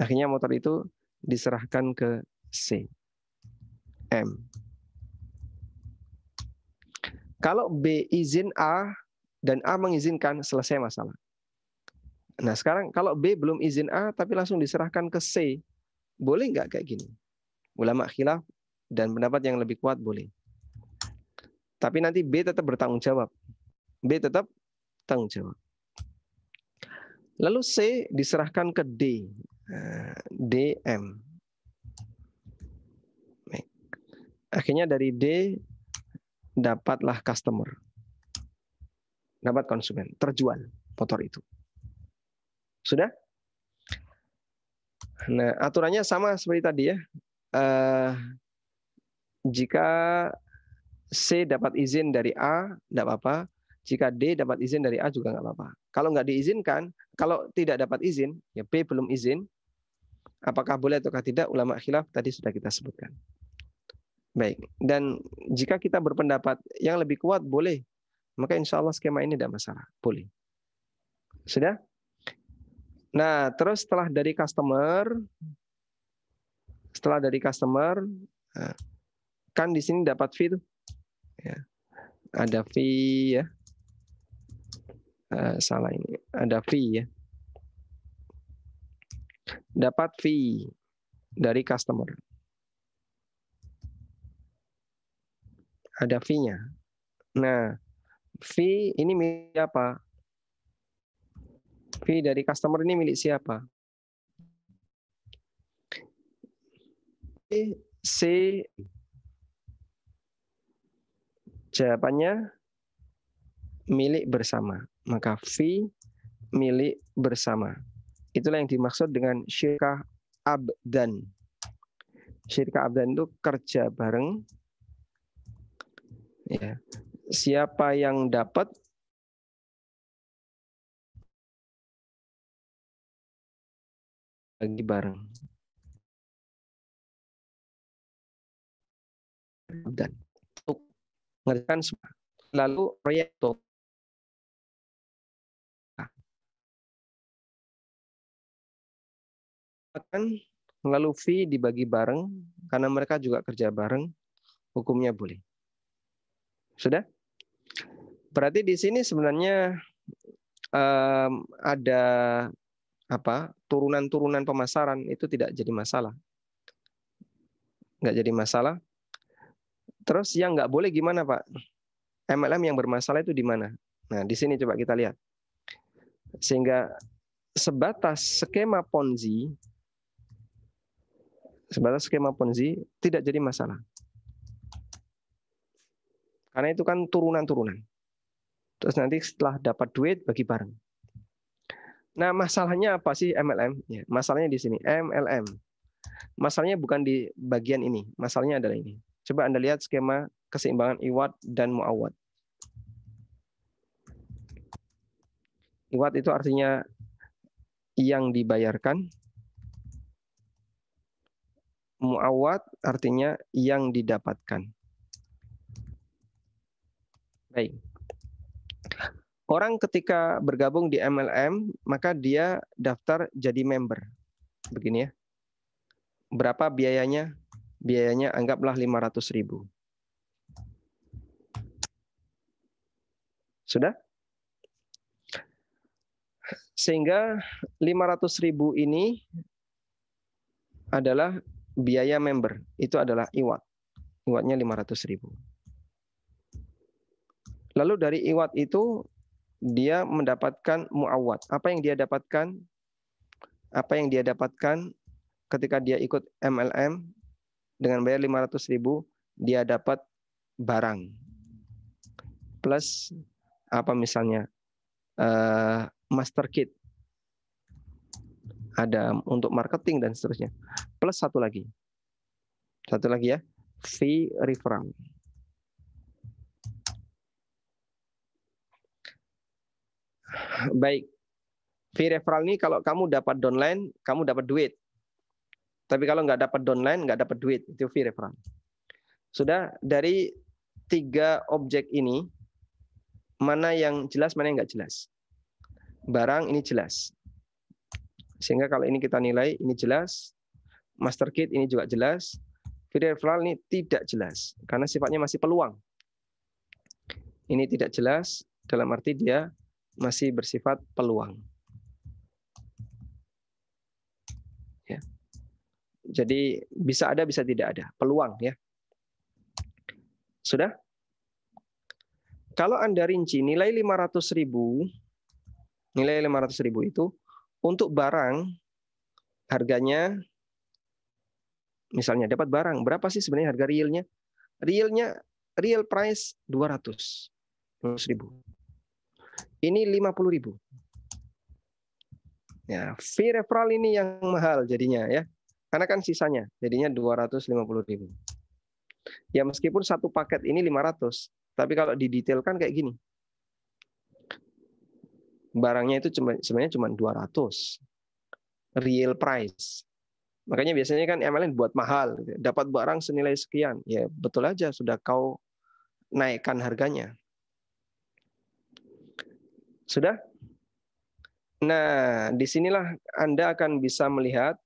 Akhirnya motor itu diserahkan ke C. M. Kalau B izin A dan A mengizinkan, selesai masalah. Nah sekarang kalau B belum izin A tapi langsung diserahkan ke C, boleh nggak kayak gini? Ulama khilaf dan pendapat yang lebih kuat boleh. Tapi nanti B tetap bertanggung jawab. B tetap tanggung jawab. Lalu C diserahkan ke D. Eh, DM. Akhirnya dari D dapatlah customer. Dapat konsumen, terjual motor itu. Sudah? Nah, aturannya sama seperti tadi ya. Uh, jika C dapat izin dari A, tidak apa-apa. Jika D dapat izin dari A juga nggak apa-apa. Kalau nggak diizinkan, kalau tidak dapat izin, ya B belum izin. Apakah boleh ataukah tidak, ulama khilaf tadi sudah kita sebutkan. Baik, dan jika kita berpendapat yang lebih kuat, boleh. Maka insya Allah skema ini tidak masalah. Boleh. Sudah? Nah, terus setelah dari customer, setelah dari customer, eh, kan di sini dapat fee Ya. Ada fee ya. Uh, salah ini. Ada fee ya. Dapat fee dari customer. Ada fee-nya. Nah, fee ini milik apa? fee dari customer ini milik siapa? C. Jawabannya milik bersama. Maka fee milik bersama. Itulah yang dimaksud dengan syirkah abdan. Syirkah abdan itu kerja bareng. Ya. Siapa yang dapat lagi bareng. Dan untuk mengerjakan semua. Lalu proyek Akan lalu fee dibagi bareng karena mereka juga kerja bareng hukumnya boleh sudah berarti di sini sebenarnya um, ada apa turunan-turunan pemasaran itu tidak jadi masalah. Nggak jadi masalah. Terus yang nggak boleh gimana Pak? MLM yang bermasalah itu di mana? Nah, di sini coba kita lihat. Sehingga sebatas skema Ponzi, sebatas skema Ponzi tidak jadi masalah. Karena itu kan turunan-turunan. Terus nanti setelah dapat duit bagi bareng. Nah, masalahnya apa sih MLM? Ya, masalahnya di sini, MLM. Masalahnya bukan di bagian ini, masalahnya adalah ini. Coba Anda lihat skema keseimbangan iwat dan muawat. Iwat itu artinya yang dibayarkan. Muawat artinya yang didapatkan. Baik. Orang ketika bergabung di MLM, maka dia daftar jadi member. Begini ya. Berapa biayanya? Biayanya anggaplah 500 ribu. Sudah? Sehingga 500 ribu ini adalah biaya member. Itu adalah iwat. Iwatnya 500 ribu. Lalu dari iwat itu dia mendapatkan muawat. Apa yang dia dapatkan? Apa yang dia dapatkan ketika dia ikut MLM dengan bayar 500 ribu, dia dapat barang. Plus apa misalnya uh, master kit ada untuk marketing dan seterusnya plus satu lagi satu lagi ya fee referral Baik. Fee referral ini kalau kamu dapat downline, kamu dapat duit. Tapi kalau nggak dapat downline, nggak dapat duit. Itu fee referral. Sudah dari tiga objek ini, mana yang jelas, mana yang nggak jelas. Barang ini jelas. Sehingga kalau ini kita nilai, ini jelas. Master kit ini juga jelas. Fee referral ini tidak jelas. Karena sifatnya masih peluang. Ini tidak jelas, dalam arti dia masih bersifat peluang. Ya. Jadi bisa ada, bisa tidak ada. Peluang ya. Sudah? Kalau Anda rinci nilai 500 ribu, nilai 500 ribu itu untuk barang harganya misalnya dapat barang, berapa sih sebenarnya harga realnya? Realnya real price 200 ribu ini 50.000. Ya, fee referral ini yang mahal jadinya ya. Karena kan sisanya jadinya 250.000. Ya meskipun satu paket ini 500, tapi kalau didetailkan kayak gini. Barangnya itu cuma sebenarnya cuma 200. Real price. Makanya biasanya kan MLM buat mahal, gitu. dapat barang senilai sekian. Ya betul aja sudah kau naikkan harganya. Sudah? Nah, disinilah Anda akan bisa melihat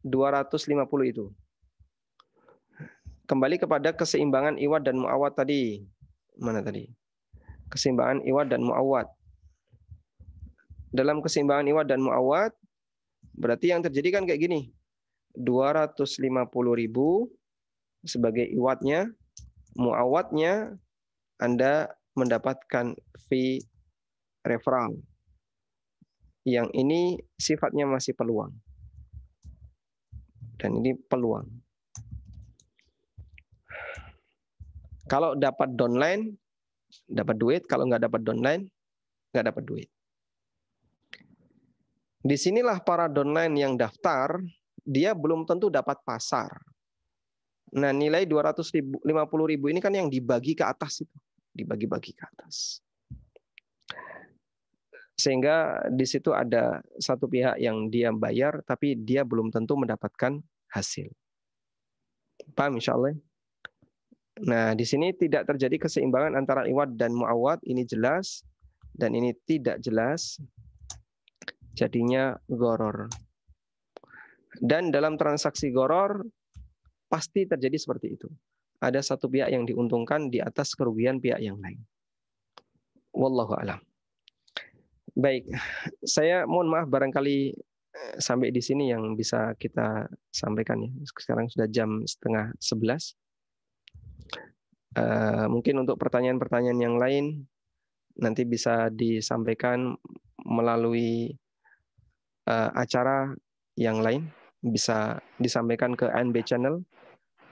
250 itu. Kembali kepada keseimbangan iwat dan muawat tadi. Mana tadi? Keseimbangan iwat dan muawat. Dalam keseimbangan iwat dan muawat, berarti yang terjadi kan kayak gini. 250 ribu sebagai iwatnya, muawatnya Anda mendapatkan fee referral. Yang ini sifatnya masih peluang. Dan ini peluang. Kalau dapat downline, dapat duit. Kalau nggak dapat downline, nggak dapat duit. Disinilah para downline yang daftar, dia belum tentu dapat pasar. Nah nilai 250 ribu ini kan yang dibagi ke atas itu. Dibagi-bagi ke atas sehingga di situ ada satu pihak yang dia bayar tapi dia belum tentu mendapatkan hasil. Paham insya Nah, di sini tidak terjadi keseimbangan antara iwat dan muawad, ini jelas dan ini tidak jelas. Jadinya goror. Dan dalam transaksi goror pasti terjadi seperti itu. Ada satu pihak yang diuntungkan di atas kerugian pihak yang lain. Wallahu alam. Baik, saya mohon maaf barangkali eh, sampai di sini yang bisa kita sampaikan ya. Sekarang sudah jam setengah sebelas. Uh, mungkin untuk pertanyaan-pertanyaan yang lain nanti bisa disampaikan melalui uh, acara yang lain bisa disampaikan ke NB Channel.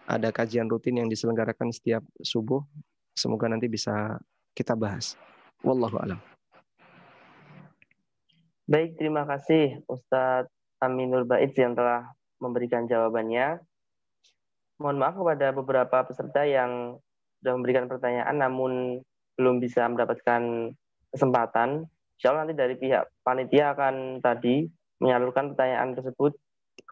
Ada kajian rutin yang diselenggarakan setiap subuh. Semoga nanti bisa kita bahas. Wallahu a'lam. Baik, terima kasih Ustadz Aminul Baiz yang telah memberikan jawabannya. Mohon maaf kepada beberapa peserta yang sudah memberikan pertanyaan namun belum bisa mendapatkan kesempatan. Insya Allah nanti dari pihak panitia akan tadi menyalurkan pertanyaan tersebut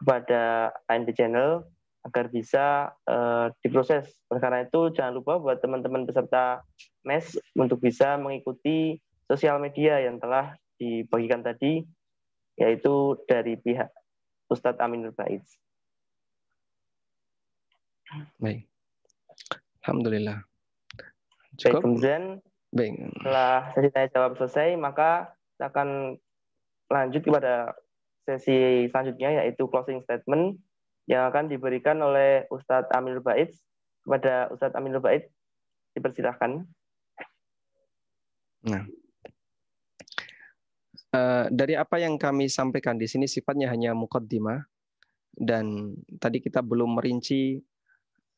kepada AND Channel agar bisa uh, diproses. Oleh karena itu, jangan lupa buat teman-teman peserta MES untuk bisa mengikuti sosial media yang telah dibagikan tadi yaitu dari pihak Ustadz Aminul Baiz. Baik. Alhamdulillah. Cukup. Baik, kemudian Baik. setelah sesi tanya jawab selesai, maka kita akan lanjut kepada sesi selanjutnya yaitu closing statement yang akan diberikan oleh Ustadz Aminul Baiz kepada Ustadz Aminul Baiz dipersilahkan. Nah, Eh, dari apa yang kami sampaikan di sini sifatnya hanya mukaddimah dan tadi kita belum merinci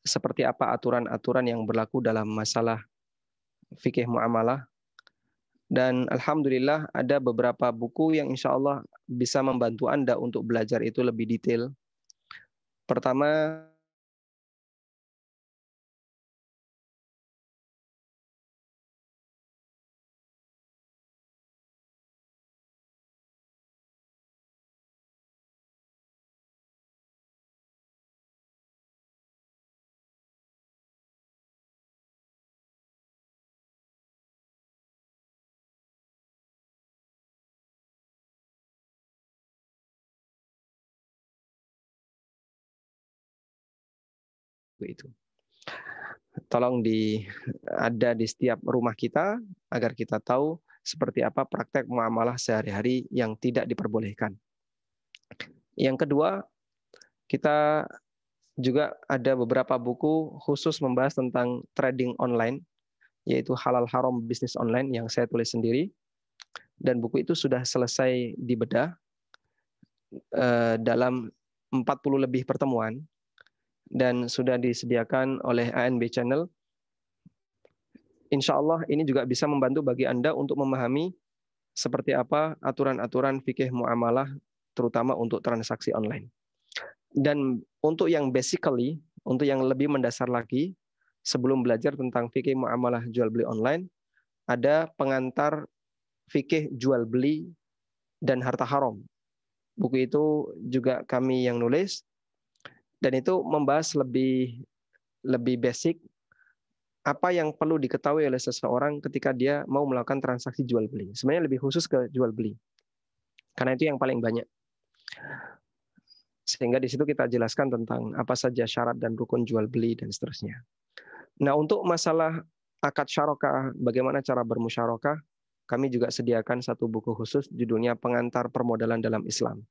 seperti apa aturan-aturan yang berlaku dalam masalah fikih muamalah. Dan alhamdulillah ada beberapa buku yang insya Allah bisa membantu Anda untuk belajar itu lebih detail. Pertama, Buku itu. Tolong di ada di setiap rumah kita agar kita tahu seperti apa praktek muamalah sehari-hari yang tidak diperbolehkan. Yang kedua, kita juga ada beberapa buku khusus membahas tentang trading online, yaitu Halal Haram Bisnis Online yang saya tulis sendiri. Dan buku itu sudah selesai dibedah eh, dalam 40 lebih pertemuan dan sudah disediakan oleh ANB Channel. Insya Allah ini juga bisa membantu bagi Anda untuk memahami seperti apa aturan-aturan fikih muamalah terutama untuk transaksi online. Dan untuk yang basically, untuk yang lebih mendasar lagi, sebelum belajar tentang fikih muamalah jual beli online, ada pengantar fikih jual beli dan harta haram. Buku itu juga kami yang nulis dan itu membahas lebih lebih basic apa yang perlu diketahui oleh seseorang ketika dia mau melakukan transaksi jual beli. Sebenarnya lebih khusus ke jual beli. Karena itu yang paling banyak. Sehingga di situ kita jelaskan tentang apa saja syarat dan rukun jual beli dan seterusnya. Nah, untuk masalah akad syarokah, bagaimana cara bermusyarakah, kami juga sediakan satu buku khusus judulnya Pengantar Permodalan dalam Islam.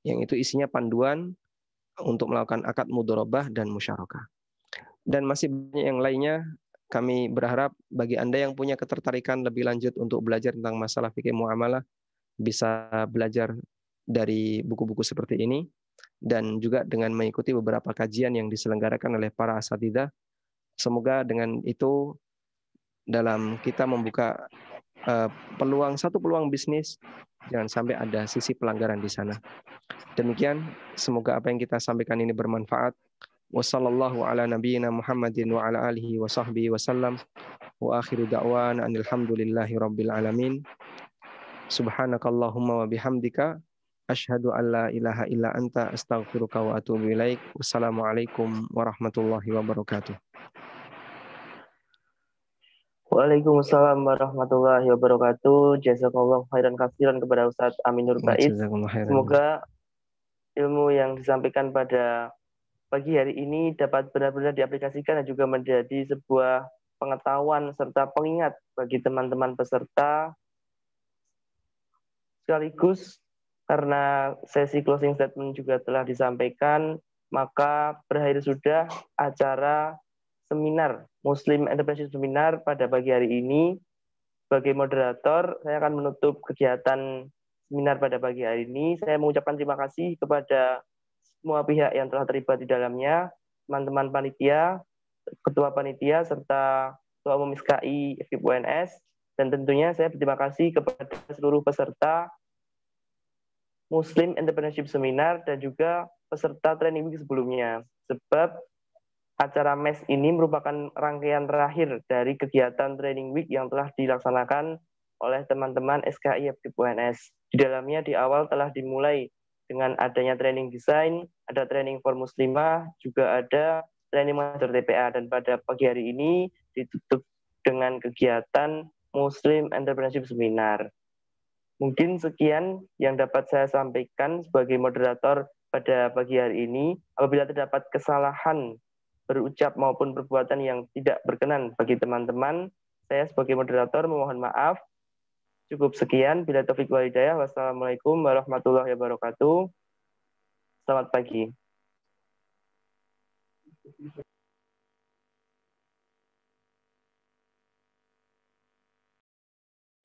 Yang itu isinya panduan untuk melakukan akad mudorobah dan musyarakah. Dan masih banyak yang lainnya, kami berharap bagi Anda yang punya ketertarikan lebih lanjut untuk belajar tentang masalah fikih muamalah, bisa belajar dari buku-buku seperti ini, dan juga dengan mengikuti beberapa kajian yang diselenggarakan oleh para asatidah. Semoga dengan itu dalam kita membuka eh, peluang satu peluang bisnis Jangan sampai ada sisi pelanggaran di sana. Demikian, semoga apa yang kita sampaikan ini bermanfaat. Wassalamualaikum warahmatullahi wabarakatuh. Waalaikumsalam warahmatullahi wabarakatuh. Jazakallah khairan kafiran kepada Ustadz Aminur Baiz. Semoga ilmu yang disampaikan pada pagi hari ini dapat benar-benar diaplikasikan dan juga menjadi sebuah pengetahuan serta pengingat bagi teman-teman peserta sekaligus karena sesi closing statement juga telah disampaikan maka berakhir sudah acara seminar Muslim Entrepreneurship Seminar pada pagi hari ini. Sebagai moderator, saya akan menutup kegiatan seminar pada pagi hari ini. Saya mengucapkan terima kasih kepada semua pihak yang telah terlibat di dalamnya, teman-teman panitia, ketua panitia, serta ketua umum SKI UNS dan tentunya saya berterima kasih kepada seluruh peserta Muslim Entrepreneurship Seminar dan juga peserta training week sebelumnya. Sebab Acara MES ini merupakan rangkaian terakhir dari kegiatan Training Week yang telah dilaksanakan oleh teman-teman SKI FKIP UNS. Di dalamnya di awal telah dimulai dengan adanya training desain, ada training for muslimah, juga ada training master TPA. Dan pada pagi hari ini ditutup dengan kegiatan Muslim Entrepreneurship Seminar. Mungkin sekian yang dapat saya sampaikan sebagai moderator pada pagi hari ini. Apabila terdapat kesalahan berucap maupun perbuatan yang tidak berkenan bagi teman-teman. Saya sebagai moderator memohon maaf. Cukup sekian. Bila Taufik Walidayah, wassalamualaikum warahmatullahi wabarakatuh. Selamat pagi. Thank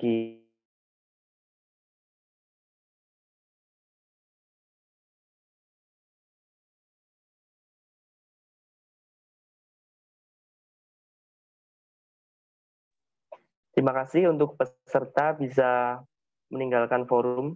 you. Terima kasih untuk peserta bisa meninggalkan forum.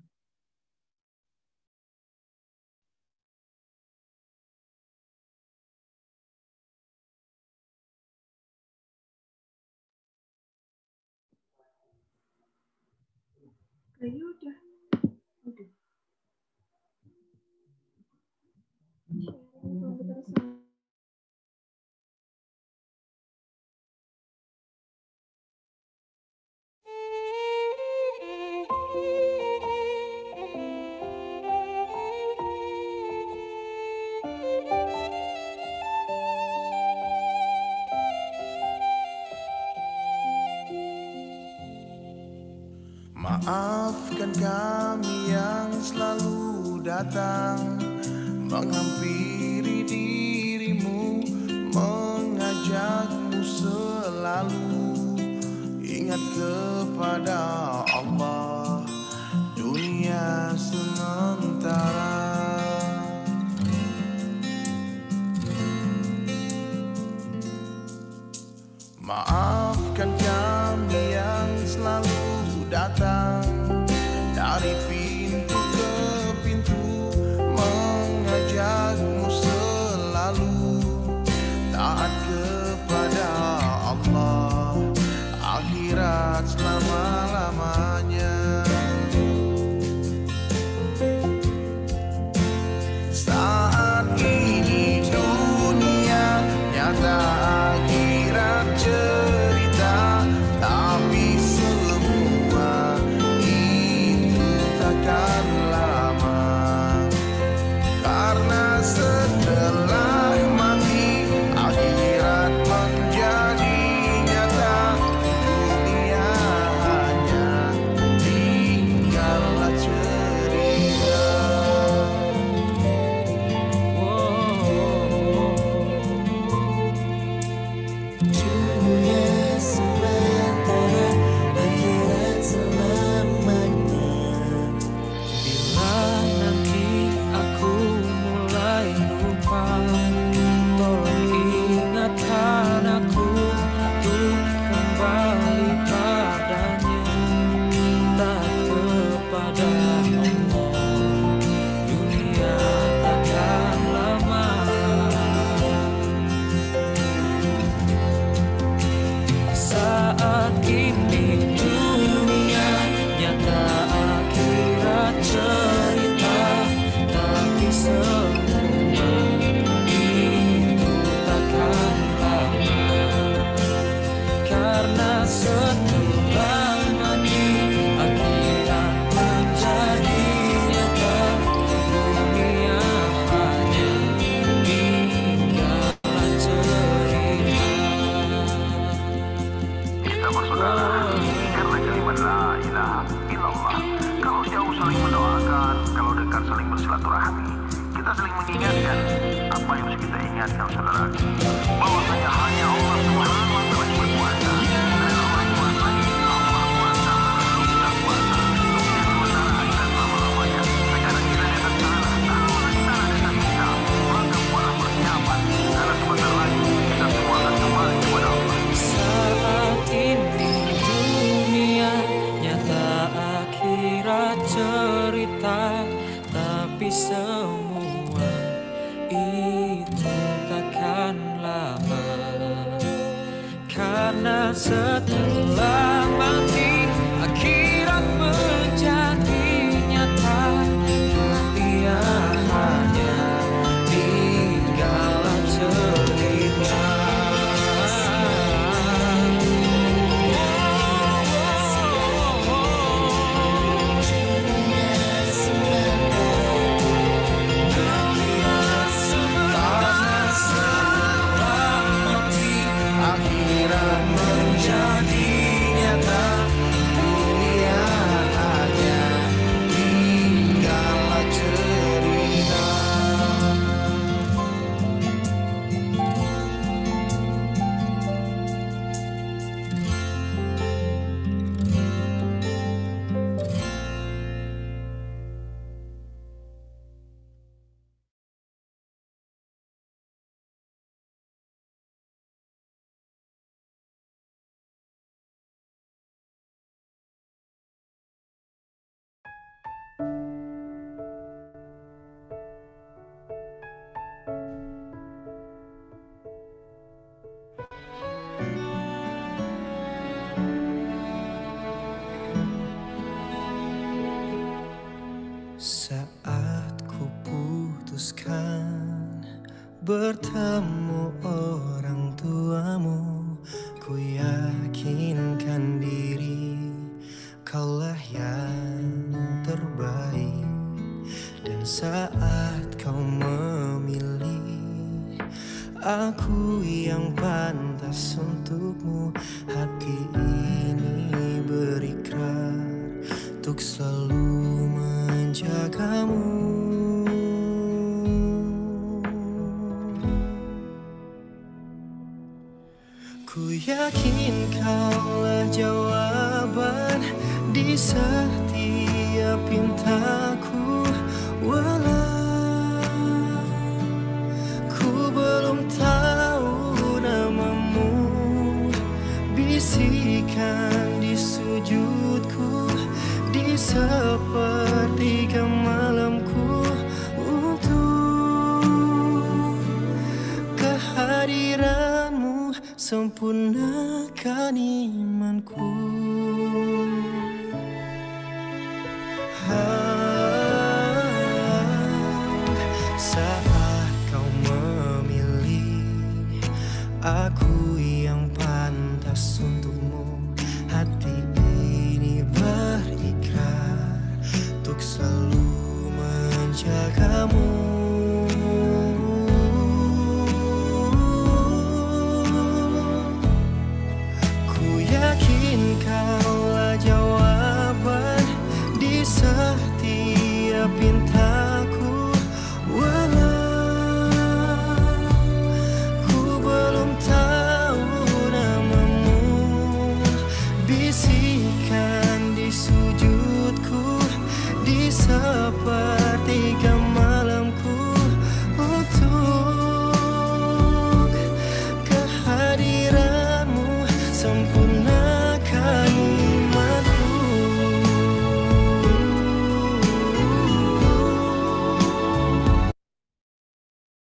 Ya udah. Udah.